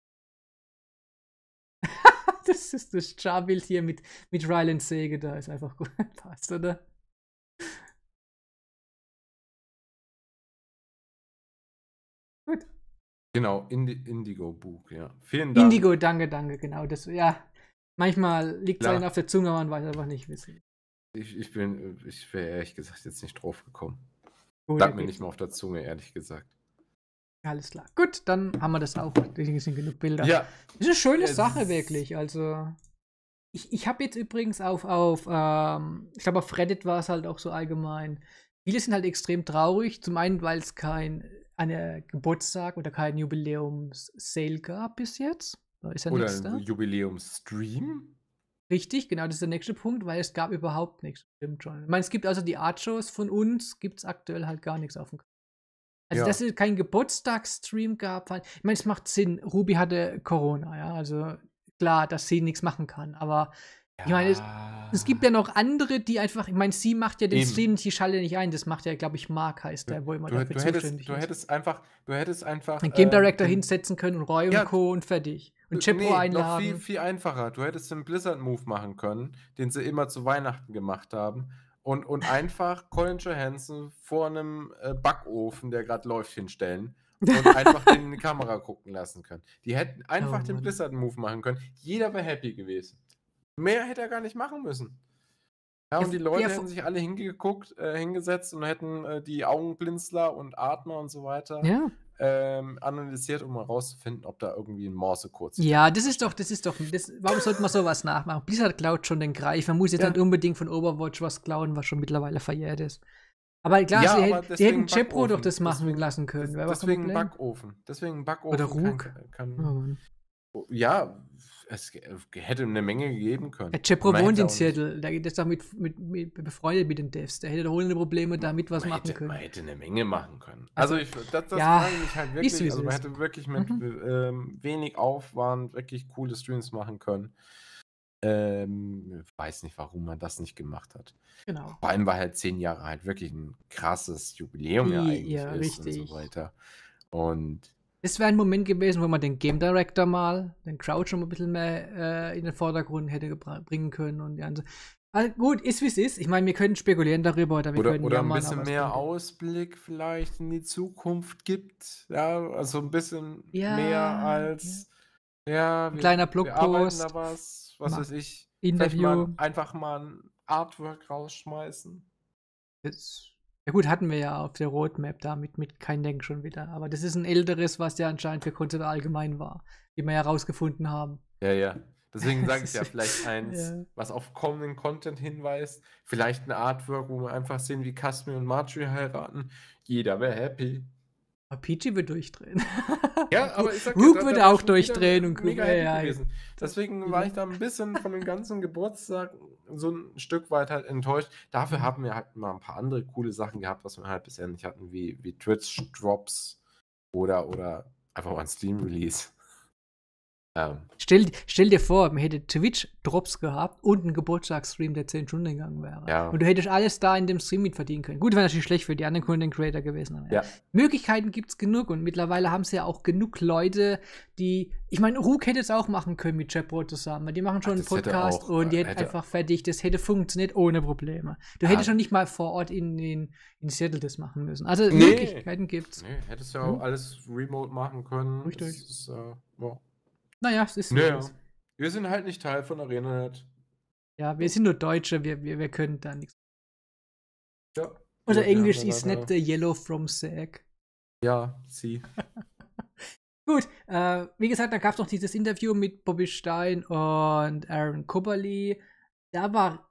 das ist das Char-Bild hier mit, mit Ryland Säge, da ist einfach gut. Passt, oder? Gut. Genau, Indi Indigo Book, ja. Vielen Dank. Indigo, danke, danke, genau. Das, ja, Manchmal liegt es einem auf der Zunge, aber man weiß einfach nicht, wie es geht. Ich, ich bin, ich wäre ehrlich gesagt jetzt nicht drauf gekommen. Gut, oh, Lag mir nicht mal auf der Zunge, ehrlich gesagt. Alles klar. Gut, dann haben wir das auch. Deswegen sind genug Bilder. Ja. Das ist eine schöne es Sache, wirklich. Also, ich, ich habe jetzt übrigens auf, auf ähm, ich glaube, auf Reddit war es halt auch so allgemein. Viele sind halt extrem traurig. Zum einen, weil es kein eine Geburtstag oder kein Jubiläums-Sale gab bis jetzt. Da äh, ist ja Oder nichts, ein Jubiläum-Stream? Richtig, genau, das ist der nächste Punkt, weil es gab überhaupt nichts. Stimmt schon. Ich meine, es gibt also die Art-Shows von uns, gibt es aktuell halt gar nichts auf dem Kanal. Also, ja. dass es keinen Geburtstagsstream gab, weil, ich meine, es macht Sinn. Ruby hatte Corona, ja, also klar, dass sie nichts machen kann, aber ich meine, es, es, gibt ja noch andere, die einfach, ich meine, sie macht ja den Stream die Schalle nicht ein. Das macht ja, glaube ich, Mark heißt der, wo immer du, dafür du hättest, zuständig du hättest einfach, du hättest einfach. Ein Game ähm, Director äh, hinsetzen können und Roy ja, und Co. und fertig. Und Chippo nee, einladen. Noch viel, viel einfacher. Du hättest den Blizzard-Move machen können, den sie immer zu Weihnachten gemacht haben. Und, und einfach Colin Johansson vor einem äh, Backofen, der gerade läuft, hinstellen und einfach den in die Kamera gucken lassen können. Die hätten oh einfach oh, den Blizzard-Move machen können. Jeder wäre happy gewesen. Mehr hätte er gar nicht machen müssen. Ja, und die Leute hätten sich alle hingeguckt, äh, hingesetzt und hätten äh, die Augenblinzler und Atmer und so weiter ja. ähm, analysiert, um herauszufinden, ob da irgendwie ein Morse kurz ist. Ja, das ist doch, das ist doch, das, warum sollte man sowas nachmachen? Blizzard klaut schon den Greif. Man muss jetzt ja. nicht unbedingt von Overwatch was klauen, was schon mittlerweile verjährt ist. Aber klar, ja, sie, aber hätten, hätten Chepro doch das machen deswegen, lassen können. Deswegen Backofen. Deswegen Backofen. Oder Rug. Kann, kann, oh. oh ja, es hätte eine Menge geben können. Der Chepro wohnt in Seattle, da geht es doch mit, mit, mit, befreundet mit den Devs. Der hätte doch ohne Probleme damit was hätte, machen können. Man hätte eine Menge machen können. Also, also ich, das, das ja, ich halt wirklich. Ist, also man hätte wirklich mit mhm. Äh, ähm, wenig Aufwand wirklich coole Streams machen können. Ähm, weiß nicht, warum man das nicht gemacht hat. Genau. Vor allem, weil halt zehn Jahre halt wirklich ein krasses Jubiläum Die, ja eigentlich ja, ist richtig. und so weiter. Und das wäre ein Moment gewesen, wo man den Game Director mal, den Crouch noch ein bisschen mehr äh, in den Vordergrund hätte bringen können und die ganze. Also gut, ist wie es ist. Ich meine, wir können spekulieren darüber. Oder, wir oder, können oder ein bisschen mehr Ausblick vielleicht in die Zukunft gibt. Ja, also ein bisschen ja, mehr als. Ja, ja ein wir, kleiner Blogpost. was, was weiß ich. Interview. Mal einfach mal ein Artwork rausschmeißen. Jetzt. Ja gut, hatten wir ja auf der Roadmap da mit, mit kein Denken schon wieder. Aber das ist ein älteres, was ja anscheinend für Content allgemein war, wie wir ja rausgefunden haben. Ja, ja. Deswegen sage ich ja vielleicht eins, ja. was auf kommenden Content hinweist. Vielleicht ein Artwork, wo wir einfach sehen, wie Casmi und Marjorie heiraten. Jeder wäre happy. Aber Peachy wird durchdrehen. Ja, aber ich sag Rook ja, wird auch durchdrehen und mega ja, ja, Deswegen war ich da ein bisschen von dem ganzen Geburtstag so ein Stück weit halt enttäuscht. Dafür mhm. haben wir halt mal ein paar andere coole Sachen gehabt, was wir halt bisher nicht hatten, wie, wie Twitch-Drops oder, oder einfach mal ein Steam-Release. Ähm. Stell, stell, dir vor, man hätte Twitch-Drops gehabt und einen Geburtstagsstream, der 10 Stunden gegangen wäre. Ja. Und du hättest alles da in dem Stream mit verdienen können. Gut, wäre natürlich schlecht für die anderen Content Creator gewesen. Ja. Möglichkeiten gibt es genug und mittlerweile haben sie ja auch genug Leute, die. Ich meine, Rook hätte es auch machen können mit Chatbot zusammen, weil die machen schon Ach, einen Podcast auch, und die äh, hätten einfach fertig. Das hätte funktioniert ohne Probleme. Du ja. hättest schon nicht mal vor Ort in, in, in Seattle das machen müssen. Also nee. Möglichkeiten gibt's. Nee, hättest ja auch hm? alles remote machen können. Richtig. Das ist, äh, wow. Naja, es ist. Naja. Ist. Wir sind halt nicht Teil von ArenaNet. Ja, wir sind nur Deutsche, wir, wir, wir können da nichts. Ja. Oder Englisch ist nicht the yellow from the egg. Ja, sie. Gut, äh, wie gesagt, da gab es noch dieses Interview mit Bobby Stein und Aaron Kubberly. Da war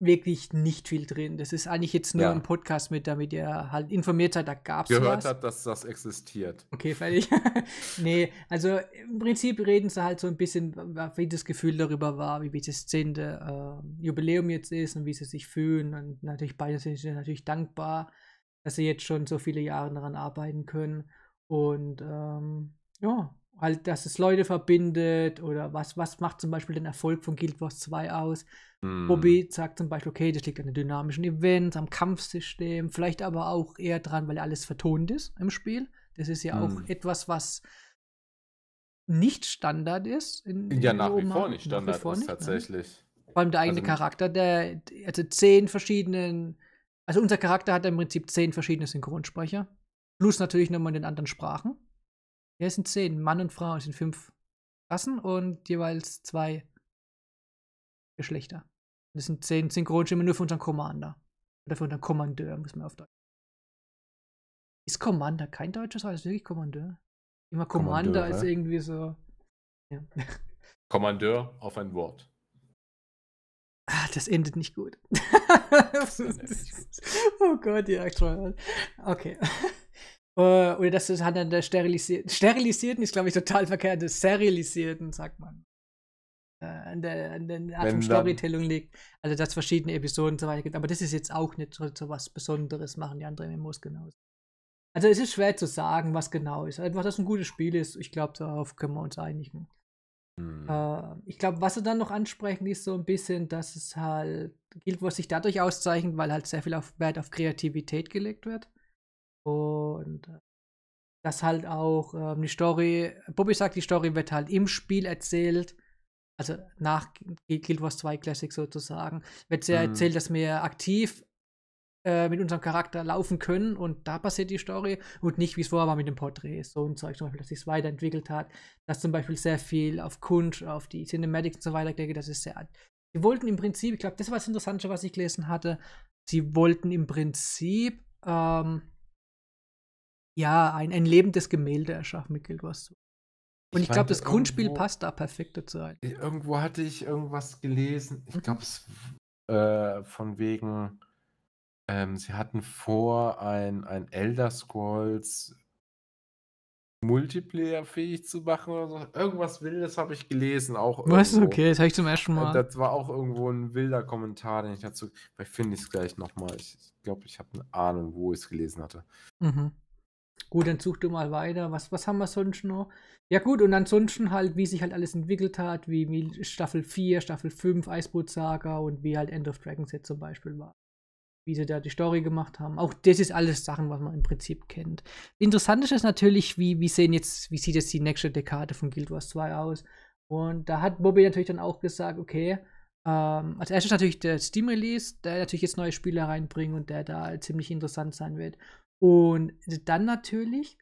wirklich nicht viel drin. Das ist eigentlich jetzt nur ja. ein Podcast mit, damit ihr halt informiert seid, da gab es Gehört was. hat, dass das existiert. Okay, fertig. nee, also im Prinzip reden sie halt so ein bisschen, wie das Gefühl darüber war, wie, wie das zehnte äh, Jubiläum jetzt ist und wie sie sich fühlen. Und natürlich beide sind sie natürlich dankbar, dass sie jetzt schon so viele Jahre daran arbeiten können. Und ähm, ja, halt, dass es Leute verbindet oder was, was macht zum Beispiel den Erfolg von Guild Wars 2 aus. Mm. Bobby sagt zum Beispiel, okay, das liegt an den dynamischen Events, am Kampfsystem, vielleicht aber auch eher dran, weil alles vertont ist im Spiel. Das ist ja mm. auch hm. etwas, was nicht Standard ist. In, ja, nach wie vor nicht Standard vor ist, nicht, ne? tatsächlich. Ne? Vor allem der eigene also, Charakter, der, also zehn verschiedenen, also unser Charakter hat im Prinzip zehn verschiedene Synchronsprecher. Plus natürlich nochmal in den anderen Sprachen. Ja, es sind zehn, Mann und Frau, es sind fünf Rassen und jeweils zwei Geschlechter. Das sind zehn Synchronstimmen nur für unseren Commander. Oder für unseren Kommandeur, muss man auf Deutsch. Ist Commander kein deutsches Wort? Ist wirklich Kommandeur? Immer Commander ist irgendwie so. Ja. Kommandeur auf ein Wort. Ah, das endet nicht gut. das, das, oh Gott, die Aktuelle. Okay. Äh, oder dass das hat an der sterilisierten, sterilisierten ist, glaube ich, total verkehrt, Das Sterilisierten, sagt man. Äh, an der, an der Art von Storytelling liegt. Also, dass es verschiedene Episoden und so weiter gibt. Aber das ist jetzt auch nicht so, so was Besonderes, machen die anderen MMOs genauso. Also, es ist schwer zu sagen, was genau ist. Einfach, dass es ein gutes Spiel ist, ich glaube, darauf können wir uns einigen. Hm. Äh, ich glaube, was sie dann noch ansprechen, ist so ein bisschen, dass es halt Guild Wars sich dadurch auszeichnet, weil halt sehr viel auf Wert auf Kreativität gelegt wird. Und äh, das halt auch ähm, die Story, Bobby sagt, die Story wird halt im Spiel erzählt. Also nach Guild Wars 2 Classic sozusagen, wird sehr mhm. erzählt, dass wir aktiv äh, mit unserem Charakter laufen können und da passiert die Story und nicht, wie es vorher war mit dem Porträt. So ein Zeug zum Beispiel, dass sich weiterentwickelt hat, dass zum Beispiel sehr viel auf Kunst, auf die Cinematics und so weiter gelegt, das ist sehr. Sie wollten im Prinzip, ich glaube, das war das Interessante, was ich gelesen hatte, sie wollten im Prinzip ähm, ja, ein, ein lebendes Gemälde erschaffen mit Guild Wars 2. Und ich, ich glaube, das irgendwo, passt da perfekt dazu ein. Irgendwo hatte ich irgendwas gelesen, ich mhm. glaube, es äh, von wegen, ähm, sie hatten vor, ein, ein Elder Scrolls Multiplayer fähig zu machen oder so. Irgendwas Wildes habe ich gelesen, auch irgendwo. Was? Okay, das habe ich zum ersten Mal. Und Das war auch irgendwo ein wilder Kommentar, den ich dazu. Vielleicht finde ich es gleich nochmal. Ich glaube, ich habe eine Ahnung, wo ich es gelesen hatte. Mhm. Gut, dann such du mal weiter. Was, was haben wir sonst noch? Ja gut, und ansonsten halt, wie sich halt alles entwickelt hat, wie, wie Staffel 4, Staffel 5, Eisboot Saga und wie halt End of Dragons jetzt zum Beispiel war. Wie sie da die Story gemacht haben. Auch das ist alles Sachen, was man im Prinzip kennt. Interessant ist natürlich, wie, wie sehen jetzt, wie sieht jetzt die nächste Dekade von Guild Wars 2 aus? Und da hat Bobby natürlich dann auch gesagt, okay, ähm, als erstes natürlich der Steam-Release, der natürlich jetzt neue Spiele reinbringt und der da ziemlich interessant sein wird. Und dann natürlich,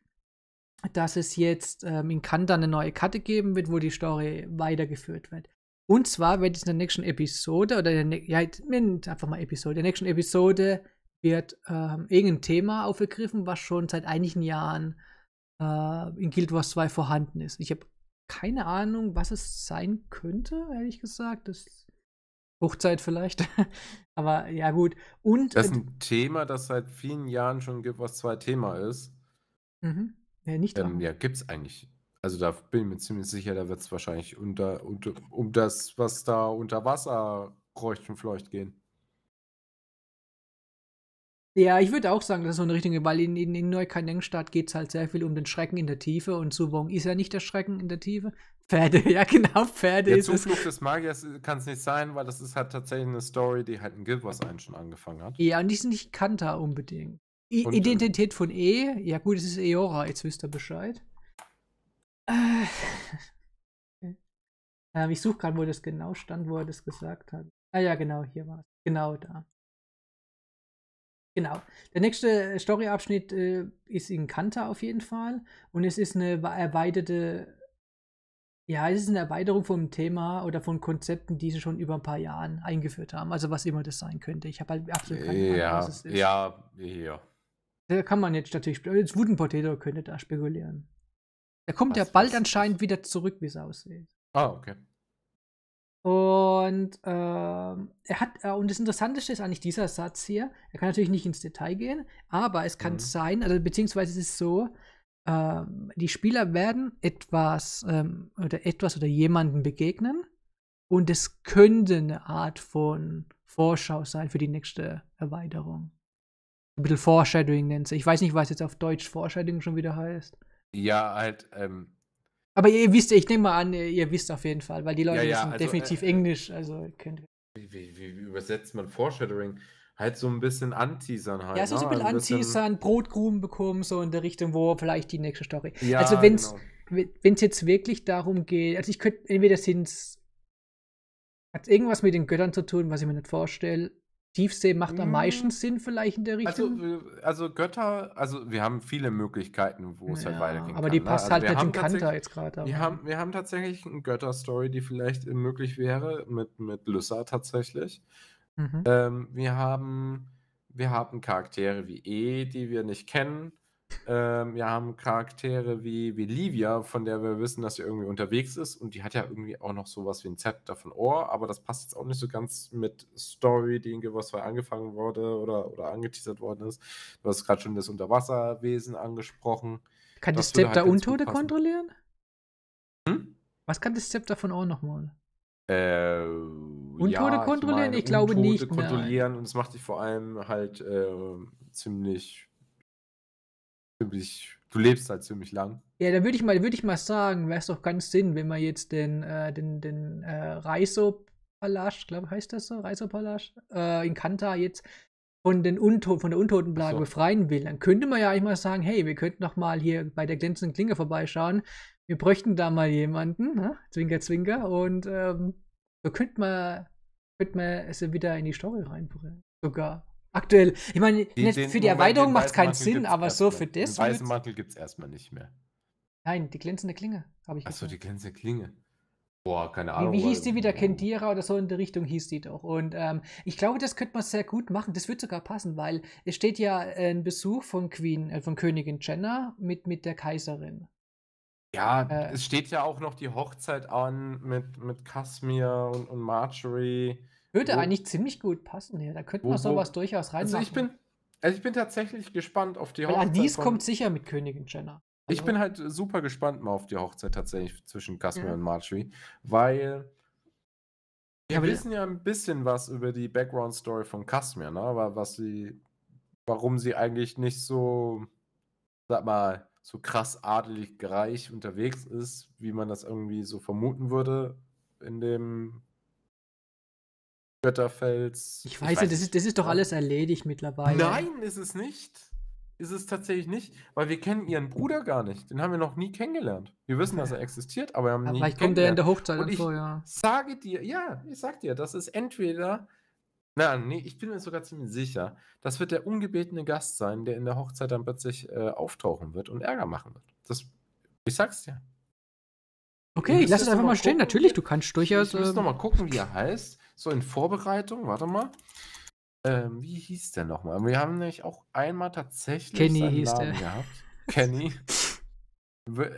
dass es jetzt ähm, in Kanda eine neue Karte geben wird, wo die Story weitergeführt wird. Und zwar wird es in der nächsten Episode, oder der, ja, einfach mal Episode, der nächsten Episode wird ähm, irgendein Thema aufgegriffen, was schon seit einigen Jahren äh, in Guild Wars 2 vorhanden ist. Ich habe keine Ahnung, was es sein könnte, ehrlich gesagt. Das Hochzeit vielleicht. Aber ja, gut. Und. Das äh, ist ein Thema, das seit vielen Jahren schon gibt, was zwei Thema ist. Mhm. Ja, nicht ähm, Ja, gibt's eigentlich. Also da bin ich mir ziemlich sicher, da wird es wahrscheinlich unter, unter, um das, was da unter Wasser kreucht und fleucht gehen. Ja, ich würde auch sagen, das ist so eine richtige, weil in, in, in Neukanengstadt geht es halt sehr viel um den Schrecken in der Tiefe und Wong ist ja nicht der Schrecken in der Tiefe. Pferde, ja genau, Pferde der ist Zuflucht es. des Magiers kann es nicht sein, weil das ist halt tatsächlich eine Story, die halt in Guild Wars 1 schon angefangen hat. Ja, und die sind nicht Kanta unbedingt. I und, äh, Identität von E, ja gut, es ist Eora, jetzt wisst ihr Bescheid. Äh, okay. Ähm, ich suche gerade, wo das genau stand, wo er das gesagt hat. Ah ja, genau, hier war es. Genau da. Genau. Der nächste Storyabschnitt äh, ist in Kanta auf jeden Fall. Und es ist eine erweiterte, ja, es ist eine Erweiterung vom Thema oder von Konzepten, die sie schon über ein paar Jahren eingeführt haben. Also was immer das sein könnte. Ich habe halt absolut keine Ahnung, was es ist. Ja, ja. Da kann man jetzt natürlich, jetzt Wooden Potato könnte da spekulieren. Er kommt was, ja bald was? anscheinend wieder zurück, wie es aussieht. Ah, okay. Und äh, er hat, äh, und das Interessanteste ist eigentlich dieser Satz hier. Er kann natürlich nicht ins Detail gehen, aber es kann mhm. sein, also beziehungsweise es ist so, äh, die Spieler werden etwas ähm, oder etwas oder jemanden begegnen und es könnte eine Art von Vorschau sein für die nächste Erweiterung. Ein bisschen Foreshadowing nennt sie. Ich weiß nicht, was jetzt auf Deutsch Foreshadowing schon wieder heißt. Ja, halt, ähm, aber ihr wisst, ich nehme mal an, ihr wisst auf jeden Fall, weil die Leute ja, ja, wissen also, äh, definitiv äh, Englisch, also könnt wie, wie, wie, übersetzt man Foreshadowing? Halt so ein bisschen anteasern halt. Ja, so, ein ne? bisschen also anteasern, Brotgruben bekommen, so in der Richtung, wo vielleicht die nächste Story. Ja, also wenn es genau. jetzt wirklich darum geht, also ich könnte, entweder sind es, hat irgendwas mit den Göttern zu tun, was ich mir nicht vorstelle, Tiefsee macht am meisten mhm. Sinn vielleicht in der also, Richtung. Also, also Götter, also wir haben viele Möglichkeiten, wo es halt ja, halt weitergehen aber kann. die ne? passt ne? halt nicht in Kanter jetzt gerade. Wir ne? haben, wir haben tatsächlich eine Götter-Story, die vielleicht möglich wäre, mit, mit Lyssa tatsächlich. Mhm. Ähm, wir haben wir haben Charaktere wie E, die wir nicht kennen. Ähm, wir haben Charaktere wie, wie Livia, von der wir wissen, dass sie irgendwie unterwegs ist. Und die hat ja irgendwie auch noch sowas wie ein Zepter von Ohr, aber das passt jetzt auch nicht so ganz mit Story, die in Gewürz 2 angefangen wurde oder, oder angeteasert worden ist. Du hast gerade schon das Unterwasserwesen angesprochen. Kann das, Zepter halt Untote kontrollieren? Hm? Was kann das Zepter von Ohr nochmal? Äh, Untote ja, kontrollieren? Ich, meine, ich glaube Untote nicht. Kontrollieren nein. und es macht dich vor allem halt äh, ziemlich ziemlich, du lebst halt ziemlich lang. Ja, da würde ich mal, würde ich mal sagen, wäre es doch ganz Sinn, wenn man jetzt den, äh, den, den äh, Reisopalage, glaube heißt das so, Reisopalasch, äh, in Kanta jetzt von, den Unto von der Untotenplage so. befreien will, dann könnte man ja eigentlich mal sagen, hey, wir könnten noch mal hier bei der glänzenden Klinge vorbeischauen. Wir bräuchten da mal jemanden, ne? Zwinker, Zwinker, und ähm, so könnte man, könnte man es wieder in die Story reinbringen. Sogar. Aktuell, ich meine, den, den, für die Erweiterung macht es keinen Mantel Sinn, aber so für das. Den weißen halt Mantel gibt es erstmal nicht mehr. Nein, die glänzende Klinge habe ich. Achso, die glänzende Klinge. Boah, keine Ahnung. Wie, wie hieß die wieder? Kendira oder so in der Richtung hieß die doch. Und ähm, ich glaube, das könnte man sehr gut machen. Das würde sogar passen, weil es steht ja äh, ein Besuch von Queen, äh, von Königin Jenna mit, mit der Kaiserin. Ja, äh, es steht ja auch noch die Hochzeit an mit, mit Casimir und, und Marjorie. Würde so. eigentlich ziemlich gut passen hier. Da könnte wir sowas durchaus reinmachen. Also ich bin, also ich bin tatsächlich gespannt auf die Weil Hochzeit. Anis von... kommt sicher mit Königin Jenna. Also ich bin halt super gespannt mal auf die Hochzeit tatsächlich zwischen Casimir ja. und Marjorie, weil wir ja, wissen ja ein bisschen was über die Background-Story von Kasmir, ne? Was sie, warum sie eigentlich nicht so, sag mal, so krass adelig reich unterwegs ist, wie man das irgendwie so vermuten würde in dem Götterfels. Ich weiß, ich weiß das, ist, das ist doch alles erledigt mittlerweile. Nein, ist es nicht. Ist es tatsächlich nicht, weil wir kennen ihren Bruder gar nicht. Den haben wir noch nie kennengelernt. Wir wissen, dass er existiert, aber wir haben aber nie Vielleicht kommt er in der Hochzeit und ich vor, ja. sage dir, ja, ich sag dir, das ist entweder, na, nee, ich bin mir sogar ziemlich sicher, das wird der ungebetene Gast sein, der in der Hochzeit dann plötzlich äh, auftauchen wird und Ärger machen wird. Das, ich sag's dir. Okay, ich lass es einfach mal stehen. Gucken. Natürlich, du kannst durchaus. Ich muss nochmal ähm, gucken, wie er heißt. So in Vorbereitung, warte mal. Ähm, wie hieß der nochmal? Wir haben nämlich auch einmal tatsächlich. Kenny hieß Namen der. Gehabt. Kenny.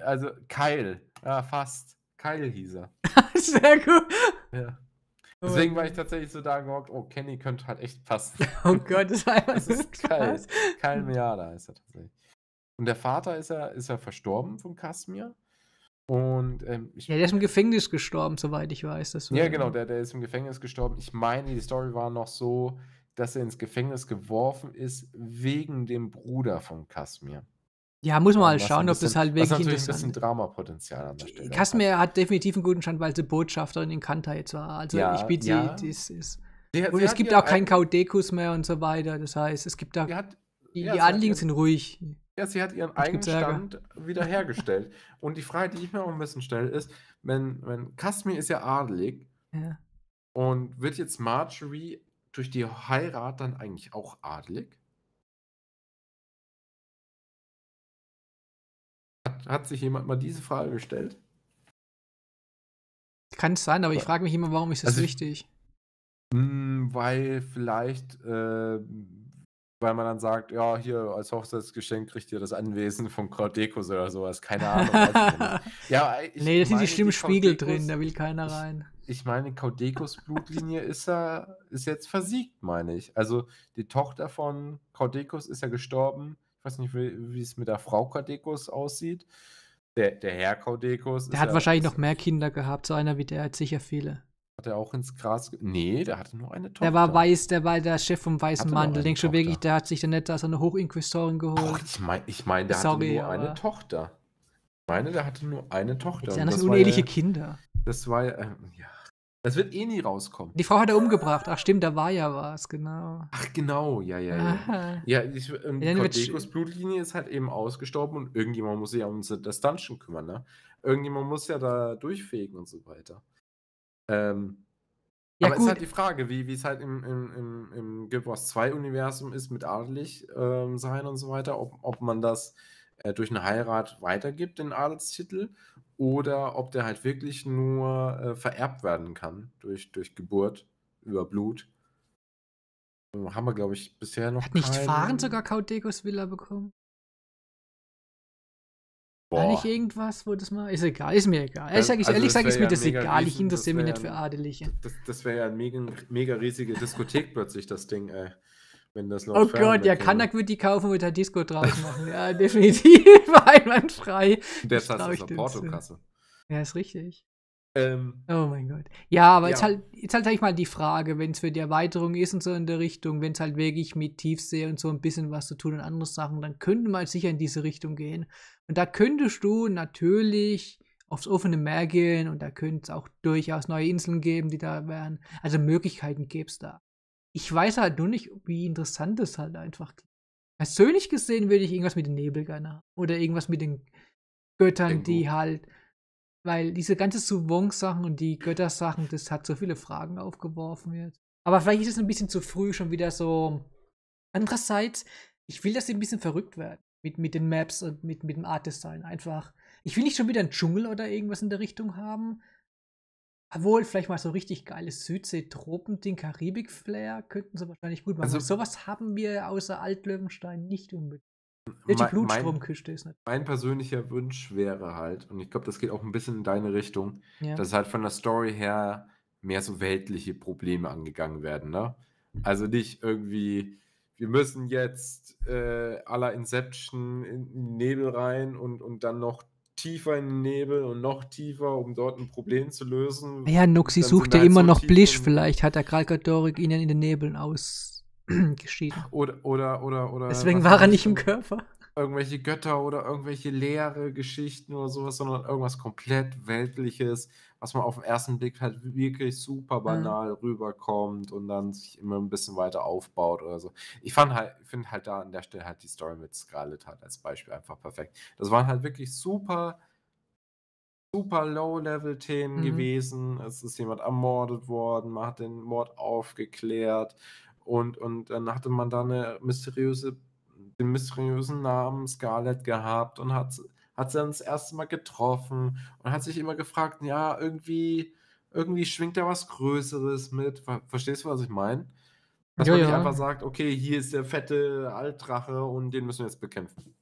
Also Kyle. Ja, fast. Kyle hieß er. Sehr gut. Ja. Oh Deswegen war ich tatsächlich so da gehockt, oh, Kenny könnte halt echt passen. Oh Gott, das war einfach das ist Kyle. Kyle Meada ist er tatsächlich. Und der Vater ist er, ist er verstorben von Kasmir. Und ähm, ich, ja, der ist im Gefängnis gestorben, soweit ich weiß. Das ja, genau, der, der ist im Gefängnis gestorben. Ich meine, die Story war noch so, dass er ins Gefängnis geworfen ist wegen dem Bruder von Kasmir. Ja, muss man also halt schauen, bisschen, ob das halt wirklich was interessant ist. ein Dramapotenzial an der Stelle. Kasmir hat definitiv einen guten Stand, weil sie Botschafterin in Kanta jetzt war. Also ja, ich bitte ja. sie, das ist. Die, und sie es gibt auch keinen Kaudekus mehr und so weiter. Das heißt, es gibt da. Hat, die, ja, die Anliegen sind ruhig. Ja, sie hat ihren eigenen Stand wiederhergestellt. und die Frage, die ich mir auch ein bisschen stelle, ist, wenn, wenn Kasmi ist ja adelig ja. und wird jetzt Marjorie durch die Heirat dann eigentlich auch adelig? Hat, hat sich jemand mal diese Frage gestellt? Kann es sein, aber ich frage mich immer, warum ist das also wichtig? mh, hm, weil vielleicht äh, weil man dann sagt, ja, hier als Hochzeitsgeschenk kriegt ihr das Anwesen von Krautdekos oder sowas. Keine Ahnung. ja, ich nee, da sind die schlimmen Spiegel drin, da will keiner rein. Ich, meine, Krautdekos Blutlinie ist ja ist jetzt versiegt, meine ich. Also die Tochter von Krautdekos ist ja gestorben. Ich weiß nicht, wie, es mit der Frau Krautdekos aussieht. Der, der Herr Krautdekos. Der hat ja, wahrscheinlich noch mehr Kinder gehabt, so einer wie der hat sicher viele. Hat er auch ins Gras. Nee, der hatte nur eine Tochter. Der war weiß, der war der Chef vom Weißen Mann. denkst du wirklich, der hat sich dann nicht da so eine Hochinquisitorin geholt. Och, ich meine, ich mein, der Sorry, hatte nur eine Tochter. Ich meine, der hatte nur eine Tochter. Jetzt, das sind uneheliche Kinder. Das war ähm, ja. Das wird eh nie rauskommen. Die Frau hat er umgebracht. Ach stimmt, da war ja was, genau. Ach genau, ja, ja, ja. Aha. Ja, ich, ähm, ja, Blutlinie ist halt eben ausgestorben und irgendjemand muss sich ja um das Dungeon kümmern, ne? Irgendjemand muss ja da durchfegen und so weiter. Ähm, ja, aber es ist halt die Frage, wie es halt im, im, im, im Guild Wars 2-Universum ist mit adelig ähm, sein und so weiter, ob, ob man das äh, durch eine Heirat weitergibt, den Adelstitel, oder ob der halt wirklich nur äh, vererbt werden kann durch, durch Geburt über Blut. Äh, haben wir, glaube ich, bisher noch. Hat nicht Fahren sogar Kaudekos Villa bekommen? Boah. War nicht irgendwas, wo das mal. Ist egal, ist mir egal. Also, ich sag, also ehrlich gesagt, ist mir das egal. Riesen, ich interessiere mich nicht für Adelige. Das, das wäre ja eine mega, mega riesige Diskothek plötzlich, das Ding, ey. Wenn das noch oh Gott, ja, Kanak würde die kaufen und da Disco drauf machen. ja, definitiv. Einwandfrei. Deshalb ist es eine Portokasse. Ja, ist richtig. Ähm, oh mein Gott. Ja, aber ja. Jetzt, halt, jetzt halt, sag ich mal, die Frage, wenn es für die Erweiterung ist und so in der Richtung, wenn es halt wirklich mit Tiefsee und so ein bisschen was zu tun und andere Sachen, dann könnte man halt sicher in diese Richtung gehen. Und da könntest du natürlich aufs offene Meer gehen und da könnte es auch durchaus neue Inseln geben, die da wären. Also Möglichkeiten gäbe es da. Ich weiß halt nur nicht, wie interessant es halt einfach klingt. Persönlich gesehen würde ich irgendwas mit den Nebelgeiner oder irgendwas mit den Göttern, Dengu. die halt weil diese ganze Suwong-Sachen und die Göttersachen, das hat so viele Fragen aufgeworfen jetzt. Aber vielleicht ist es ein bisschen zu früh schon wieder so. Andererseits, ich will, dass sie ein bisschen verrückt werden. Mit, mit den Maps und mit, mit dem Art-Design. Einfach. Ich will nicht schon wieder einen Dschungel oder irgendwas in der Richtung haben. Obwohl, vielleicht mal so richtig geiles Südsee-Tropen-Ding, Karibik-Flair könnten sie wahrscheinlich gut machen. Also, sowas haben wir außer Altlöwenstein nicht unbedingt. Welche mein, Blutstromküste ist nicht. Mein persönlicher Wunsch wäre halt, und ich glaube, das geht auch ein bisschen in deine Richtung, ja. dass halt von der Story her mehr so weltliche Probleme angegangen werden. Ne? Also nicht irgendwie, wir müssen jetzt äh, aller Inception in den Nebel rein und, und dann noch tiefer in den Nebel und noch tiefer, um dort ein Problem zu lösen. Ja, Nuxi sucht ja halt immer so noch Blisch, vielleicht hat er Krakatorik ihnen in den Nebeln aus geschieden. Oder, oder, oder, oder. Deswegen war er nicht im Körper. Irgendwelche Götter oder irgendwelche leere Geschichten oder sowas, sondern irgendwas komplett Weltliches, was man auf den ersten Blick halt wirklich super mhm. banal mhm. rüberkommt und dann sich immer ein bisschen weiter aufbaut oder so. Ich fand halt, finde halt da an der Stelle halt die Story mit Scarlett halt als Beispiel einfach perfekt. Das waren halt wirklich super super Low-Level-Themen mhm. gewesen. Es ist jemand ermordet worden, man hat den Mord aufgeklärt und, und dann hatte man da eine mysteriöse, den mysteriösen Namen Scarlett gehabt und hat, hat sie dann das erste Mal getroffen und hat sich immer gefragt, ja, irgendwie, irgendwie schwingt da was Größeres mit. Ver Verstehst du, was ich meine? Dass ja, man nicht ja. einfach sagt, okay, hier ist der fette Altdrache und den müssen wir jetzt bekämpfen.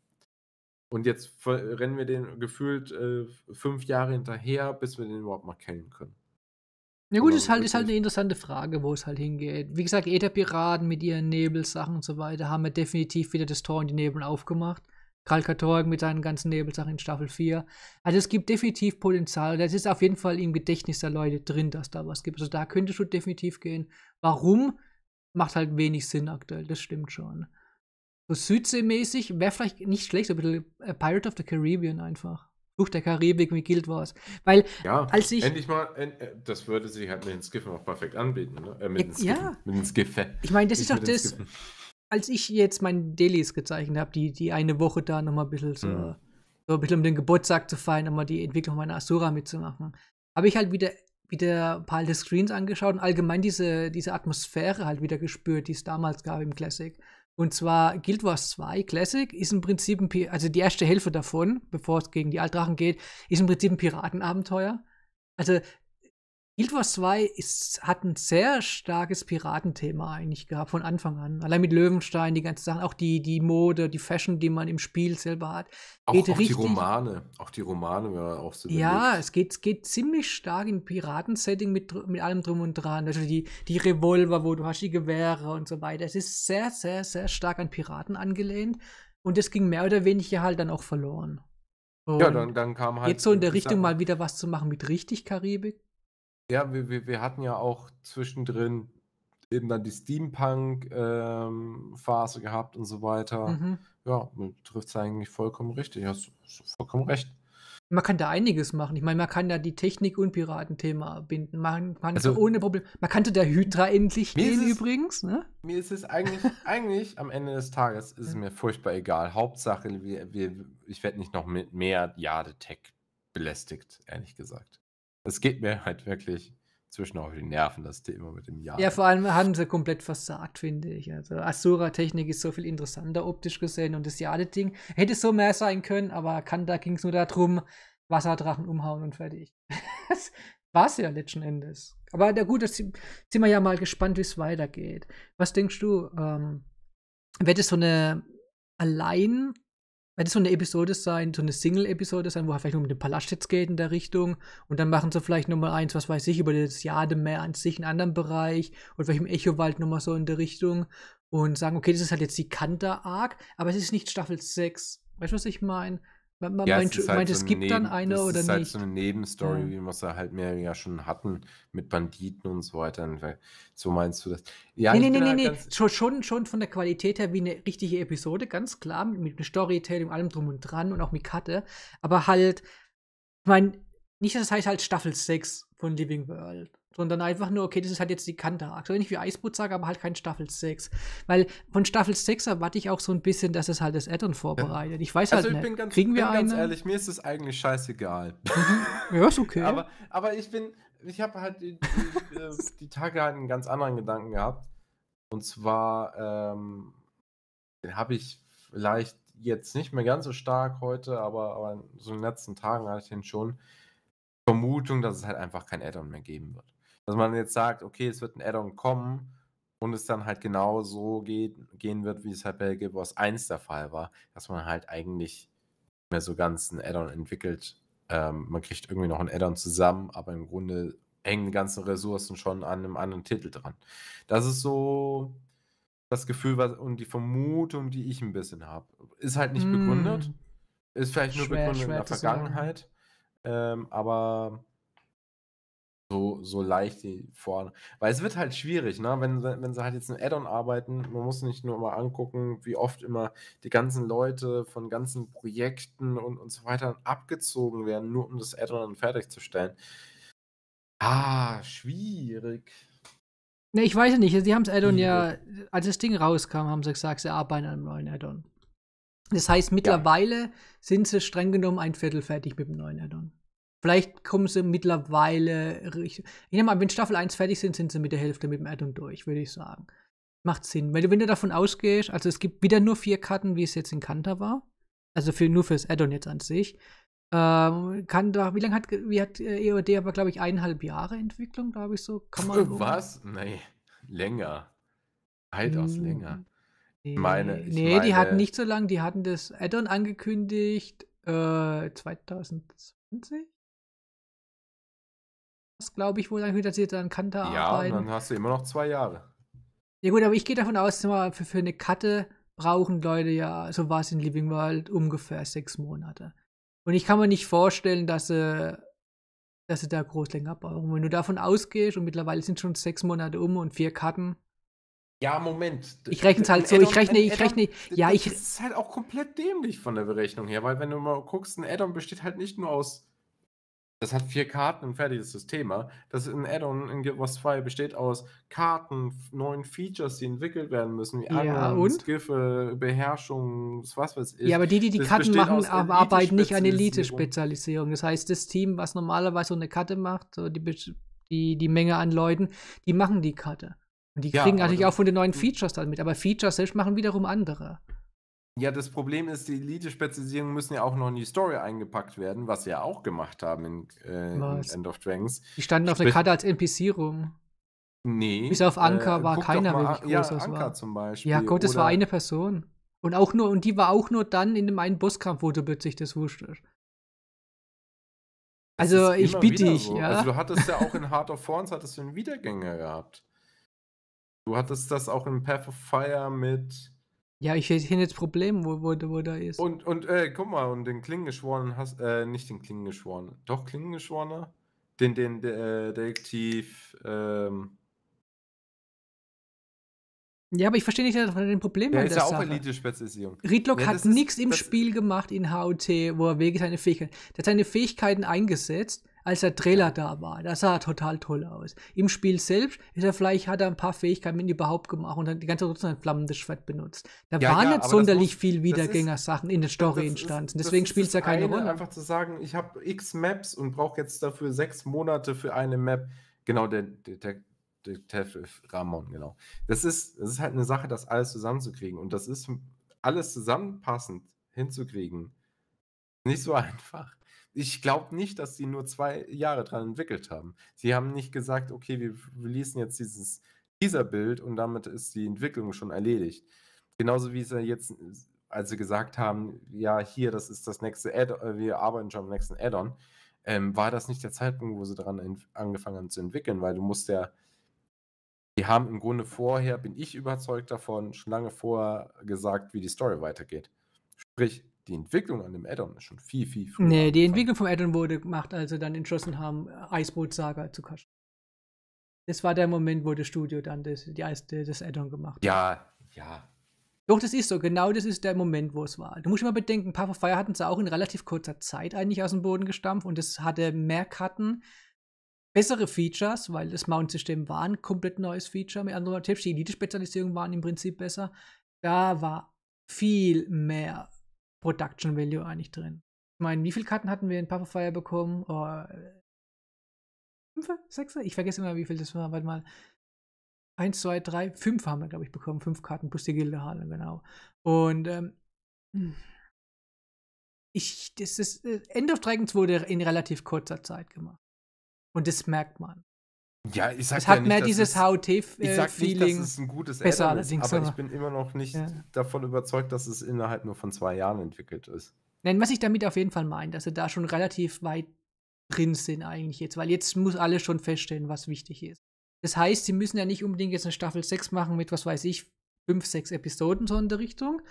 Und jetzt rennen wir den gefühlt äh, fünf Jahre hinterher, bis wir den überhaupt mal kennen können. Ja gut, ist halt, ist halt eine interessante Frage, wo es halt hingeht. Wie gesagt, Ätherpiraten mit ihren Nebelsachen und so weiter haben wir definitiv wieder das Tor in die Nebel aufgemacht. Karl mit seinen ganzen Nebelsachen in Staffel 4. Also es gibt definitiv Potenzial. Das ist auf jeden Fall im Gedächtnis der Leute drin, dass da was gibt. Also da könnte schon definitiv gehen. Warum? Macht halt wenig Sinn aktuell, das stimmt schon. So Südseemäßig wäre vielleicht nicht schlecht, so ein bisschen äh, Pirate of the Caribbean einfach. Fluch der Karibik mit Guild Wars. Weil ja, als ich. Endlich mal, äh, das würde sich halt mit den Skiffen auch perfekt anbieten, ne? Äh, mit, ja, den Skiffen, ja. mit den Skiffen. Ich meine, das Nicht ist doch das. Als ich jetzt meine Dailies gezeichnet habe, die, die eine Woche da nochmal ein bisschen so, mhm. so ein bisschen um den Geburtstag zu feiern, nochmal die Entwicklung meiner Asura mitzumachen, habe ich halt wieder, wieder ein paar alte Screens angeschaut und allgemein diese, diese Atmosphäre halt wieder gespürt, die es damals gab im Classic. Und zwar Guild Wars 2 Classic ist im Prinzip, ein, Pi also die erste Hälfte davon, bevor es gegen die Altdrachen geht, ist im Prinzip ein Piratenabenteuer. Also Guild Wars 2 ist, hat ein sehr starkes Piratenthema eigentlich gehabt, von Anfang an. Allein mit Löwenstein, die ganzen Sachen, auch die, die Mode, die Fashion, die man im Spiel selber hat. Auch, auch die Romane, auch die Romane, wenn man auch so Ja, es geht, es geht ziemlich stark im Piratensetting mit, mit allem drum und dran. Also die, die Revolver, wo du hast die Gewehre und so weiter. Es ist sehr, sehr, sehr stark an Piraten angelehnt. Und das ging mehr oder weniger halt dann auch verloren. Und ja, dann, dann kam halt. Jetzt so in der Richtung mal wieder was zu machen mit richtig Karibik ja, wir, wir, wir hatten ja auch zwischendrin eben dann die Steampunk-Phase ähm, gehabt und so weiter. Mhm. Ja, trifft es eigentlich vollkommen richtig. Hast, hast vollkommen recht. Man kann da einiges machen. Ich meine, man kann da die Technik und Piratenthema binden. Man, kann also, kann ohne Problem. Man kannte der Hydra endlich gehen übrigens. Ne? Mir ist es eigentlich, eigentlich am Ende des Tages ist es mir furchtbar egal. Hauptsache, wir, wir, ich werde nicht noch mit mehr Jade-Tech belästigt, ehrlich gesagt. Es geht mir halt wirklich zwischen auf die Nerven, das Thema mit dem Jahr. Ja, vor allem haben sie komplett versagt, finde ich. Also Asura-Technik ist so viel interessanter optisch gesehen und das Jade-Ding hätte so mehr sein können, aber Kanda ging es nur darum, Wasserdrachen umhauen und fertig. das war es ja letzten Endes. Aber na gut, das sind wir ja mal gespannt, wie es weitergeht. Was denkst du, ähm, wird es so eine allein wird das so eine Episode sein, so eine Single-Episode sein, wo er vielleicht nur mit dem Palast jetzt geht in der Richtung und dann machen sie vielleicht nochmal eins, was weiß ich, über das Jademeer an sich, einen anderen Bereich oder vielleicht im Echowald nochmal so in der Richtung und sagen, okay, das ist halt jetzt die kanter arc aber es ist nicht Staffel 6. Weißt du, was ich meine? Man, man ja, meint, es, halt meint, so es gibt Neben, dann eine oder nicht? Das ist halt so eine Nebenstory, mhm. wie wir es halt mehr ja schon hatten, mit Banditen und so weiter. so meinst du das? Ja, nee, nee, nee, nee. nee. Schon, schon von der Qualität her wie eine richtige Episode, ganz klar, mit, mit Storytelling, allem drum und dran und auch mit Karte. Aber halt, ich meine, nicht, dass es heißt halt Staffel 6 von Living World sondern einfach nur, okay, das ist halt jetzt die Kante. So ähnlich wie Eisputzsack, aber halt kein Staffel 6. Weil von Staffel 6 erwarte ich auch so ein bisschen, dass es halt das Addon vorbereitet. Ich weiß halt also halt ich nicht. Ganz, Kriegen wir bin ganz ehrlich, mir ist es eigentlich scheißegal. Mhm. ja, ist okay. aber, aber ich bin, ich habe halt die, die, äh, die, Tage halt einen ganz anderen Gedanken gehabt. Und zwar, ähm, den habe ich vielleicht jetzt nicht mehr ganz so stark heute, aber, aber so in den letzten Tagen hatte ich den schon. Vermutung, dass es halt einfach kein Addon mehr geben wird dass man jetzt sagt, okay, es wird ein Add-on kommen und es dann halt genau so geht, gehen wird, wie es halt bei Guild Wars 1 der Fall war, dass man halt eigentlich mehr so ganz ein Add-on entwickelt. Ähm, man kriegt irgendwie noch ein Add-on zusammen, aber im Grunde hängen die ganzen Ressourcen schon an einem anderen Titel dran. Das ist so das Gefühl was, und die Vermutung, die ich ein bisschen habe. Ist halt nicht mm. begründet. Ist vielleicht nur schwer, begründet schwer in der Vergangenheit. Ähm, aber so, so leicht die vorne. Weil es wird halt schwierig, ne? wenn, wenn sie halt jetzt ein Add-on arbeiten, man muss nicht nur mal angucken, wie oft immer die ganzen Leute von ganzen Projekten und, und so weiter abgezogen werden, nur um das Add-on fertigzustellen. Ah, schwierig. Ne, ich weiß also, ja nicht. Die haben das add ja, als das Ding rauskam, haben sie gesagt, sie arbeiten an einem neuen Addon. Das heißt, mittlerweile ja. sind sie streng genommen ein Viertel fertig mit dem neuen Addon. Vielleicht kommen sie mittlerweile. Ich, ich nehme mal, wenn Staffel 1 fertig sind, sind sie mit der Hälfte mit dem Addon durch, würde ich sagen. Macht Sinn. Weil wenn du davon ausgehst, also es gibt wieder nur vier Karten, wie es jetzt in Kanta war. Also für, nur fürs Addon jetzt an sich. Ähm, kann wie lange hat, wie hat äh, EOD aber, glaube ich, eineinhalb Jahre Entwicklung, glaube ich, so. Kann man Was? Nee, länger. Weitaus halt hm. länger. Nee, meine, ich nee meine... die hatten nicht so lange, die hatten das Addon angekündigt äh, 2020? glaube ich, wo dann hinter dir dann Kante ja, arbeiten. Ja, dann hast du immer noch zwei Jahre. Ja gut, aber ich gehe davon aus, für, für eine Karte brauchen Leute ja, so war es in Living World, ungefähr sechs Monate. Und ich kann mir nicht vorstellen, dass sie, dass sie da groß länger brauchen. Wenn du davon ausgehst und mittlerweile sind schon sechs Monate um und vier Karten. Ja, Moment. Ich rechne es halt so, ich rechne, ich rechne, ja, ich. Das ist halt auch komplett dämlich von der Berechnung her, weil wenn du mal guckst, ein Addon besteht halt nicht nur aus das hat vier Karten und fertiges System. das ist ein Add-on in Guild Wars 2 besteht aus Karten, neuen Features, die entwickelt werden müssen, wie ja, Angeln, Skiffe, Beherrschung, was weiß ich. Ja, aber die, die die das Karten machen, arbeiten nicht an Elite-Spezialisierung. Das heißt, das Team, was normalerweise so eine Karte macht, so die, die, die Menge an Leuten, die machen die Karte. Und die kriegen ja, natürlich auch von den neuen hm. Features damit. Aber Features selbst machen wiederum andere. Ja, das Problem ist, die Elite-Spezialisierungen müssen ja auch noch in die Story eingepackt werden, was sie ja auch gemacht haben in, äh, nice. in End of Dragons. Die standen auf der Karte als NPC rum. Nee. Bis auf äh, Anker äh, war keiner mal, wirklich groß. Ja, was Anka war. zum Beispiel. Ja, Gott, es war eine Person. Und auch nur, und die war auch nur dann in dem einen Bosskampf, wo du plötzlich das wusstest. Also ich bitte dich, so. ja. Also du hattest ja auch in Heart of Thorns hattest du einen Wiedergänger gehabt. Du hattest das auch in Path of Fire mit ja, ich sehe jetzt Problem, wo, wo, wo da ist. Und, und äh, guck mal, und den Klingengeschworenen hast, äh, nicht den Klingengeschworenen, doch Klingengeschworener? Den, den, der, äh, Detektiv, ähm. Ja, aber ich verstehe nicht dass er den Problem hat. der ist ja auch Elite-Spezialisierung. Riedlock ja, hat nichts im Spiel gemacht in HOT, wo er wegen seiner Fähigkeiten, der hat seine Fähigkeiten eingesetzt als der Trailer da war. Das sah total toll aus. Im Spiel selbst ist er vielleicht, hat er ein paar Fähigkeiten mit überhaupt gemacht und dann die ganze Zeit ein flammendes Schwert benutzt. Da ja, war ja, nicht sonderlich muss, viel Wiedergängersachen in der story entstanden. Deswegen spielt es ja keine eine, Rolle. Einfach zu sagen, ich habe x Maps und brauche jetzt dafür sechs Monate für eine Map. Genau, der, der, Detective Ramon, genau. Das ist, das ist halt eine Sache, das alles zusammenzukriegen. Und das ist alles zusammenpassend hinzukriegen. Nicht so einfach ich glaube nicht, dass sie nur zwei Jahre dran entwickelt haben. Sie haben nicht gesagt, okay, wir releasen jetzt dieses Teaser-Bild und damit ist die Entwicklung schon erledigt. Genauso wie sie jetzt, als sie gesagt haben, ja, hier, das ist das nächste Add, äh, wir arbeiten schon am nächsten Add-on, ähm, war das nicht der Zeitpunkt, wo sie daran angefangen haben zu entwickeln, weil du musst ja, die haben im Grunde vorher, bin ich überzeugt davon, schon lange vorher gesagt, wie die Story weitergeht. Sprich, die Entwicklung an dem Addon ist schon viel, viel früher. Nee, die Entwicklung vom Addon wurde gemacht, als sie dann entschlossen haben, Eisboot Saga zu kaschen. Das war der Moment, wo das Studio dann das, die, das Addon gemacht hat. Ja, ja. Doch, das ist so. Genau das ist der Moment, wo es war. Du musst immer bedenken, Path of Fire hatten sie auch in relativ kurzer Zeit eigentlich aus dem Boden gestampft und es hatte mehr Karten, bessere Features, weil das Mount-System war ein komplett neues Feature. Mit anderen Tipps, die Elite-Spezialisierung waren im Prinzip besser. Da war viel mehr Production Value eigentlich drin. Ich meine, wie viele Karten hatten wir in Pufferfire bekommen? Oh, äh, fünf, sechs? Ich vergesse immer, wie viel das war. Warte mal. Eins, zwei, drei, fünf haben wir, glaube ich, bekommen. Fünf Karten plus die Gildehalle, genau. Und ähm, ich, das ist, äh, End of Dragons wurde in relativ kurzer Zeit gemacht. Und das merkt man. Ja, ich sag es ja hat nicht, mehr dieses HOT-Feeling. Äh, ich sag ein gutes besser Add aber ich bin immer noch nicht ja. davon überzeugt, dass es innerhalb nur von zwei Jahren entwickelt ist. Nein, was ich damit auf jeden Fall meine, dass sie da schon relativ weit drin sind eigentlich jetzt, weil jetzt muss alles schon feststellen, was wichtig ist. Das heißt, sie müssen ja nicht unbedingt jetzt eine Staffel 6 machen mit, was weiß ich, 5, 6 Episoden so in der Richtung,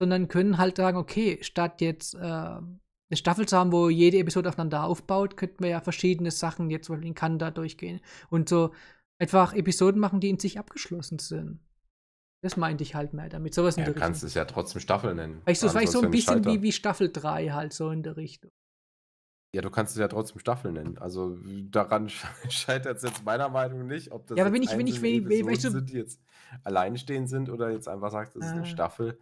sondern können halt sagen, okay, statt jetzt ähm, eine Staffel zu haben, wo jede Episode aufeinander aufbaut, könnten wir ja verschiedene Sachen jetzt zum Beispiel in Kanada durchgehen und so einfach Episoden machen, die in sich abgeschlossen sind. Das meinte ich halt mehr damit. Sowas in ja, der kannst Richtung. es ja trotzdem Staffel nennen. Weil also ich so, weil ich so ein bisschen wie, wie Staffel 3 halt so in der Richtung. Ja, du kannst es ja trotzdem Staffel nennen. Also daran scheitert es jetzt meiner Meinung nicht, ob das ja, aber wenn ich, wenn ich, wenn ich, wenn ich so sind, die jetzt alleinstehend sind oder jetzt einfach sagt, es ist ah. eine Staffel.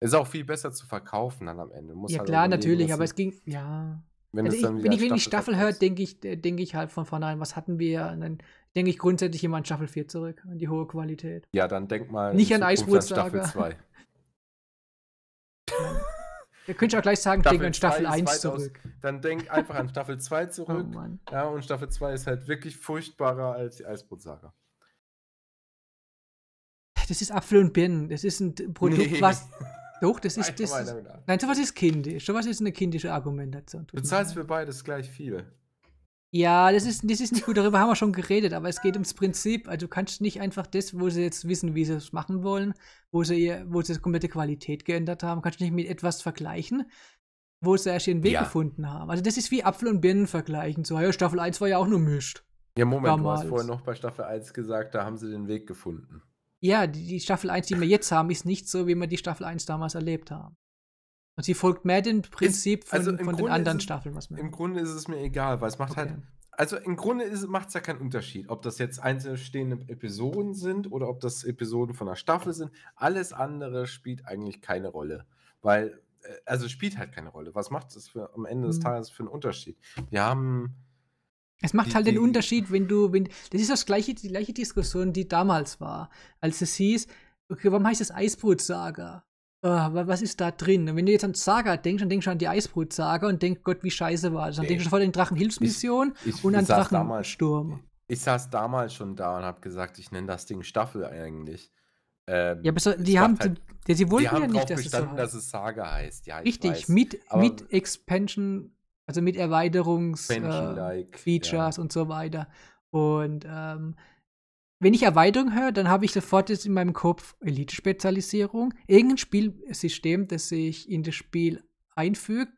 Ist auch viel besser zu verkaufen dann am Ende. Muss ja, halt klar, natürlich, aber es ging, ja. Wenn, also ich, wenn ich, wenn Staffel hört, denke ich, äh, denke ich halt von vornherein, was hatten wir? Und dann denke ich grundsätzlich immer an Staffel 4 zurück, an die hohe Qualität. Ja, dann denk mal nicht an an Staffel 2. Ihr könnt ja auch gleich sagen, Staffel denk an Staffel 1 zurück. dann denk einfach an Staffel 2 zurück. Oh, ja, und Staffel 2 ist halt wirklich furchtbarer als die Eisbrotsaga. Das ist Apfel und Birnen. Das ist ein Produkt, nee. was Doch, das ist. Das ist nein, sowas ist kindisch. Sowas ist eine kindische Argumentation. Du zahlst für beides gleich viel. Ja, das ist, das ist nicht gut, darüber haben wir schon geredet, aber es geht ums Prinzip. Also du kannst nicht einfach das, wo sie jetzt wissen, wie sie es machen wollen, wo sie, wo sie die komplette Qualität geändert haben, kannst du nicht mit etwas vergleichen, wo sie erst ihren Weg ja. gefunden haben. Also das ist wie Apfel und Birnen vergleichen. So, ja, Staffel 1 war ja auch nur mischt. Ja, Moment, Damals. du hast vorhin noch bei Staffel 1 gesagt, da haben sie den Weg gefunden. Ja, die, die Staffel 1, die wir jetzt haben, ist nicht so, wie wir die Staffel 1 damals erlebt haben. Und sie folgt mehr dem Prinzip ist, also von, von den anderen es, Staffeln, was man. Im Grunde ist es mir egal, weil es macht halt- okay. halt. Also im Grunde macht es ja keinen Unterschied, ob das jetzt einzelne stehende Episoden sind oder ob das Episoden von einer Staffel sind. Alles andere spielt eigentlich keine Rolle. Weil, äh, also spielt halt keine Rolle. Was macht es am Ende des mhm. Tages für einen Unterschied? Wir haben es macht die, halt den Unterschied, wenn du, wenn, das ist das gleiche, die gleiche Diskussion, die damals war, als es hieß, okay, warum heißt es Eisbrutsaga? Ah, oh, was ist da drin? Und wenn du jetzt an Saga denkst, dann denkst du an die Eisbrot-Saga und denkst, Gott, wie scheiße war das. Dann denkst du vor an Drachenhilfsmission und an Drachensturm. Damals, ich saß damals schon da und habe gesagt, ich nenne das Ding Staffel eigentlich. Ähm, ja, aber die haben, halt, die, die wollten die haben ja nicht, dass es, so dass es Saga heißt. Ja, Richtig, weiß. mit, aber, mit Expansion also mit Erweiterungs-Features äh, ja. und so weiter. Und ähm, wenn ich Erweiterung höre, dann habe ich sofort jetzt in meinem Kopf Elite-Spezialisierung. Irgendein Spielsystem, das sich in das Spiel einfügt,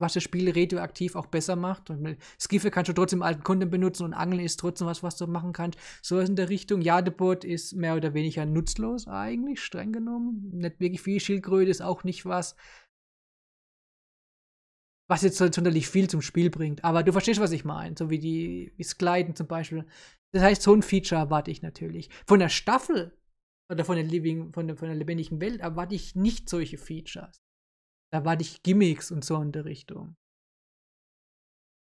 was das Spiel radioaktiv auch besser macht. Und Skiffe kannst du trotzdem alten Kunden benutzen und Angeln ist trotzdem was, was du machen kannst. So ist in der Richtung. Jadebot ist mehr oder weniger nutzlos eigentlich, streng genommen. Nicht wirklich viel. Schildkröte ist auch nicht was was jetzt sonderlich viel zum Spiel bringt. Aber du verstehst, was ich meine, so wie die, wie das Gleiten zum Beispiel. Das heißt, so ein Feature erwarte ich natürlich. Von der Staffel oder von der, Living, von der, von der lebendigen Welt erwarte ich nicht solche Features. Da erwarte ich Gimmicks und so in der Richtung.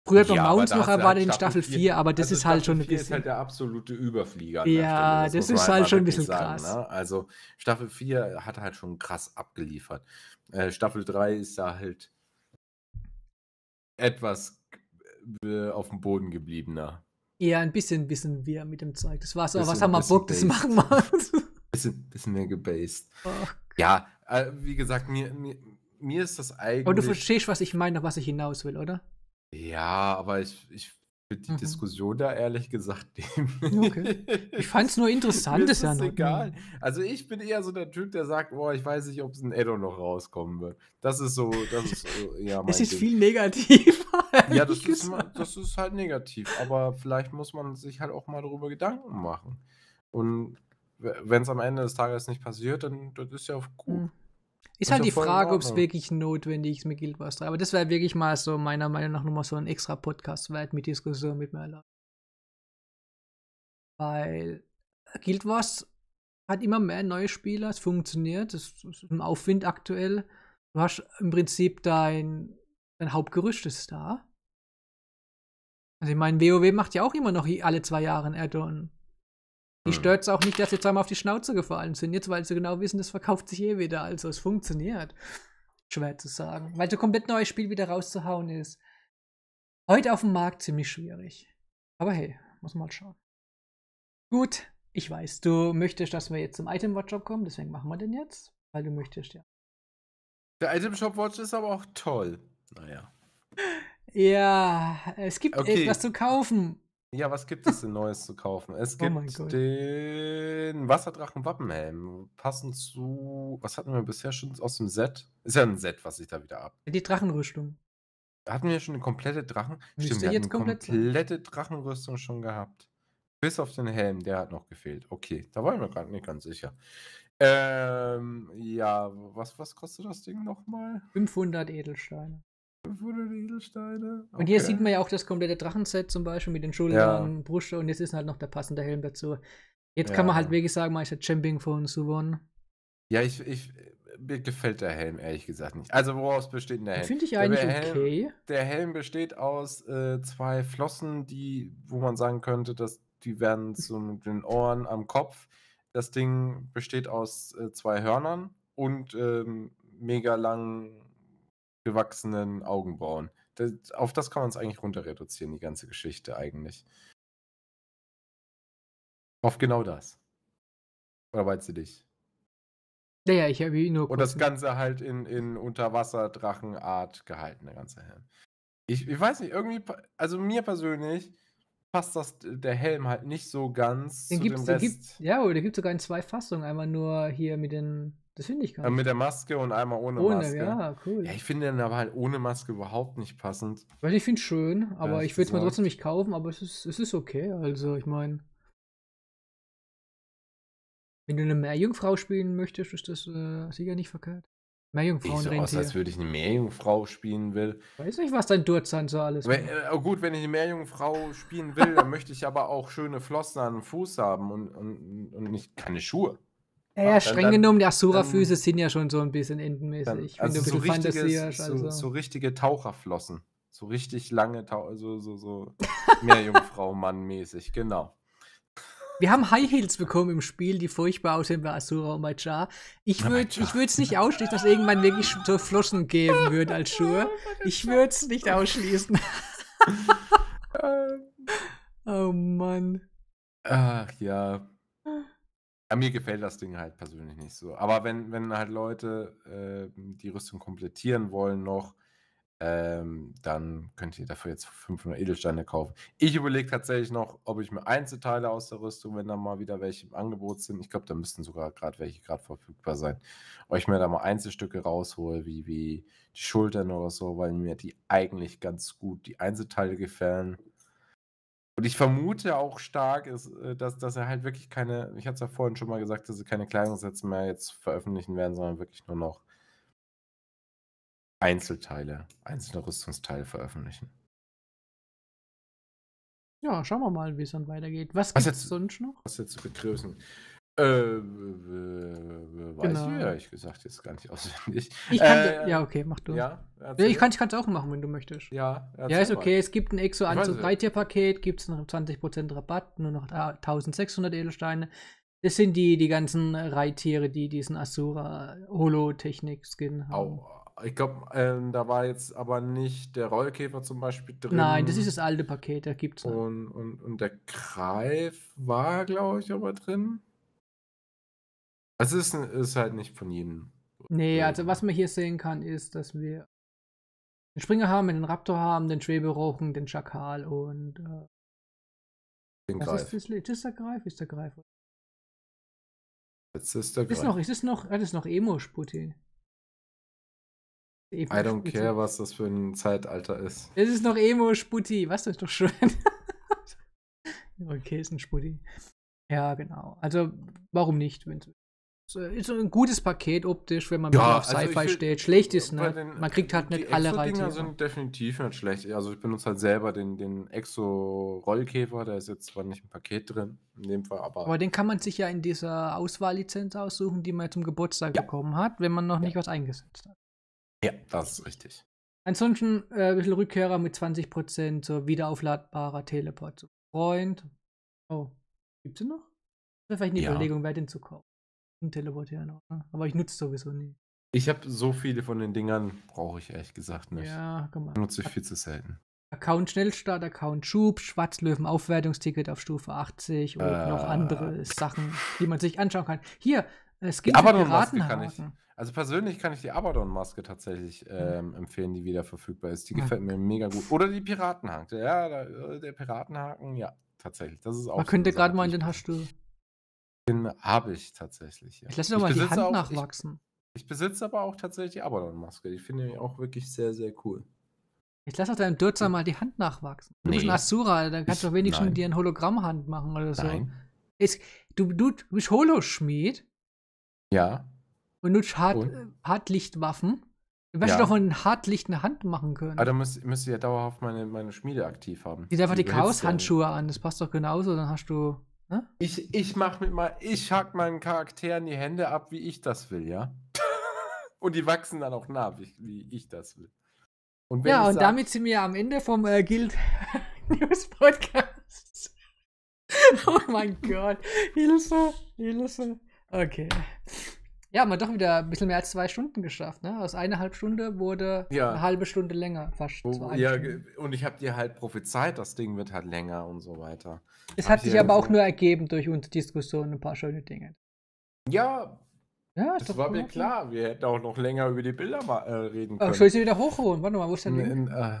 Früher hat man ja, Mounts noch halt erwartet in Staffel 4, aber das also ist halt Staffel schon ein bisschen. ist halt der absolute Überflieger. Ja, das, das ist halt schon ein bisschen sagen, krass. Ne? Also Staffel 4 hat halt schon krass abgeliefert. Äh, Staffel 3 ist da halt etwas äh, auf dem Boden gebliebener. Ja, ein bisschen wissen wir mit dem Zeug. Das war's, aber was haben wir Bock, das machen wir. bisschen, bisschen mehr gebased. Oh. Ja, äh, wie gesagt, mir, mir, mir ist das eigentlich. Aber du verstehst, was ich meine, auf was ich hinaus will, oder? Ja, aber ich, ich finde die mhm. Diskussion da ehrlich gesagt dem. Okay. Ich fand es nur interessant, ist ja ne? egal. Also ich bin eher so der Typ, der sagt, boah, ich weiß nicht, ob es ein Edo noch rauskommen wird. Das ist so, das ist äh, so, ja mein Es ist Ding. viel negativer. Ja, das ist, das ist halt negativ, aber vielleicht muss man sich halt auch mal darüber Gedanken machen. Und wenn es am Ende des Tages nicht passiert, dann das ist ja gut. Mhm. Ist halt die Frage, ob es wirklich notwendig ist mit Guild Wars 3. Aber das wäre wirklich mal so meiner Meinung nach nochmal so ein extra Podcast wert mit Diskussion mit mir erlaubt. Weil Guild Wars hat immer mehr neue Spieler, es funktioniert, es ist im Aufwind aktuell. Du hast im Prinzip dein, dein Hauptgerüst ist da. Also ich meine, WoW macht ja auch immer noch alle zwei Jahre ein Add-on. Die hm. stört es auch nicht, dass sie zweimal auf die Schnauze gefallen sind, jetzt weil sie genau wissen, das verkauft sich eh wieder. Also es funktioniert. Schwer zu sagen. Weil so komplett neues Spiel wieder rauszuhauen ist. Heute auf dem Markt ziemlich schwierig. Aber hey, muss mal schauen. Gut, ich weiß, du möchtest, dass wir jetzt zum Item Watch Shop kommen, deswegen machen wir den jetzt. Weil du möchtest, ja. Der Item Shop Watch ist aber auch toll. Naja. Ja, es gibt okay. etwas zu kaufen. Ja, was gibt es denn Neues zu kaufen? Es oh gibt Gott. den Wasserdrachen Wappenhelm. Passend zu. Was hatten wir bisher schon aus dem Set? Ist ja ein Set, was ich da wieder ab. Die Drachenrüstung. Hatten wir schon eine komplette Drachen? Stimmt, Müsste wir hatten jetzt eine komplett sein. komplette Drachenrüstung schon gehabt. Bis auf den Helm, der hat noch gefehlt. Okay, da war ich mir gerade nicht ganz sicher. Ähm, ja, was, was kostet das Ding nochmal? 500 Edelsteine. 500 Edelsteine. Okay. Und hier sieht man ja auch das komplette Drachenset zum Beispiel mit den Schultern, ja. Brusche und jetzt ist halt noch der passende Helm dazu. Jetzt ja. kann man halt wirklich sagen, man ist der Champing von Suwon. Ja, ich, ich, mir gefällt der Helm ehrlich gesagt nicht. Also woraus besteht denn der Helm? Finde ich eigentlich der Helm, okay. Der Helm besteht aus äh, zwei Flossen, die, wo man sagen könnte, dass die werden zu den Ohren am Kopf. Das Ding besteht aus äh, zwei Hörnern und ähm, mega langen gewachsenen Augenbrauen. Das, auf das kann man es eigentlich runter reduzieren, die ganze Geschichte eigentlich. Auf genau das. Oder weißt du dich? Naja, ich habe ihn nur. kurz Und das Ganze halt in, in Unterwasserdrachenart gehalten, der ganze Helm. Ich, ich weiß nicht, irgendwie, also mir persönlich passt das der Helm halt nicht so ganz den zu gibt's, dem Rest. Gibt, ja, oder gibt sogar in zwei Fassungen. Einmal nur hier mit den das finde ich gar äh, nicht. mit der Maske und einmal ohne, ohne Maske. Ja, cool. Ja, ich finde den aber halt ohne Maske überhaupt nicht passend. Weil ich finde es schön, aber ich würde es mir trotzdem nicht kaufen, aber es ist, es ist okay. Also, ich meine. Wenn du eine Meerjungfrau spielen möchtest, ist das äh, sicher nicht verkehrt. Meerjungfrauen Sieht so aus, als würde ich eine Meerjungfrau spielen will. Weiß nicht, was dein Durzan so alles wenn, äh, Gut, wenn ich eine Meerjungfrau spielen will, dann möchte ich aber auch schöne Flossen an dem Fuß haben und, und, und nicht keine Schuhe. Ja, ja streng dann, genommen, die Asura-Füße sind ja schon so ein bisschen endenmäßig. Dann, ich also so, richtiges, so, also. so richtige Taucherflossen. So richtig lange, Tau so, so, so Meerjungfrau-Mann-mäßig, genau. Wir haben High Heels bekommen im Spiel, die furchtbar aussehen bei Asura und Maja. Ich würde es nicht ausschließen, dass irgendwann wirklich so Flossen geben wird als Schuhe. Oh ich würde es nicht ausschließen. Ähm. oh Mann. Ach ja. Ah, mir gefällt das Ding halt persönlich nicht so. Aber wenn, wenn halt Leute äh, die Rüstung komplettieren wollen noch, ähm, dann könnt ihr dafür jetzt 500 Edelsteine kaufen. Ich überlege tatsächlich noch, ob ich mir Einzelteile aus der Rüstung, wenn da mal wieder welche im Angebot sind, ich glaube, da müssten sogar gerade welche gerade verfügbar sein, euch mir da mal Einzelstücke raushole, wie, wie die Schultern oder so, weil mir die eigentlich ganz gut, die Einzelteile gefallen. Und ich vermute auch stark, ist, äh, dass, dass er halt wirklich keine, ich hatte es ja vorhin schon mal gesagt, dass sie keine Kleidungssätze mehr jetzt veröffentlichen werden, sondern wirklich nur noch Einzelteile, einzelne Rüstungsteile veröffentlichen. Ja, schauen wir mal, wie es dann weitergeht. Was, was gibt es sonst noch? Was jetzt zu begrüßen? Äh, äh, weiß genau. ich ehrlich gesagt jetzt gar nicht auswendig. Ich kann, äh, ja, okay, mach du. Ja, erzähl. ich kann es auch machen, wenn du möchtest. Ja, ja ist okay. Mal. Es gibt ein exo anzug 3 tier paket gibt es noch 20% Rabatt, nur noch 1600 Edelsteine. Das sind die, die ganzen Reittiere, die diesen Asura-Holo-Technik-Skin haben. Au. Ich glaube, ähm, da war jetzt aber nicht der Rollkäfer zum Beispiel drin. Nein, das ist das alte Paket, da gibt's noch. Und, und, und der Greif war, glaube ich, aber drin. Also es ist, ist halt nicht von jedem. Nee, also was man hier sehen kann, ist, dass wir den Springer haben, den Raptor haben, den Schweberochen, den Schakal und äh, den Greif. Ist, ist, ist der Greif? Ist der Greif? Jetzt ist der Greif. Ist noch, ist es noch, das ist noch Emo-Sputti. Emo I don't care, was das für ein Zeitalter ist. Es ist noch Emo-Sputti, was das ist doch schön. okay, ist ein Sputti. Ja, genau. Also, warum nicht, wenn es ist so ein gutes Paket optisch, wenn man ja, auf also Sci-Fi also steht. Schlecht ist, ne? man kriegt halt nicht alle rein. Die Dinger sind definitiv nicht schlecht. Also ich benutze halt selber den, den Exo-Rollkäfer, der ist jetzt zwar nicht im Paket drin, in dem Fall, aber. Aber den kann man sich ja in dieser Auswahllizenz aussuchen, die man zum Geburtstag ja. bekommen hat, wenn man noch ja. nicht was eingesetzt hat. Ja, das ist richtig. Ansonsten äh, ein bisschen Rückkehrer mit 20% so wiederaufladbarer Teleport. So, Freund. Oh, gibt's den noch? Das wäre vielleicht eine Überlegung, wer den zu kaufen ein Teleportieren, oder? Ne? Aber ich nutze sowieso nie. Ich habe so viele von den Dingern, brauche ich ehrlich gesagt nicht. Ja, komm mal. Nutze ich viel zu selten. Account Schnellstart, Account Schub, Schwarzlöwen Aufwertungsticket auf Stufe 80 und äh, noch andere Sachen, die man sich anschauen kann. Hier, äh, es gibt Abaddon-Maske kann ich. Also persönlich kann ich die Abaddon-Maske tatsächlich hm. ähm, empfehlen, die wieder verfügbar ist. Die ja. gefällt mir mega gut. Oder die Piratenhaken. Ja, äh, der, Piratenhaken, ja, tatsächlich. Das ist auch. Man so könnte gerade mal in den Haarstuhl den Habe ich tatsächlich, ja. Ich lasse mir mal die Hand auch, nachwachsen. Ich, ich, besitze aber auch tatsächlich die Abaddon-Maske. Die finde ich auch wirklich sehr, sehr cool. Ich lasse auch deinem Dürzer mal die Hand nachwachsen. Du nee. bist ein Asura, dann kannst ich, du wenigstens nein. dir ein Hologrammhand machen oder so. Nein. Ist, du, du, du bist Holoschmied. Ja. Und nutzt Hart, Und? Äh, Hartlichtwaffen. Du wirst ja. doch von Hartlicht eine Hand machen können. Aber ah, dann müsst, müsst ja dauerhaft meine, meine Schmiede aktiv haben. Sieh einfach die, die Chaos-Handschuhe an, das passt doch genauso, dann hast du Ne? Ich, ich mach mit mal, ich hack meinen Charakteren die Hände ab, wie ich das will, ja. und die wachsen dann auch nah, wie, wie ich das will. Und ja, und sag, damit sind wir am Ende vom äh, Guild News Podcast. oh mein Gott, Hilfe, Hilfe. Okay. Ja, haben wir doch wieder ein bisschen mehr als zwei Stunden geschafft. Ne? Aus eineinhalb Stunde wurde ja. eine halbe Stunde länger, fast. Wo, ja, Stunde. und ich habe dir halt prophezeit, das Ding wird halt länger und so weiter. Es hab hat sich aber auch nur ergeben durch unsere Diskussion ein paar schöne Dinge. Ja, ja, das war mir klar. klar. Wir hätten auch noch länger über die Bilder mal, äh, reden oh, können. Ach, soll ich sie wieder hochholen? Warte mal, wo ist denn die? Äh,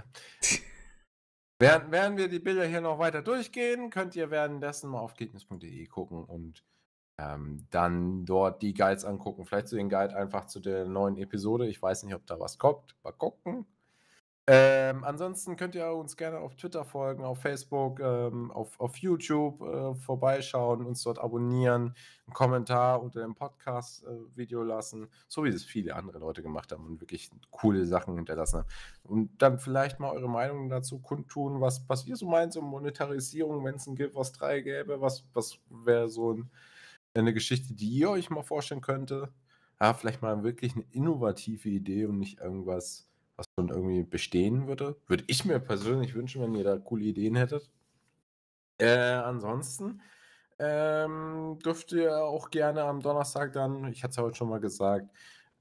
während, während wir die Bilder hier noch weiter durchgehen, könnt ihr währenddessen mal auf gegners.de gucken und ähm, dann dort die Guides angucken, vielleicht zu den Guide einfach zu der neuen Episode. Ich weiß nicht, ob da was kommt. Mal gucken. Ähm, ansonsten könnt ihr uns gerne auf Twitter folgen, auf Facebook, ähm, auf, auf YouTube äh, vorbeischauen, uns dort abonnieren, einen Kommentar unter dem Podcast-Video äh, lassen, so wie es viele andere Leute gemacht haben und wirklich coole Sachen hinterlassen haben. Und dann vielleicht mal eure Meinung dazu kundtun, was, was ihr so meint zur so Monetarisierung, wenn es ein Guild Wars 3 gäbe, was, was wäre so ein eine Geschichte, die ihr euch mal vorstellen könnte? Ja, vielleicht mal wirklich eine innovative Idee und nicht irgendwas, was schon irgendwie bestehen würde. Würde ich mir persönlich wünschen, wenn ihr da coole Ideen hättet. Äh, ansonsten ähm, dürft ihr auch gerne am Donnerstag dann, ich hatte es ja heute schon mal gesagt,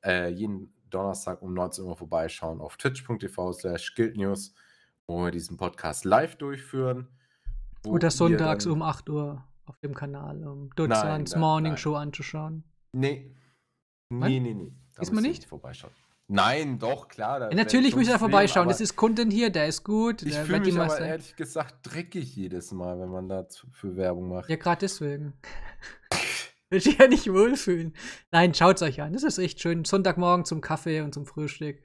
äh, jeden Donnerstag um 19 Uhr vorbeischauen auf twitch.tv slash guildnews, wo wir diesen Podcast live durchführen. Oder sonntags um 8 Uhr auf dem Kanal, um ähm, Dutzans Morning nein. Show anzuschauen? Nee. Nee, nee, nee. Da ist man nicht? Vorbeischauen. Nein, doch, klar. Da ja, natürlich müssen wir vorbeischauen. Das ist Content hier, der ist gut. Ich fühle mich aber ehrlich gesagt dreckig jedes Mal, wenn man da für Werbung macht. Ja, gerade deswegen. Will ich ja nicht wohlfühlen. Nein, schaut's euch an. Das ist echt schön. Sonntagmorgen zum Kaffee und zum Frühstück.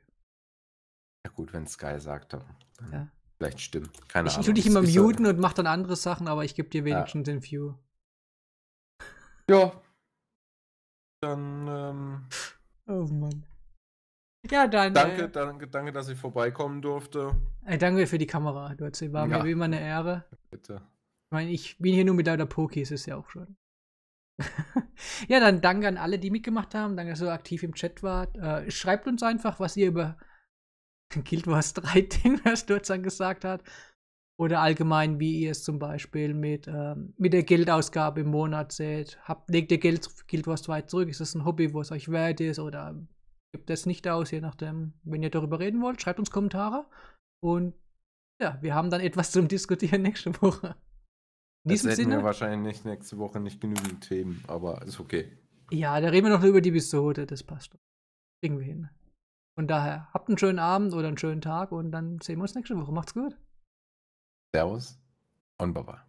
Ja, gut, wenn Sky sagt. Dann. Ja. Vielleicht stimmen. Keine ich, Ahnung. Ich tue dich immer muten und mache dann andere Sachen, aber ich gebe dir wenigstens ja. den View. Ja. Dann. Ähm, oh Mann. Ja, dann. Danke, äh, danke, danke, dass ich vorbeikommen durfte. Äh, danke für die Kamera, Dutze. War ja. mir wie immer eine Ehre. Bitte. Ich meine, ich bin hier nur mit lauter Pokis, ist ja auch schon. ja, dann danke an alle, die mitgemacht haben. Danke, dass ihr so aktiv im Chat wart. Äh, schreibt uns einfach, was ihr über Guild Wars 3 Ding, was Durzan gesagt hat. Oder allgemein, wie ihr es zum Beispiel mit, ähm, mit der Geldausgabe im Monat seht. Habt, legt ihr Geld, Guild Wars 2 zurück? Ist das ein Hobby, wo es euch wert ist? Oder gibt es nicht aus? Je nachdem. Wenn ihr darüber reden wollt, schreibt uns Kommentare. Und ja, wir haben dann etwas zum Diskutieren nächste Woche. In diesem das Sinne, wir wahrscheinlich nächste Woche nicht genügend Themen, aber ist okay. Ja, da reden wir noch über die Episode, das passt. Kriegen wir hin. Und daher habt einen schönen Abend oder einen schönen Tag und dann sehen wir uns nächste Woche. Macht's gut. Servus und Baba.